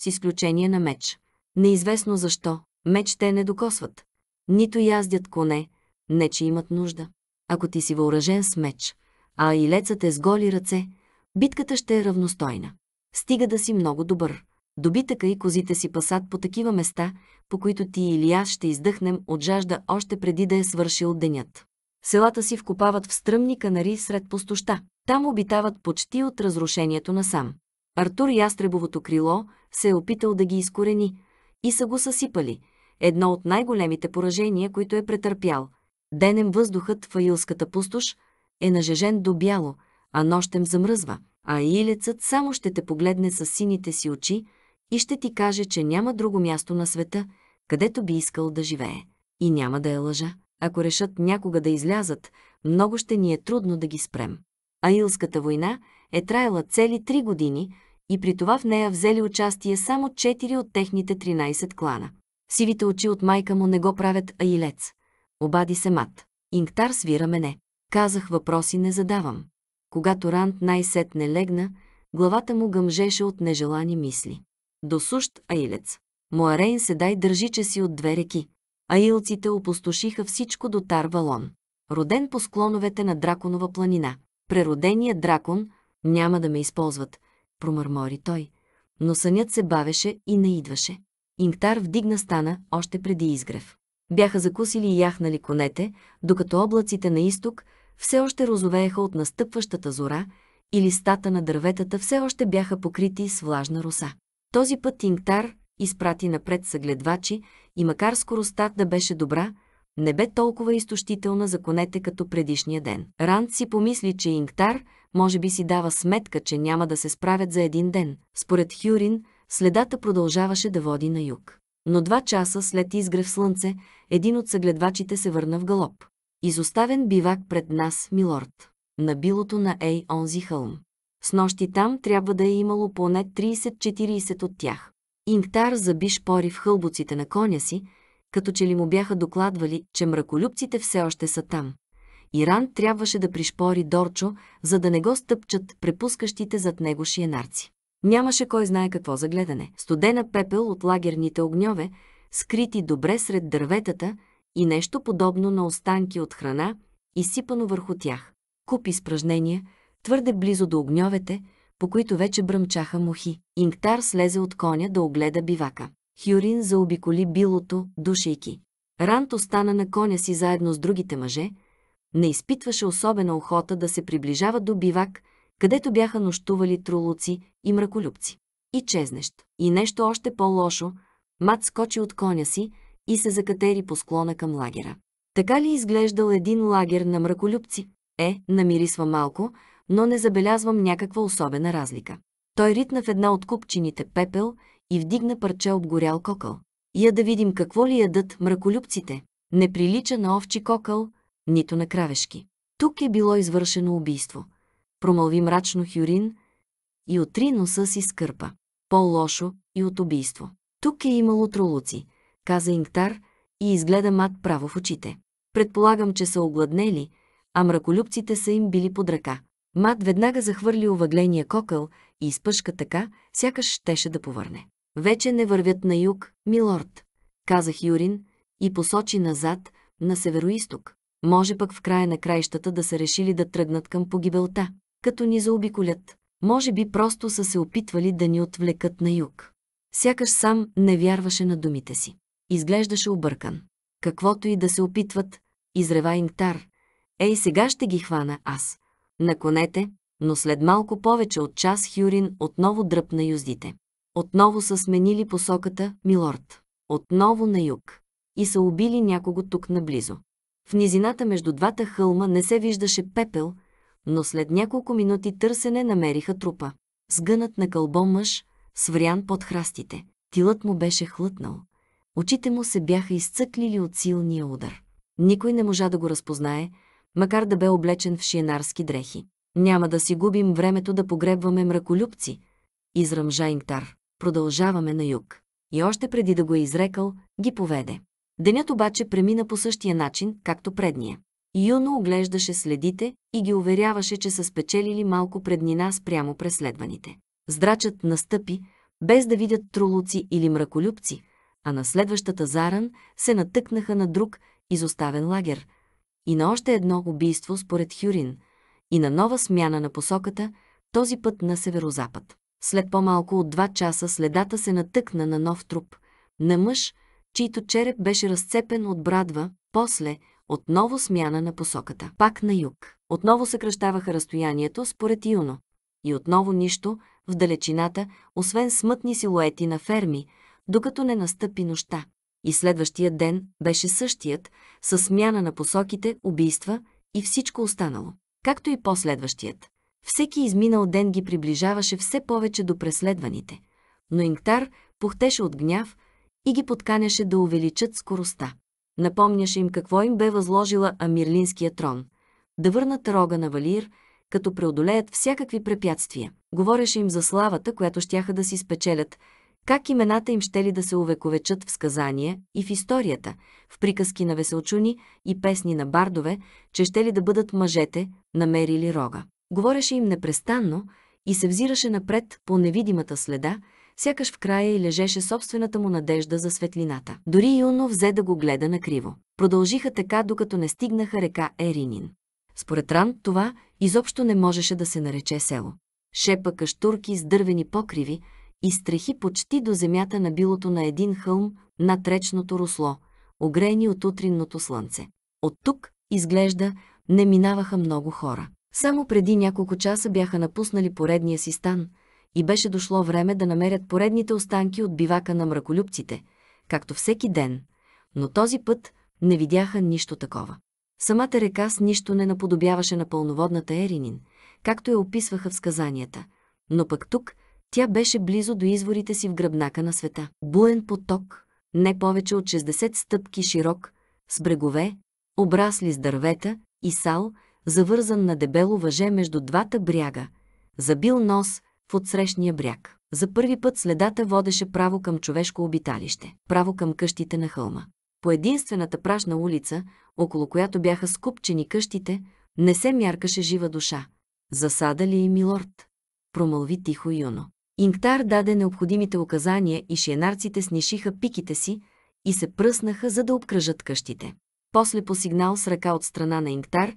с изключение на меч. Неизвестно защо, меч те не докосват. Нито яздят коне, не че имат нужда. Ако ти си въоръжен с меч, а и лецът е с голи ръце, битката ще е равностойна. Стига да си много добър. Добитъка и козите си пасат по такива места, по които ти или аз ще издъхнем от жажда още преди да е свършил денят. Селата си вкопават в стръмни канари сред пустоща. Там обитават почти от разрушението на сам. Артур Ястребовото крило се е опитал да ги изкорени и са го съсипали. Едно от най-големите поражения, които е претърпял. Денем въздухът в Аилската пустош е нажежен до бяло, а нощем замръзва, а илецът само ще те погледне с сините си очи, и ще ти каже, че няма друго място на света, където би искал да живее. И няма да е лъжа. Ако решат някога да излязат, много ще ни е трудно да ги спрем. Аилската война е траяла цели три години и при това в нея взели участие само 4 от техните 13 клана. Сивите очи от майка му не го правят аилец. Обади се мат. Инктар свира мене. Казах въпроси не задавам. Когато Ранд най-сетне легна, главата му гъмжеше от нежелани мисли до сущ Аилец. Моарейн се дай държиче си от две реки. Аилците опустошиха всичко до Тарвалон. Роден по склоновете на Драконова планина. Преродения дракон няма да ме използват, промърмори той. Но сънят се бавеше и не идваше. Инктар вдигна стана още преди изгрев. Бяха закусили и яхнали конете, докато облаците на изток все още розовееха от настъпващата зора и листата на дърветата все още бяха покрити с влажна роса. Този път Ингтар изпрати напред съгледвачи и макар скоростта да беше добра, не бе толкова изтощителна за конете като предишния ден. Ранд си помисли, че Ингтар може би си дава сметка, че няма да се справят за един ден. Според Хюрин, следата продължаваше да води на юг. Но два часа след изгрев слънце, един от съгледвачите се върна в галоп. Изоставен бивак пред нас, милорд. На билото на Ей онзи хълм. С нощи там трябва да е имало поне 30-40 от тях. Ингтар заби шпори в хълбоците на коня си, като че ли му бяха докладвали, че мраколюбците все още са там. Иран трябваше да пришпори Дорчо, за да не го стъпчат препускащите зад него шиенарци. Нямаше кой знае какво за гледане. Студена пепел от лагерните огньове, скрити добре сред дърветата и нещо подобно на останки от храна, изсипано върху тях. Купи изпражнения – твърде близо до огньовете, по които вече бръмчаха мухи. Ингтар слезе от коня да огледа бивака. Хюрин заобиколи билото, душейки. Рант остана на коня си заедно с другите мъже, не изпитваше особена охота да се приближава до бивак, където бяха нощували трулуци и мраколюбци. И чезнещ. И нещо още по-лошо, Мат скочи от коня си и се закатери по склона към лагера. Така ли изглеждал един лагер на мраколюбци? Е, намирисва малко, но не забелязвам някаква особена разлика. Той ритна в една от купчините пепел и вдигна парче обгорял кокъл. Я да видим какво ли ядат мраколюбците. Не прилича на овчи кокъл, нито на кравешки. Тук е било извършено убийство. Промълви мрачно Хюрин и отри носа си скърпа. По-лошо и от убийство. Тук е имало тролуци, каза Ингтар и изгледа мат право в очите. Предполагам, че са огладнели, а мраколюбците са им били под ръка. Мат веднага захвърли увъгления кокъл и изпъшка така, сякаш щеше да повърне. Вече не вървят на юг, милорд, казах Юрин и посочи назад, на североисток. Може пък в края на краищата да са решили да тръгнат към погибелта, като ни заобиколят. Може би просто са се опитвали да ни отвлекат на юг. Сякаш сам не вярваше на думите си. Изглеждаше объркан. Каквото и да се опитват, изрева Ингтар. Ей, сега ще ги хвана аз на конете, но след малко повече от час Хюрин отново дръпна юздите. Отново са сменили посоката, милорд. Отново на юг. И са убили някого тук наблизо. В низината между двата хълма не се виждаше пепел, но след няколко минути търсене намериха трупа. Сгънат на кълбо мъж, сврян под храстите. Тилът му беше хлътнал. Очите му се бяха изцъклили от силния удар. Никой не можа да го разпознае, макар да бе облечен в шиенарски дрехи. Няма да си губим времето да погребваме мраколюбци, изръмжа Ингтар. Продължаваме на юг. И още преди да го е изрекал, ги поведе. Денят обаче премина по същия начин, както предния. Юно оглеждаше следите и ги уверяваше, че са спечелили малко преднина спрямо преследваните. Здрачът настъпи, без да видят трулуци или мраколюбци, а на следващата заран се натъкнаха на друг изоставен лагер, и на още едно убийство според Хюрин, и на нова смяна на посоката, този път на северозапад. След по-малко от два часа следата се натъкна на нов труп, на мъж, чийто череп беше разцепен от брадва, после отново смяна на посоката, пак на юг. Отново съкръщаваха разстоянието според Юно. И отново нищо в далечината, освен смътни силуети на ферми, докато не настъпи нощта и следващия ден беше същият, със смяна на посоките, убийства и всичко останало, както и последващият. Всеки изминал ден ги приближаваше все повече до преследваните, но Инктар пухтеше от гняв и ги подканяше да увеличат скоростта. Напомняше им какво им бе възложила Амирлинския трон – да върнат рога на Валир, като преодолеят всякакви препятствия. Говореше им за славата, която щяха да си спечелят – как имената им ще ли да се увековечат в сказания и в историята, в приказки на веселчуни и песни на бардове, че ще ли да бъдат мъжете, намерили рога. Говореше им непрестанно и се взираше напред по невидимата следа, сякаш в края и лежеше собствената му надежда за светлината. Дори Юно взе да го гледа накриво. Продължиха така, докато не стигнаха река Еринин. Според Ран това изобщо не можеше да се нарече село. Шепа каштурки с дървени покриви, и стрехи почти до земята на билото на един хълм над речното русло, огрени от утринното слънце. От тук, изглежда, не минаваха много хора. Само преди няколко часа бяха напуснали поредния си стан и беше дошло време да намерят поредните останки от бивака на мраколюбците, както всеки ден, но този път не видяха нищо такова. Самата река с нищо не наподобяваше на пълноводната Еринин, както я описваха в сказанията, но пък тук тя беше близо до изворите си в гръбнака на света. Буен поток, не повече от 60 стъпки широк, с брегове, обрасли с дървета и сал, завързан на дебело въже между двата бряга, забил нос в отсрещния бряг. За първи път следата водеше право към човешко обиталище, право към къщите на хълма. По единствената прашна улица, около която бяха скупчени къщите, не се мяркаше жива душа. Засада ли и милорд? Промълви тихо Юно. Инктар даде необходимите указания и шиенарците снишиха пиките си и се пръснаха, за да обкръжат къщите. После по сигнал с ръка от страна на Инктар,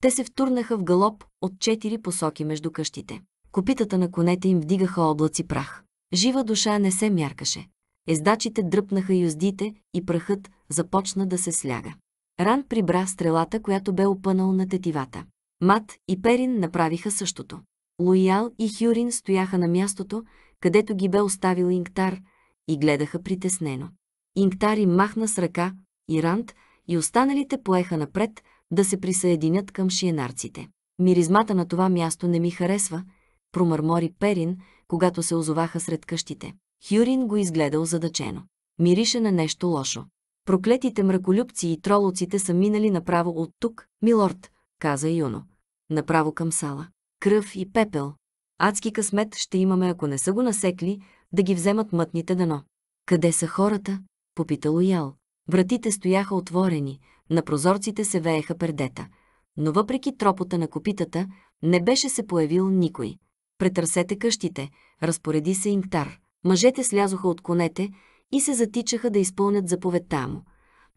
те се втурнаха в галоп от четири посоки между къщите. Копитата на конете им вдигаха облаци прах. Жива душа не се мяркаше. Ездачите дръпнаха юздите и прахът започна да се сляга. Ран прибра стрелата, която бе опънал на тетивата. Мат и Перин направиха същото. Лоял и Хюрин стояха на мястото, където ги бе оставил Инктар, и гледаха притеснено. Инктар им махна с ръка, и Ранд, и останалите поеха напред да се присъединят към шиенарците. Миризмата на това място не ми харесва, промърмори Перин, когато се озоваха сред къщите. Хюрин го изгледал задачено. Мирише на нещо лошо. Проклетите мраколюбци и тролоците са минали направо от тук, милорд, каза Юно. Направо към сала кръв и пепел. Адски късмет ще имаме, ако не са го насекли, да ги вземат мътните дано. Къде са хората? попита Лоял. Вратите стояха отворени, на прозорците се вееха пердета. Но въпреки тропота на копитата, не беше се появил никой. Претърсете къщите, разпореди се инктар. Мъжете слязоха от конете и се затичаха да изпълнят заповедта му.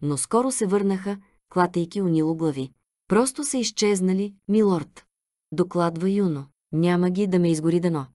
Но скоро се върнаха, клатейки унило глави. Просто са изчезнали, милорд докладва Юно. Няма ги да ме изгори дано.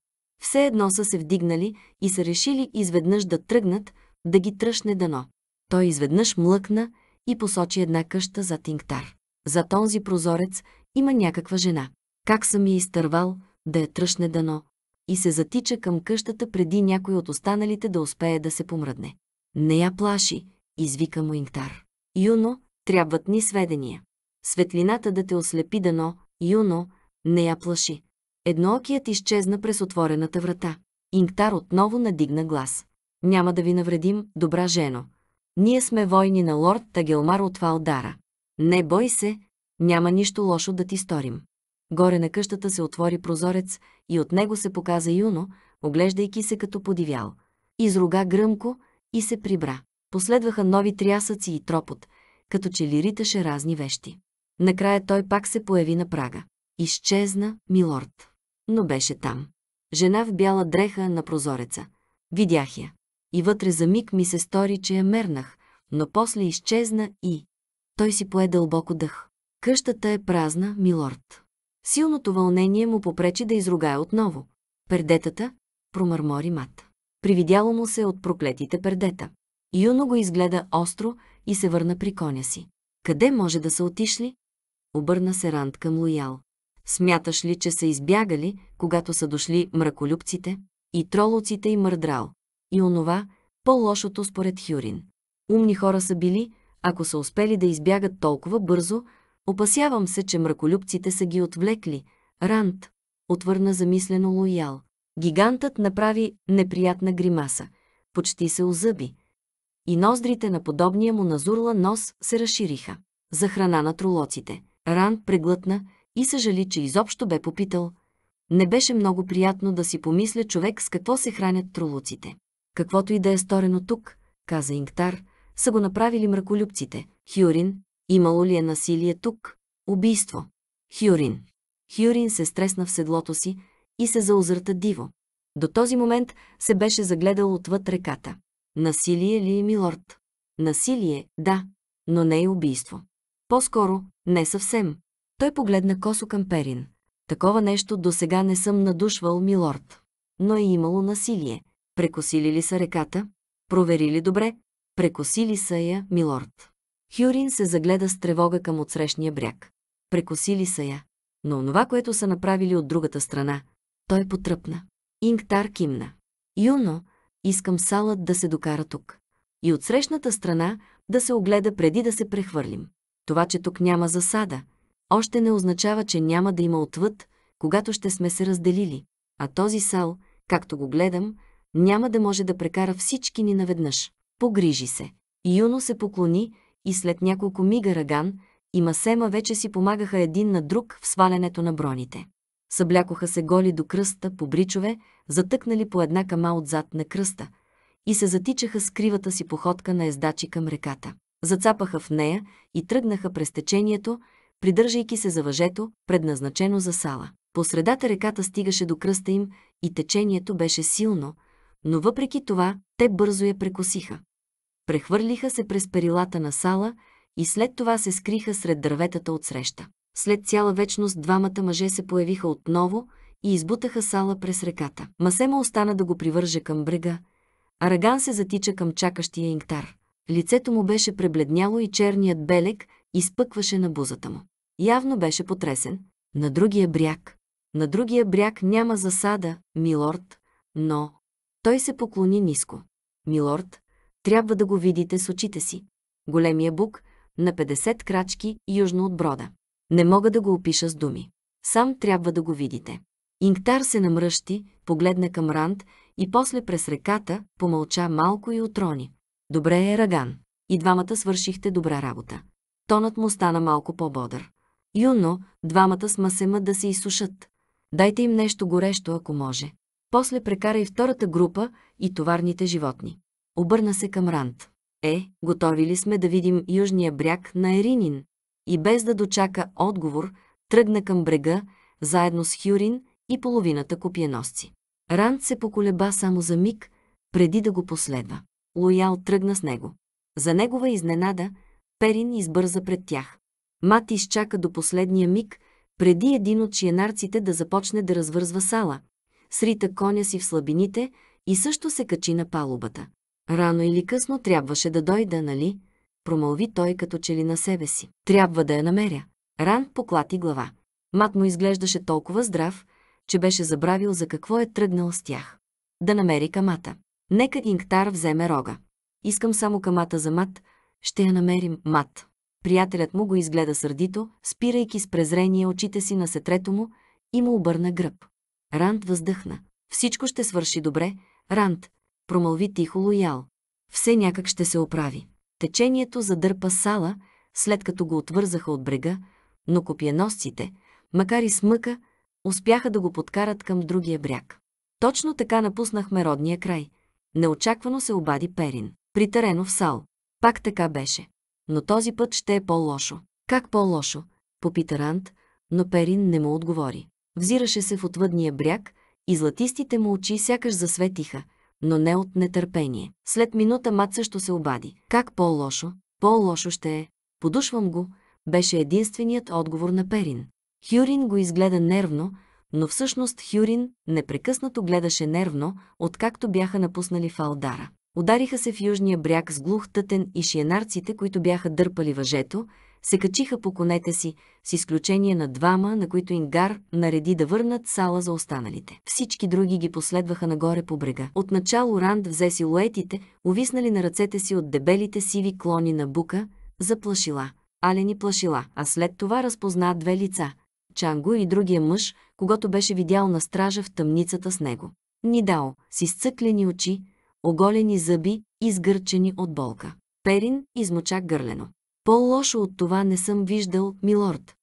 Все едно са се вдигнали и са решили изведнъж да тръгнат, да ги тръшне дано. Той изведнъж млъкна и посочи една къща за Тингтар. За този прозорец има някаква жена. Как съм я изтървал, да я тръшне дано, и се затича към къщата преди някой от останалите да успее да се помръдне. Не я плаши, извика му Ингтар. Юно, трябват ни сведения. Светлината да те ослепи дано, Юно, не я плаши. Едноокият изчезна през отворената врата. Инктар отново надигна глас. Няма да ви навредим, добра жено. Ние сме войни на лорд Тагелмар от Валдара. Не бой се, няма нищо лошо да ти сторим. Горе на къщата се отвори прозорец и от него се показа Юно, оглеждайки се като подивял. Изруга гръмко и се прибра. Последваха нови трясъци и тропот, като че лириташе разни вещи. Накрая той пак се появи на прага. Изчезна, милорд. Но беше там. Жена в бяла дреха на прозореца. Видях я. И вътре за миг ми се стори, че я мернах, но после изчезна и... Той си пое дълбоко дъх. Къщата е празна, милорд. Силното вълнение му попречи да изругае отново. Пердетата, промърмори мат. Привидяло му се от проклетите пердета. Юно го изгледа остро и се върна при коня си. Къде може да са отишли? Обърна се Ранд към Лоял. Смяташ ли, че са избягали, когато са дошли мраколюбците, и тролоците и мърдрал, и онова, по-лошото според Хюрин? Умни хора са били, ако са успели да избягат толкова бързо, опасявам се, че мраколюбците са ги отвлекли. Рант, отвърна замислено лоял. Гигантът направи неприятна гримаса. Почти се озъби. И ноздрите на подобния му назурла нос се разшириха. За храна на тролоците. Ранд преглътна и съжали, че изобщо бе попитал. Не беше много приятно да си помисля човек с какво се хранят тролуците. Каквото и да е сторено тук, каза Инктар, са го направили мраколюбците. Хюрин, имало ли е насилие тук? Убийство. Хюрин. Хюрин се стресна в седлото си и се заозърта диво. До този момент се беше загледал отвъд реката. Насилие ли е, милорд? Насилие, да, но не е убийство. По-скоро, не съвсем. Той погледна косо към Перин. Такова нещо до сега не съм надушвал, милорд. Но е имало насилие. Прекосили ли са реката? Проверили добре. Прекосили са я, милорд. Хюрин се загледа с тревога към отсрещния бряг. Прекосили са я. Но онова, което са направили от другата страна, той потръпна. Ингтар кимна. Юно, искам салът да се докара тук. И от срещната страна да се огледа преди да се прехвърлим. Това, че тук няма засада – още не означава, че няма да има отвъд, когато ще сме се разделили, а този сал, както го гледам, няма да може да прекара всички ни наведнъж. Погрижи се. Юно се поклони и след няколко мига Раган и Масема вече си помагаха един на друг в свалянето на броните. Съблякоха се голи до кръста по бричове, затъкнали по една кама отзад на кръста и се затичаха с кривата си походка на ездачи към реката. Зацапаха в нея и тръгнаха през течението, придържайки се за въжето, предназначено за сала. По средата реката стигаше до кръста им и течението беше силно, но въпреки това те бързо я прекосиха. Прехвърлиха се през перилата на сала и след това се скриха сред дърветата от среща. След цяла вечност двамата мъже се появиха отново и избутаха сала през реката. Масема остана да го привърже към брега. Араган се затича към чакащия инктар. Лицето му беше пребледняло и черният белег, изпъкваше на бузата му. Явно беше потресен. На другия бряг. На другия бряг няма засада, милорд, но... Той се поклони ниско. Милорд, трябва да го видите с очите си. Големия бук, на 50 крачки, южно от брода. Не мога да го опиша с думи. Сам трябва да го видите. Инктар се намръщи, погледна към Ранд и после през реката помълча малко и отрони. Добре е, Раган. И двамата свършихте добра работа. Тонът му стана малко по-бодър. Юно, двамата Масема да се изсушат. Дайте им нещо горещо, ако може. После прекара и втората група и товарните животни. Обърна се към Рант. Е, готови ли сме да видим южния бряг на Еринин? И без да дочака отговор, тръгна към брега, заедно с Хюрин и половината копиеносци. Ранд се поколеба само за миг, преди да го последва. Лоял тръгна с него. За негова изненада, Перин избърза пред тях. Мат изчака до последния миг, преди един от шиенарците да започне да развързва сала. Срита коня си в слабините и също се качи на палубата. Рано или късно трябваше да дойда, нали? Промълви той като че ли на себе си. Трябва да я намеря. Ран поклати глава. Мат му изглеждаше толкова здрав, че беше забравил за какво е тръгнал с тях. Да намери камата. Нека Ингтар вземе рога. Искам само камата за мат, ще я намерим, мат. Приятелят му го изгледа сърдито, спирайки с презрение очите си на сетрето му и му обърна гръб. Ранд въздъхна. Всичко ще свърши добре, Ранд, промълви тихо лоял. Все някак ще се оправи. Течението задърпа сала, след като го отвързаха от брега, но копиеносците, макар и смъка, успяха да го подкарат към другия бряг. Точно така напуснахме родния край. Неочаквано се обади Перин, притарено в сал. Пак така беше. Но този път ще е по-лошо. Как по-лошо? Попита Рант, но Перин не му отговори. Взираше се в отвъдния бряг и златистите му очи сякаш засветиха, но не от нетърпение. След минута Мат също се обади. Как по-лошо? По-лошо ще е. Подушвам го, беше единственият отговор на Перин. Хюрин го изгледа нервно, но всъщност Хюрин непрекъснато гледаше нервно, откакто бяха напуснали Фалдара. Удариха се в южния бряг с глух тътен и шиенарците, които бяха дърпали въжето, се качиха по конете си, с изключение на двама, на които Ингар нареди да върнат сала за останалите. Всички други ги последваха нагоре по брега. Отначало Ранд взе силуетите, увиснали на ръцете си от дебелите сиви клони на бука, заплашила, алени плашила, а след това разпозна две лица – Чанго и другия мъж, когато беше видял на стража в тъмницата с него. Нидао, с изцъклени очи, оголени зъби, изгърчени от болка. Перин измоча гърлено. По-лошо от това не съм виждал, милорд.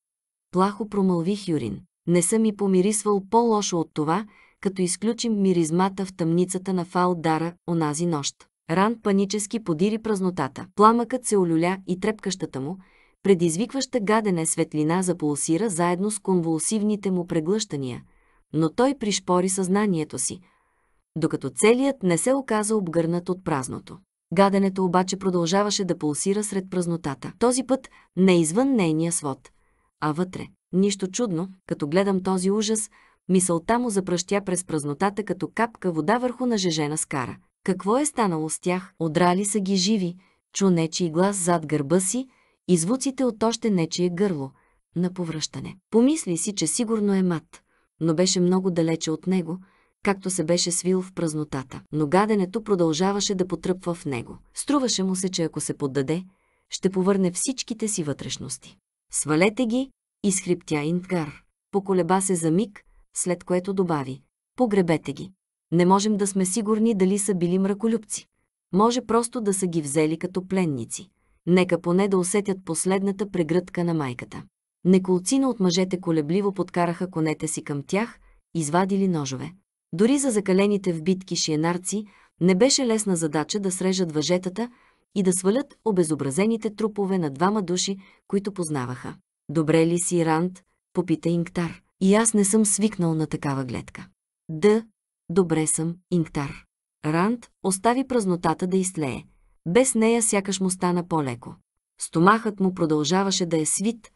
Плахо промълвих Юрин. Не съм и помирисвал по-лошо от това, като изключим миризмата в тъмницата на Фалдара онази нощ. Ран панически подири празнотата. Пламъкът се олюля и трепкащата му, предизвикваща гадене светлина запулсира заедно с конвулсивните му преглъщания, но той пришпори съзнанието си, докато целият не се оказа обгърнат от празното. Гаденето обаче продължаваше да пулсира сред празнотата. Този път не извън нейния свод, а вътре. Нищо чудно, като гледам този ужас, мисълта му запръщя през празнотата като капка вода върху нажежена скара. Какво е станало с тях? Одрали са ги живи, чу нечи глас зад гърба си и звуците от още нечие гърло на повръщане. Помисли си, че сигурно е мат, но беше много далече от него – както се беше свил в празнотата. Но гаденето продължаваше да потръпва в него. Струваше му се, че ако се поддаде, ще повърне всичките си вътрешности. Свалете ги, изхриптя Интгар. Поколеба се за миг, след което добави. Погребете ги. Не можем да сме сигурни дали са били мраколюбци. Може просто да са ги взели като пленници. Нека поне да усетят последната прегръдка на майката. Неколцина от мъжете колебливо подкараха конете си към тях, извадили ножове. Дори за закалените в битки шиенарци не беше лесна задача да срежат въжетата и да свалят обезобразените трупове на двама души, които познаваха. «Добре ли си, Ранд?» – попита Инктар. «И аз не съм свикнал на такава гледка». «Да, добре съм, Инктар». Ранд остави празнотата да излее. Без нея сякаш му стана по-леко. Стомахът му продължаваше да е свит,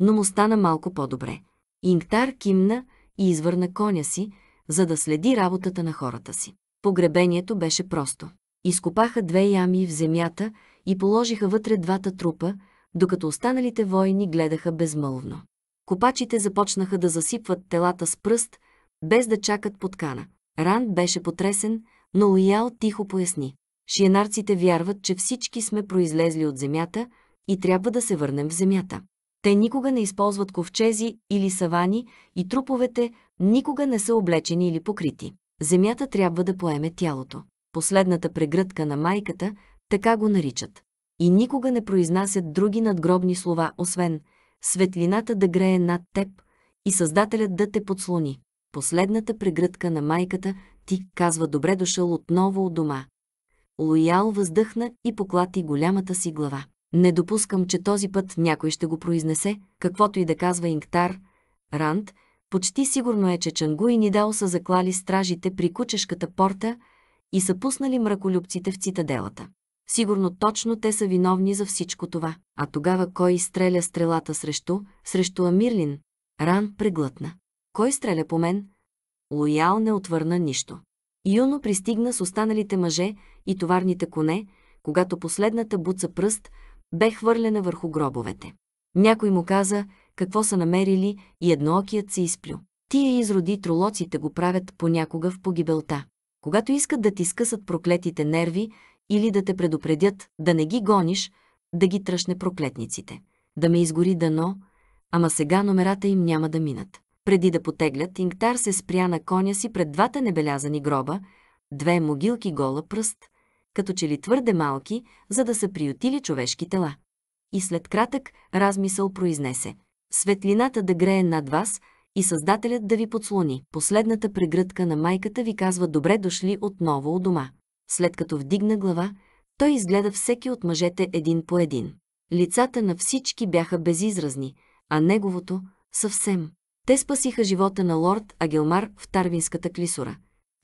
но му стана малко по-добре. Инктар кимна и извърна коня си, за да следи работата на хората си. Погребението беше просто. Изкопаха две ями в земята и положиха вътре двата трупа, докато останалите войни гледаха безмълвно. Копачите започнаха да засипват телата с пръст, без да чакат подкана. Ранд беше потресен, но Лоял тихо поясни. Шиенарците вярват, че всички сме произлезли от земята и трябва да се върнем в земята. Те никога не използват ковчези или савани и труповете никога не са облечени или покрити. Земята трябва да поеме тялото. Последната прегръдка на майката, така го наричат. И никога не произнасят други надгробни слова, освен «Светлината да грее над теб и Създателят да те подслони». Последната прегръдка на майката ти казва «Добре дошъл отново от дома». Лоял въздъхна и поклати голямата си глава. Не допускам, че този път някой ще го произнесе, каквото и да казва Инктар, Ранд, почти сигурно е, че Чангу и Нидао са заклали стражите при кучешката порта и са пуснали мраколюбците в цитаделата. Сигурно точно те са виновни за всичко това. А тогава кой изстреля стрелата срещу, срещу Амирлин? Ран преглътна. Кой стреля по мен? Лоял не отвърна нищо. Юно пристигна с останалите мъже и товарните коне, когато последната буца пръст, бе хвърлена върху гробовете. Някой му каза какво са намерили и едноокият се изплю. Тия изроди тролоците го правят понякога в погибелта. Когато искат да ти скъсат проклетите нерви или да те предупредят да не ги гониш, да ги тръшне проклетниците. Да ме изгори дано, ама сега номерата им няма да минат. Преди да потеглят, Ингтар се спря на коня си пред двата небелязани гроба, две могилки гола пръст като че ли твърде малки, за да са приютили човешки тела. И след кратък размисъл произнесе «Светлината да грее над вас и Създателят да ви подслони». Последната прегръдка на майката ви казва «Добре дошли отново у дома». След като вдигна глава, той изгледа всеки от мъжете един по един. Лицата на всички бяха безизразни, а неговото – съвсем. Те спасиха живота на лорд Агелмар в Тарвинската клисура.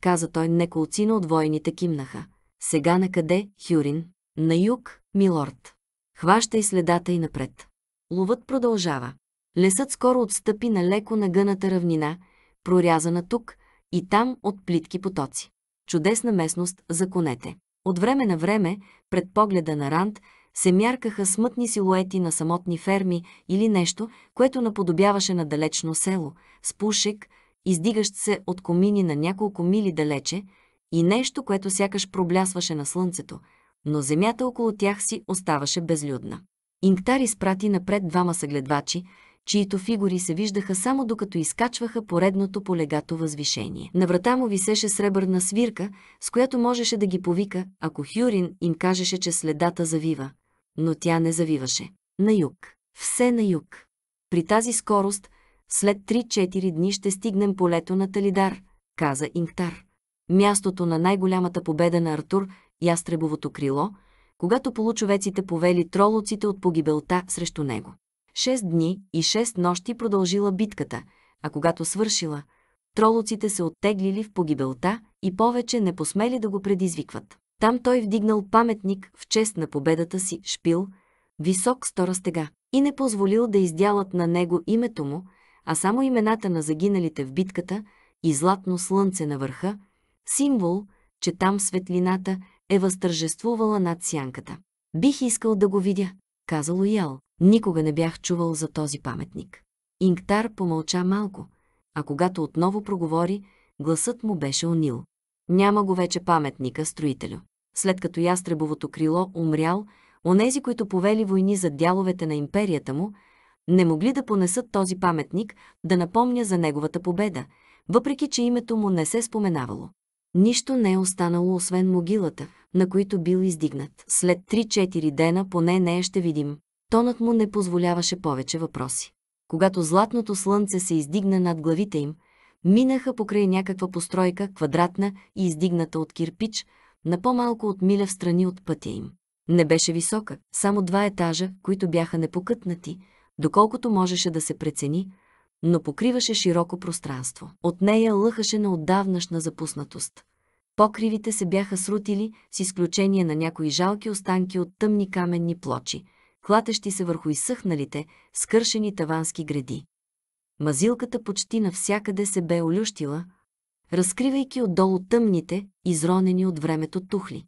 Каза той, неколцина от войните кимнаха. Сега на къде, Хюрин? На юг, милорд. Хващай следата и напред. Ловът продължава. Лесът скоро отстъпи на леко нагъната равнина, прорязана тук и там от плитки потоци. Чудесна местност за конете. От време на време, пред погледа на Ранд, се мяркаха смътни силуети на самотни ферми или нещо, което наподобяваше на далечно село, с пушек, издигащ се от комини на няколко мили далече, и нещо, което сякаш проблясваше на слънцето, но земята около тях си оставаше безлюдна. Инктар изпрати напред двама съгледвачи, чието фигури се виждаха само докато изкачваха поредното полегато възвишение. На врата му висеше сребърна свирка, с която можеше да ги повика, ако Хюрин им кажеше, че следата завива. Но тя не завиваше. На юг. Все на юг. При тази скорост, след 3-4 дни ще стигнем полето на Талидар, каза Инктар мястото на най-голямата победа на Артур, ястребовото крило, когато получовеците повели тролоците от погибелта срещу него. Шест дни и шест нощи продължила битката, а когато свършила, тролоците се оттеглили в погибелта и повече не посмели да го предизвикват. Там той вдигнал паметник в чест на победата си шпил, висок стора стега, и не позволил да издялат на него името му, а само имената на загиналите в битката и златно слънце на върха, символ, че там светлината е възтържествувала над сянката. Бих искал да го видя, каза Лоял. Никога не бях чувал за този паметник. Инктар помълча малко, а когато отново проговори, гласът му беше унил. Няма го вече паметника, строителю. След като ястребовото крило умрял, онези, които повели войни за дяловете на империята му, не могли да понесат този паметник да напомня за неговата победа, въпреки че името му не се споменавало. Нищо не е останало освен могилата, на които бил издигнат. След 3-4 дена поне нея е ще видим. Тонът му не позволяваше повече въпроси. Когато златното слънце се издигна над главите им, минаха покрай някаква постройка, квадратна и издигната от кирпич, на по-малко от миля в страни от пътя им. Не беше висока, само два етажа, които бяха непокътнати, доколкото можеше да се прецени, но покриваше широко пространство. От нея лъхаше на отдавнашна запуснатост. Покривите се бяха срутили, с изключение на някои жалки останки от тъмни каменни плочи, клатещи се върху изсъхналите, скършени тавански гради. Мазилката почти навсякъде се бе олющила, разкривайки отдолу тъмните, изронени от времето тухли.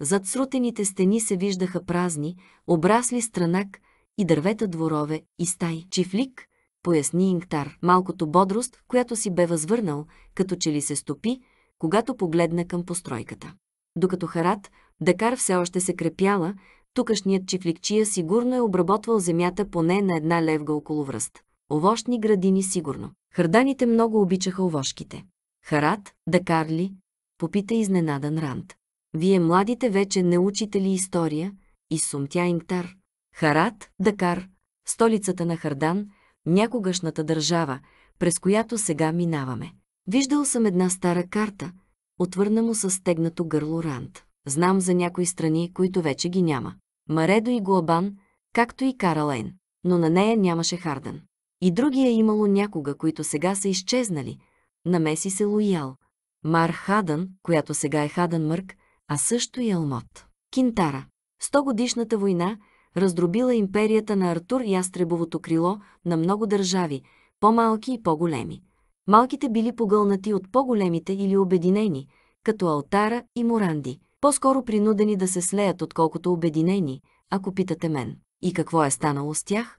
Зад срутените стени се виждаха празни, обрасли странак и дървета дворове и стай. Чифлик, поясни Ингтар, Малкото бодрост, която си бе възвърнал, като че ли се стопи, когато погледна към постройката. Докато Харат, Дакар все още се крепяла, тукашният чифликчия сигурно е обработвал земята поне на една левга около връст. Овощни градини сигурно. Харданите много обичаха овошките. Харат, Дакар ли? Попита изненадан Ранд. Вие младите вече не учите ли история? И сумтя Ингтар. Харат, Дакар, столицата на Хардан – някогашната държава, през която сега минаваме. Виждал съм една стара карта, отвърна му със стегнато гърло Рант. Знам за някои страни, които вече ги няма. Маредо и Глобан, както и Каралейн, но на нея нямаше Харден. И други е имало някога, които сега са изчезнали. Намеси се Луял Мар Хадън, която сега е Хадън Мърк, а също и Елмот. Кинтара. Стогодишната война – раздробила империята на Артур Ястребовото крило на много държави, по-малки и по-големи. Малките били погълнати от по-големите или обединени, като Алтара и Моранди, по-скоро принудени да се слеят, отколкото обединени, ако питате мен. И какво е станало с тях?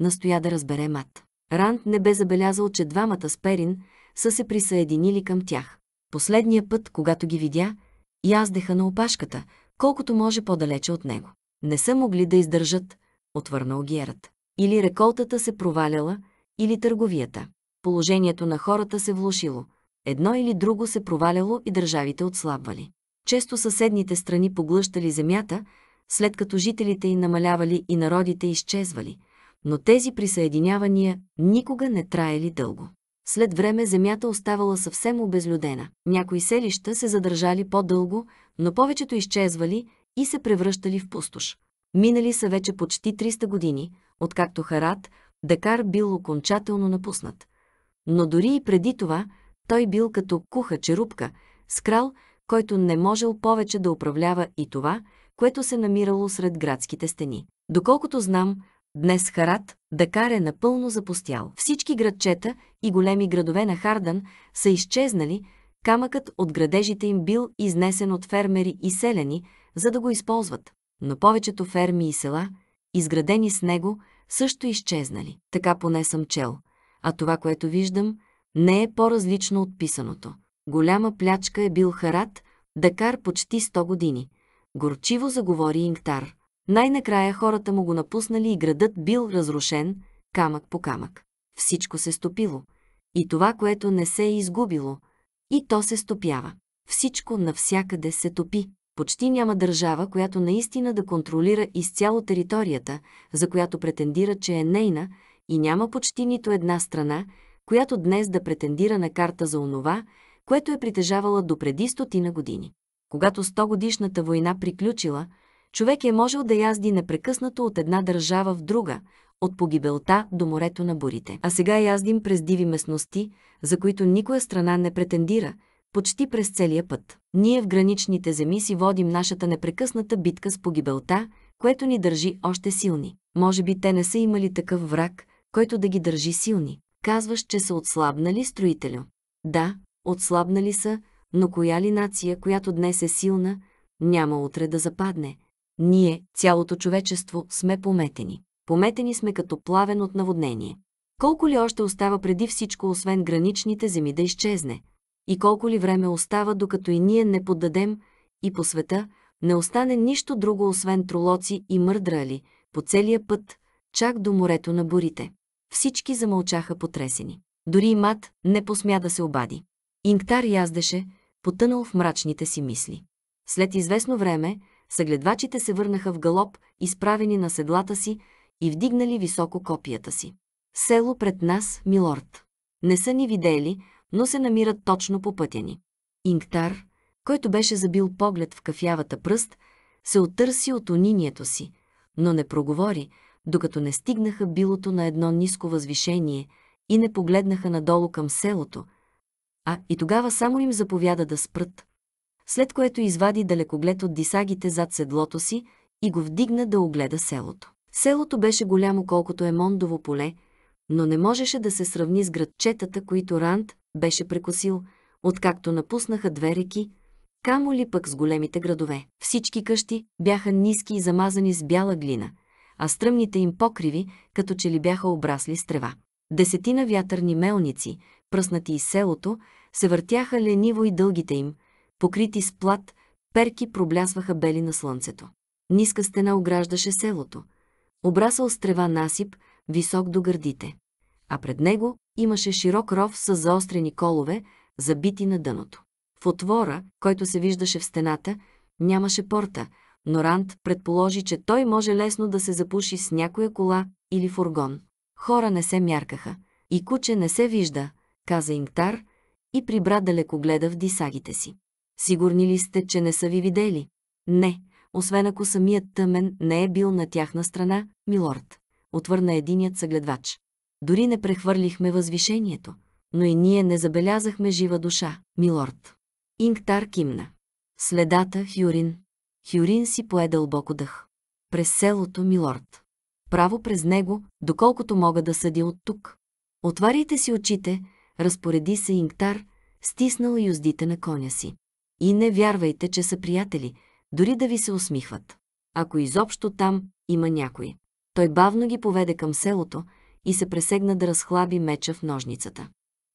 Настоя да разбере Мат. Ранд не бе забелязал, че двамата с Перин са се присъединили към тях. Последния път, когато ги видя, яздеха на опашката, колкото може по-далече от него. Не са могли да издържат, отвърна Огиерът. Или реколтата се проваляла, или търговията. Положението на хората се влушило. Едно или друго се проваляло и държавите отслабвали. Често съседните страни поглъщали земята, след като жителите й намалявали и народите изчезвали, но тези присъединявания никога не траели дълго. След време земята оставала съвсем обезлюдена. Някои селища се задържали по-дълго, но повечето изчезвали и се превръщали в пустош. Минали са вече почти 300 години, откакто Харат, Дакар бил окончателно напуснат. Но дори и преди това, той бил като куха черупка, с крал, който не можел повече да управлява и това, което се намирало сред градските стени. Доколкото знам, днес Харат, Дакар е напълно запустял. Всички градчета и големи градове на Хардан са изчезнали, камъкът от градежите им бил изнесен от фермери и селени, за да го използват. Но повечето ферми и села, изградени с него, също изчезнали. Така поне съм чел. А това, което виждам, не е по-различно от писаното. Голяма плячка е бил Харат, Дакар почти 100 години. Горчиво заговори Ингтар. Най-накрая хората му го напуснали и градът бил разрушен, камък по камък. Всичко се стопило. И това, което не се е изгубило, и то се стопява. Всичко навсякъде се топи. Почти няма държава, която наистина да контролира изцяло територията, за която претендира, че е нейна, и няма почти нито една страна, която днес да претендира на карта за онова, което е притежавала до преди стотина години. Когато 100 годишната война приключила, човек е можел да язди непрекъснато от една държава в друга, от погибелта до морето на бурите. А сега яздим през диви местности, за които никоя страна не претендира – почти през целия път. Ние в граничните земи си водим нашата непрекъсната битка с погибелта, което ни държи още силни. Може би те не са имали такъв враг, който да ги държи силни. Казваш, че са отслабнали строителю. Да, отслабнали са, но коя ли нация, която днес е силна, няма утре да западне. Ние, цялото човечество, сме пометени. Пометени сме като плавен от наводнение. Колко ли още остава преди всичко, освен граничните земи да изчезне? И колко ли време остава, докато и ние не поддадем и по света не остане нищо друго, освен тролоци и мърдрали по целия път, чак до морето на бурите. Всички замълчаха потресени. Дори и мат не посмя да се обади. Инктар яздеше, потънал в мрачните си мисли. След известно време, съгледвачите се върнаха в галоп, изправени на седлата си и вдигнали високо копията си. Село пред нас, милорд. Не са ни видели, но се намират точно по пътя ни. Ингтар, който беше забил поглед в кафявата пръст, се отърси от унинието си, но не проговори, докато не стигнаха билото на едно ниско възвишение и не погледнаха надолу към селото, а и тогава само им заповяда да спрат, след което извади далекоглед от дисагите зад седлото си и го вдигна да огледа селото. Селото беше голямо колкото е Мондово поле, но не можеше да се сравни с градчетата, които Ранд беше прекосил, откакто напуснаха две реки, камо ли пък с големите градове. Всички къщи бяха ниски и замазани с бяла глина, а стръмните им покриви, като че ли бяха обрасли с трева. Десетина вятърни мелници, пръснати из селото, се въртяха лениво и дългите им, покрити с плат, перки проблясваха бели на слънцето. Ниска стена ограждаше селото. Обрасал с трева насип, висок до гърдите. А пред него Имаше широк ров с заострени колове, забити на дъното. В отвора, който се виждаше в стената, нямаше порта, но Ранд предположи, че той може лесно да се запуши с някоя кола или фургон. Хора не се мяркаха. И куче не се вижда, каза Ингтар и прибра далеко гледа в дисагите си. Сигурни ли сте, че не са ви видели? Не, освен ако самият тъмен не е бил на тяхна страна, милорд, отвърна единият съгледвач дори не прехвърлихме възвишението, но и ние не забелязахме жива душа, милорд. Ингтар кимна. Следата Хюрин. Хюрин си пое дълбоко дъх. През селото, милорд. Право през него, доколкото мога да съдя от тук. Отваряйте си очите, разпореди се Ингтар, стиснал юздите на коня си. И не вярвайте, че са приятели, дори да ви се усмихват. Ако изобщо там има някой. Той бавно ги поведе към селото, и се пресегна да разхлаби меча в ножницата.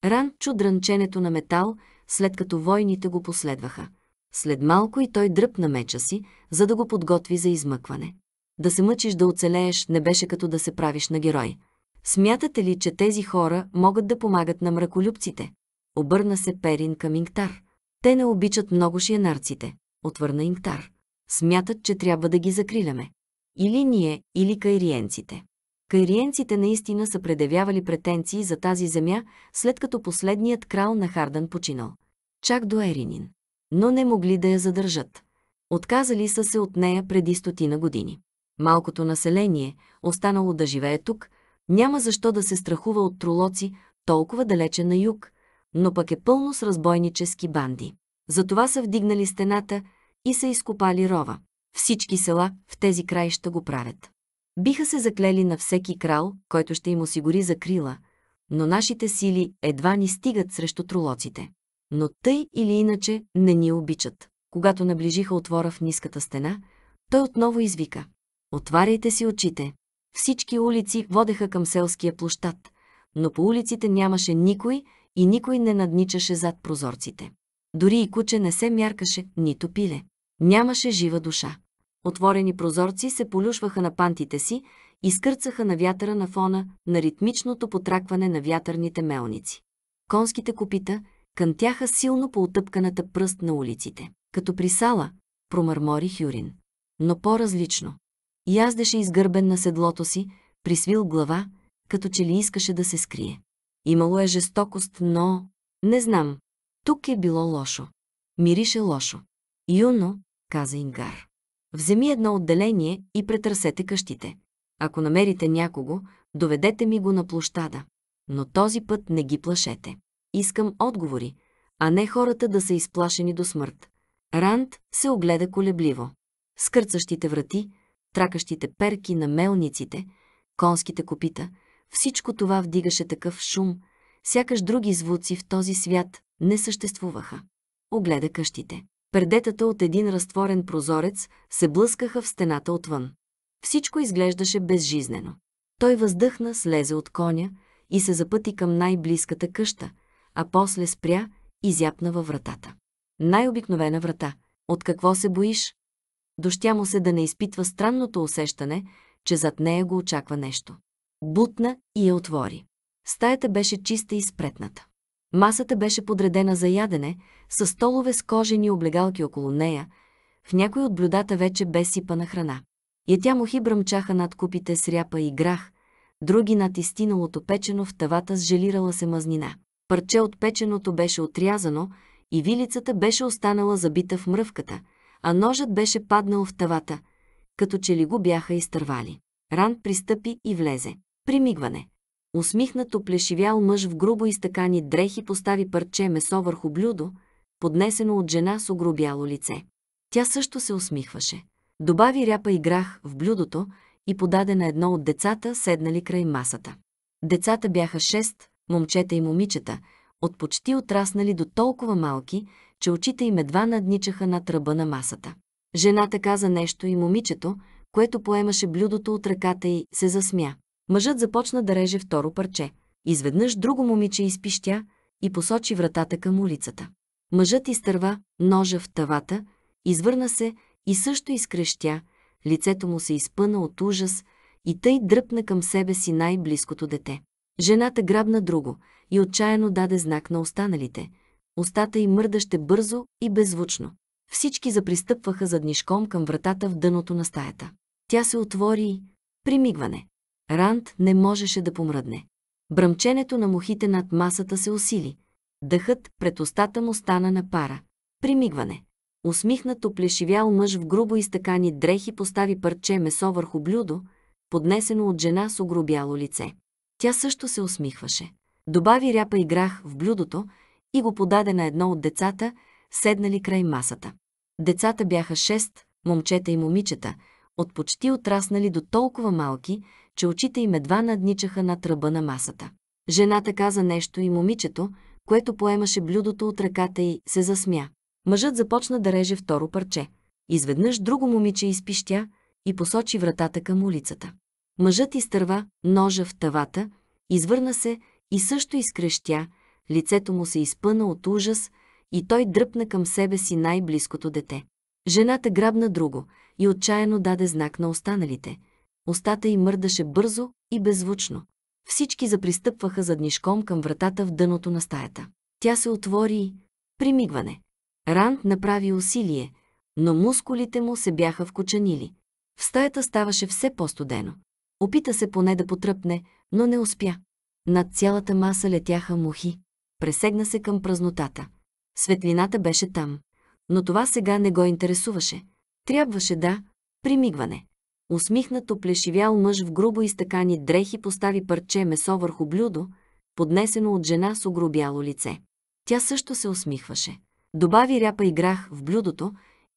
Ран чу дрънченето на метал, след като войните го последваха. След малко и той дръпна меча си, за да го подготви за измъкване. Да се мъчиш да оцелееш не беше като да се правиш на герой. Смятате ли, че тези хора могат да помагат на мраколюбците? Обърна се Перин към Инктар. Те не обичат много шиенарците, отвърна Инктар. Смятат, че трябва да ги закриляме. Или ние, или кайриенците. Кайриенците наистина са предявявали претенции за тази земя, след като последният крал на Хардан починал. Чак до Еринин. Но не могли да я задържат. Отказали са се от нея преди стотина години. Малкото население, останало да живее тук, няма защо да се страхува от тролоци толкова далече на юг, но пък е пълно с разбойнически банди. Затова са вдигнали стената и са изкопали рова. Всички села в тези краища го правят. Биха се заклели на всеки крал, който ще им осигури закрила, но нашите сили едва ни стигат срещу тролоците. Но тъй или иначе не ни обичат. Когато наближиха отвора в ниската стена, той отново извика. Отваряйте си очите. Всички улици водеха към селския площад, но по улиците нямаше никой и никой не надничаше зад прозорците. Дори и куче не се мяркаше, нито пиле. Нямаше жива душа. Отворени прозорци се полюшваха на пантите си и скърцаха на вятъра на фона на ритмичното потракване на вятърните мелници. Конските копита кънтяха силно по отъпканата пръст на улиците. Като при сала, промърмори Хюрин. Но по-различно. Яздеше изгърбен на седлото си, присвил глава, като че ли искаше да се скрие. Имало е жестокост, но... Не знам. Тук е било лошо. Мирише лошо. Юно, каза Ингар. Вземи едно отделение и претърсете къщите. Ако намерите някого, доведете ми го на площада. Но този път не ги плашете. Искам отговори, а не хората да са изплашени до смърт. Ранд се огледа колебливо. Скърцащите врати, тракащите перки на мелниците, конските копита, всичко това вдигаше такъв шум, сякаш други звуци в този свят не съществуваха. Огледа къщите. Пердетата от един разтворен прозорец се блъскаха в стената отвън. Всичко изглеждаше безжизнено. Той въздъхна, слезе от коня и се запъти към най-близката къща, а после спря и зяпна във вратата. Най-обикновена врата. От какво се боиш? Дощя му се да не изпитва странното усещане, че зад нея го очаква нещо. Бутна и я отвори. Стаята беше чиста и спретната. Масата беше подредена за ядене, с столове с кожени облегалки около нея, в някой от блюдата вече бе сипана храна. Ятя мухи бръмчаха над купите с ряпа и грах, други над изтиналото печено в тавата с желирала се мазнина. Парче от печеното беше отрязано и вилицата беше останала забита в мръвката, а ножът беше паднал в тавата, като че ли го бяха изтървали. Ран пристъпи и влезе. Примигване. Усмихнато плешивял мъж в грубо изтъкани дрехи постави парче месо върху блюдо, поднесено от жена с огробяло лице. Тя също се усмихваше. Добави ряпа и грах в блюдото и подаде на едно от децата, седнали край масата. Децата бяха шест, момчета и момичета, от почти отраснали до толкова малки, че очите им едва надничаха над ръба на масата. Жената каза нещо и момичето, което поемаше блюдото от ръката й, се засмя. Мъжът започна да реже второ парче. Изведнъж друго момиче изпищя и посочи вратата към улицата. Мъжът изтърва ножа в тавата, извърна се и също изкрещя, лицето му се изпъна от ужас и тъй дръпна към себе си най-близкото дете. Жената грабна друго и отчаяно даде знак на останалите. Остата й мърдаще бързо и беззвучно. Всички запристъпваха заднишком към вратата в дъното на стаята. Тя се отвори примигване. Ранд не можеше да помръдне. Бръмченето на мухите над масата се усили. Дъхът пред устата му стана на пара. Примигване. Усмихнато плешивял мъж в грубо изтъкани дрехи постави парче месо върху блюдо, поднесено от жена с огробяло лице. Тя също се усмихваше. Добави ряпа и грах в блюдото и го подаде на едно от децата, седнали край масата. Децата бяха шест, момчета и момичета, от почти отраснали до толкова малки, че очите им едва надничаха на тръба на масата. Жената каза нещо и момичето, което поемаше блюдото от ръката й, се засмя. Мъжът започна да реже второ парче. Изведнъж друго момиче изпищя и посочи вратата към улицата. Мъжът изтърва ножа в тавата, извърна се и също изкрещя, лицето му се изпъна от ужас и той дръпна към себе си най-близкото дете. Жената грабна друго и отчаяно даде знак на останалите – Остата й мърдаше бързо и беззвучно. Всички запристъпваха заднишком към вратата в дъното на стаята. Тя се отвори и... Примигване. Ранд направи усилие, но мускулите му се бяха вкочанили. В стаята ставаше все по-студено. Опита се поне да потръпне, но не успя. Над цялата маса летяха мухи. Пресегна се към празнотата. Светлината беше там. Но това сега не го интересуваше. Трябваше да примигване. Усмихнато плешивял мъж в грубо изтъкани дрехи постави парче месо върху блюдо, поднесено от жена с огробяло лице. Тя също се усмихваше. Добави ряпа и грах в блюдото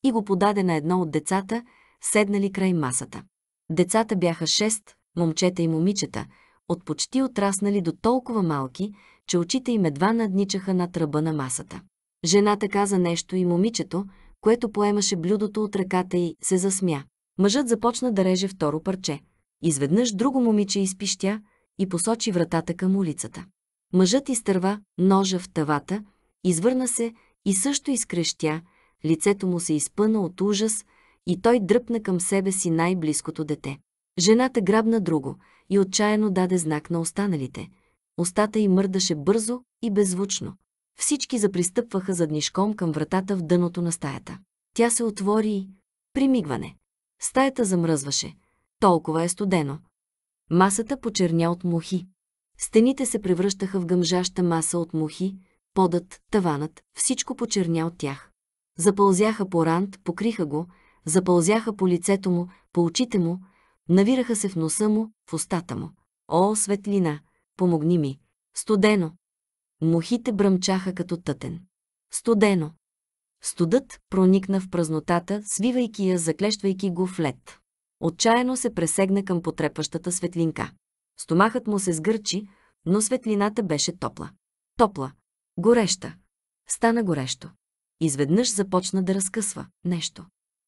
и го подаде на едно от децата, седнали край масата. Децата бяха шест, момчета и момичета, от почти отраснали до толкова малки, че очите им едва надничаха над ръба на масата. Жената каза нещо и момичето, което поемаше блюдото от ръката й, се засмя. Мъжът започна да реже второ парче. Изведнъж друго момиче изпищя и посочи вратата към улицата. Мъжът изтърва ножа в тавата, извърна се и също изкрещя, лицето му се изпъна от ужас и той дръпна към себе си най-близкото дете. Жената грабна друго и отчаяно даде знак на останалите. Остата й мърдаше бързо и беззвучно. Всички запристъпваха заднишком към вратата в дъното на стаята. Тя се отвори и. примигване. Стаята замръзваше. Толкова е студено. Масата почерня от мухи. Стените се превръщаха в гъмжаща маса от мухи, подът, таванът, всичко почерня от тях. Запълзяха по рант, покриха го, запълзяха по лицето му, по очите му, навираха се в носа му, в устата му. О, светлина, помогни ми! Студено! Мухите бръмчаха като тътен. Студено! Студът проникна в празнотата, свивайки я, заклещвайки го в лед. Отчаяно се пресегна към потрепващата светлинка. Стомахът му се сгърчи, но светлината беше топла. Топла. Гореща. Стана горещо. Изведнъж започна да разкъсва нещо.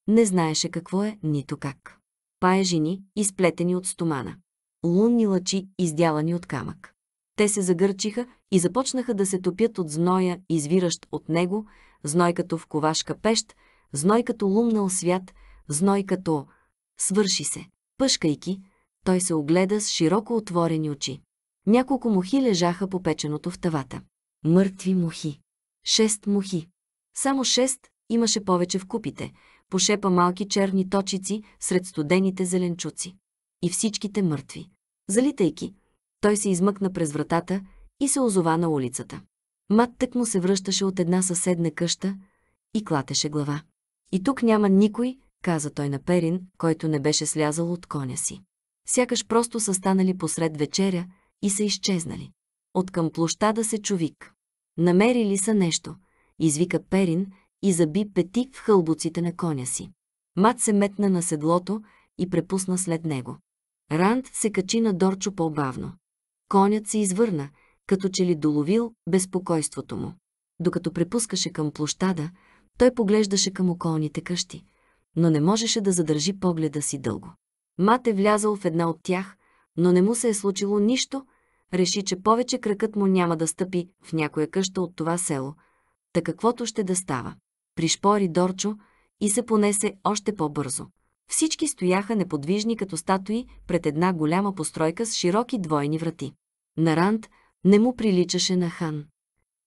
Не знаеше какво е, нито как. Паежини, изплетени от стомана. Лунни лъчи, издялани от камък. Те се загърчиха и започнаха да се топят от зноя, извиращ от него, зной като в ковашка пещ, зной като лумнал свят, зной като... Свърши се. Пъшкайки, той се огледа с широко отворени очи. Няколко мухи лежаха по печеното в тавата. Мъртви мухи. Шест мухи. Само шест имаше повече в купите, пошепа малки черни точици сред студените зеленчуци. И всичките мъртви. Залитайки, той се измъкна през вратата и се озова на улицата. Мат тък му се връщаше от една съседна къща и клатеше глава. И тук няма никой, каза той на Перин, който не беше слязал от коня си. Сякаш просто са станали посред вечеря и са изчезнали. От към площада се човик. Намерили са нещо, извика Перин и заби пети в хълбоците на коня си. Мат се метна на седлото и препусна след него. Ранд се качи на Дорчо по-бавно. Конят се извърна като че ли доловил безпокойството му. Докато препускаше към площада, той поглеждаше към околните къщи, но не можеше да задържи погледа си дълго. Мат е влязал в една от тях, но не му се е случило нищо, реши, че повече кракът му няма да стъпи в някоя къща от това село, та каквото ще да става. Пришпори Дорчо и се понесе още по-бързо. Всички стояха неподвижни като статуи пред една голяма постройка с широки двойни врати. Нарант – не му приличаше на хан.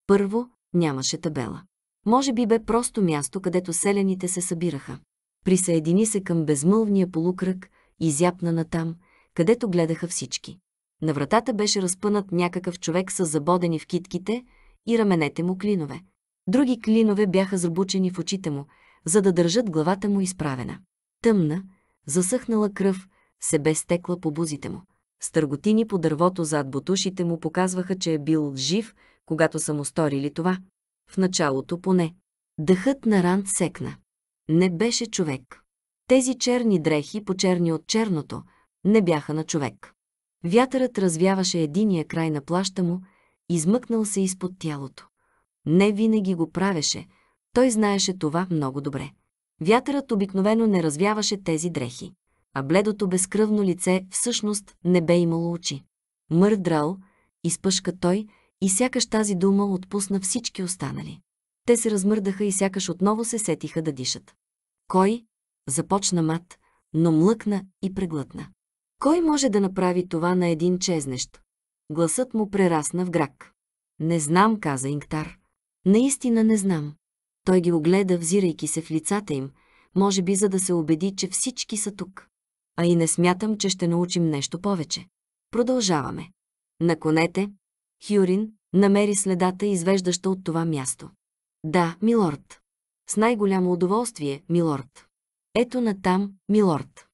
Първо, нямаше табела. Може би бе просто място, където селените се събираха. Присъедини се към безмълвния полукръг и зяпна натам, където гледаха всички. На вратата беше разпънат някакъв човек с забодени в китките и раменете му клинове. Други клинове бяха забучени в очите му, за да държат главата му изправена. Тъмна, засъхнала кръв се бе стекла по бузите му. Стърготини по дървото зад бутушите му показваха, че е бил жив, когато са му сторили това. В началото поне. Дъхът на Ранд секна. Не беше човек. Тези черни дрехи, почерни от черното, не бяха на човек. Вятърът развяваше единия край на плаща му, измъкнал се изпод тялото. Не винаги го правеше, той знаеше това много добре. Вятърът обикновено не развяваше тези дрехи а бледото безкръвно лице всъщност не бе имало очи. Мърдрал, изпъшка той и сякаш тази дума отпусна всички останали. Те се размърдаха и сякаш отново се сетиха да дишат. Кой? Започна мат, но млъкна и преглътна. Кой може да направи това на един чезнещ? Гласът му прерасна в грак. Не знам, каза Инктар. Наистина не знам. Той ги огледа, взирайки се в лицата им, може би за да се убеди, че всички са тук а и не смятам, че ще научим нещо повече. Продължаваме. На конете, Хюрин намери следата, извеждаща от това място. Да, милорд. С най-голямо удоволствие, милорд. Ето натам, милорд.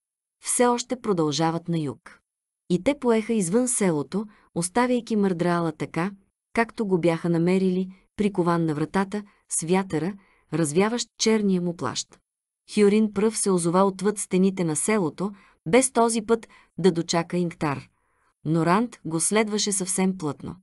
Все още продължават на юг. И те поеха извън селото, оставяйки мърдрала така, както го бяха намерили, прикован на вратата, с вятъра, развяващ черния му плащ. Хюрин пръв се озова отвъд стените на селото, без този път да дочака Инктар. Но Ранд го следваше съвсем плътно.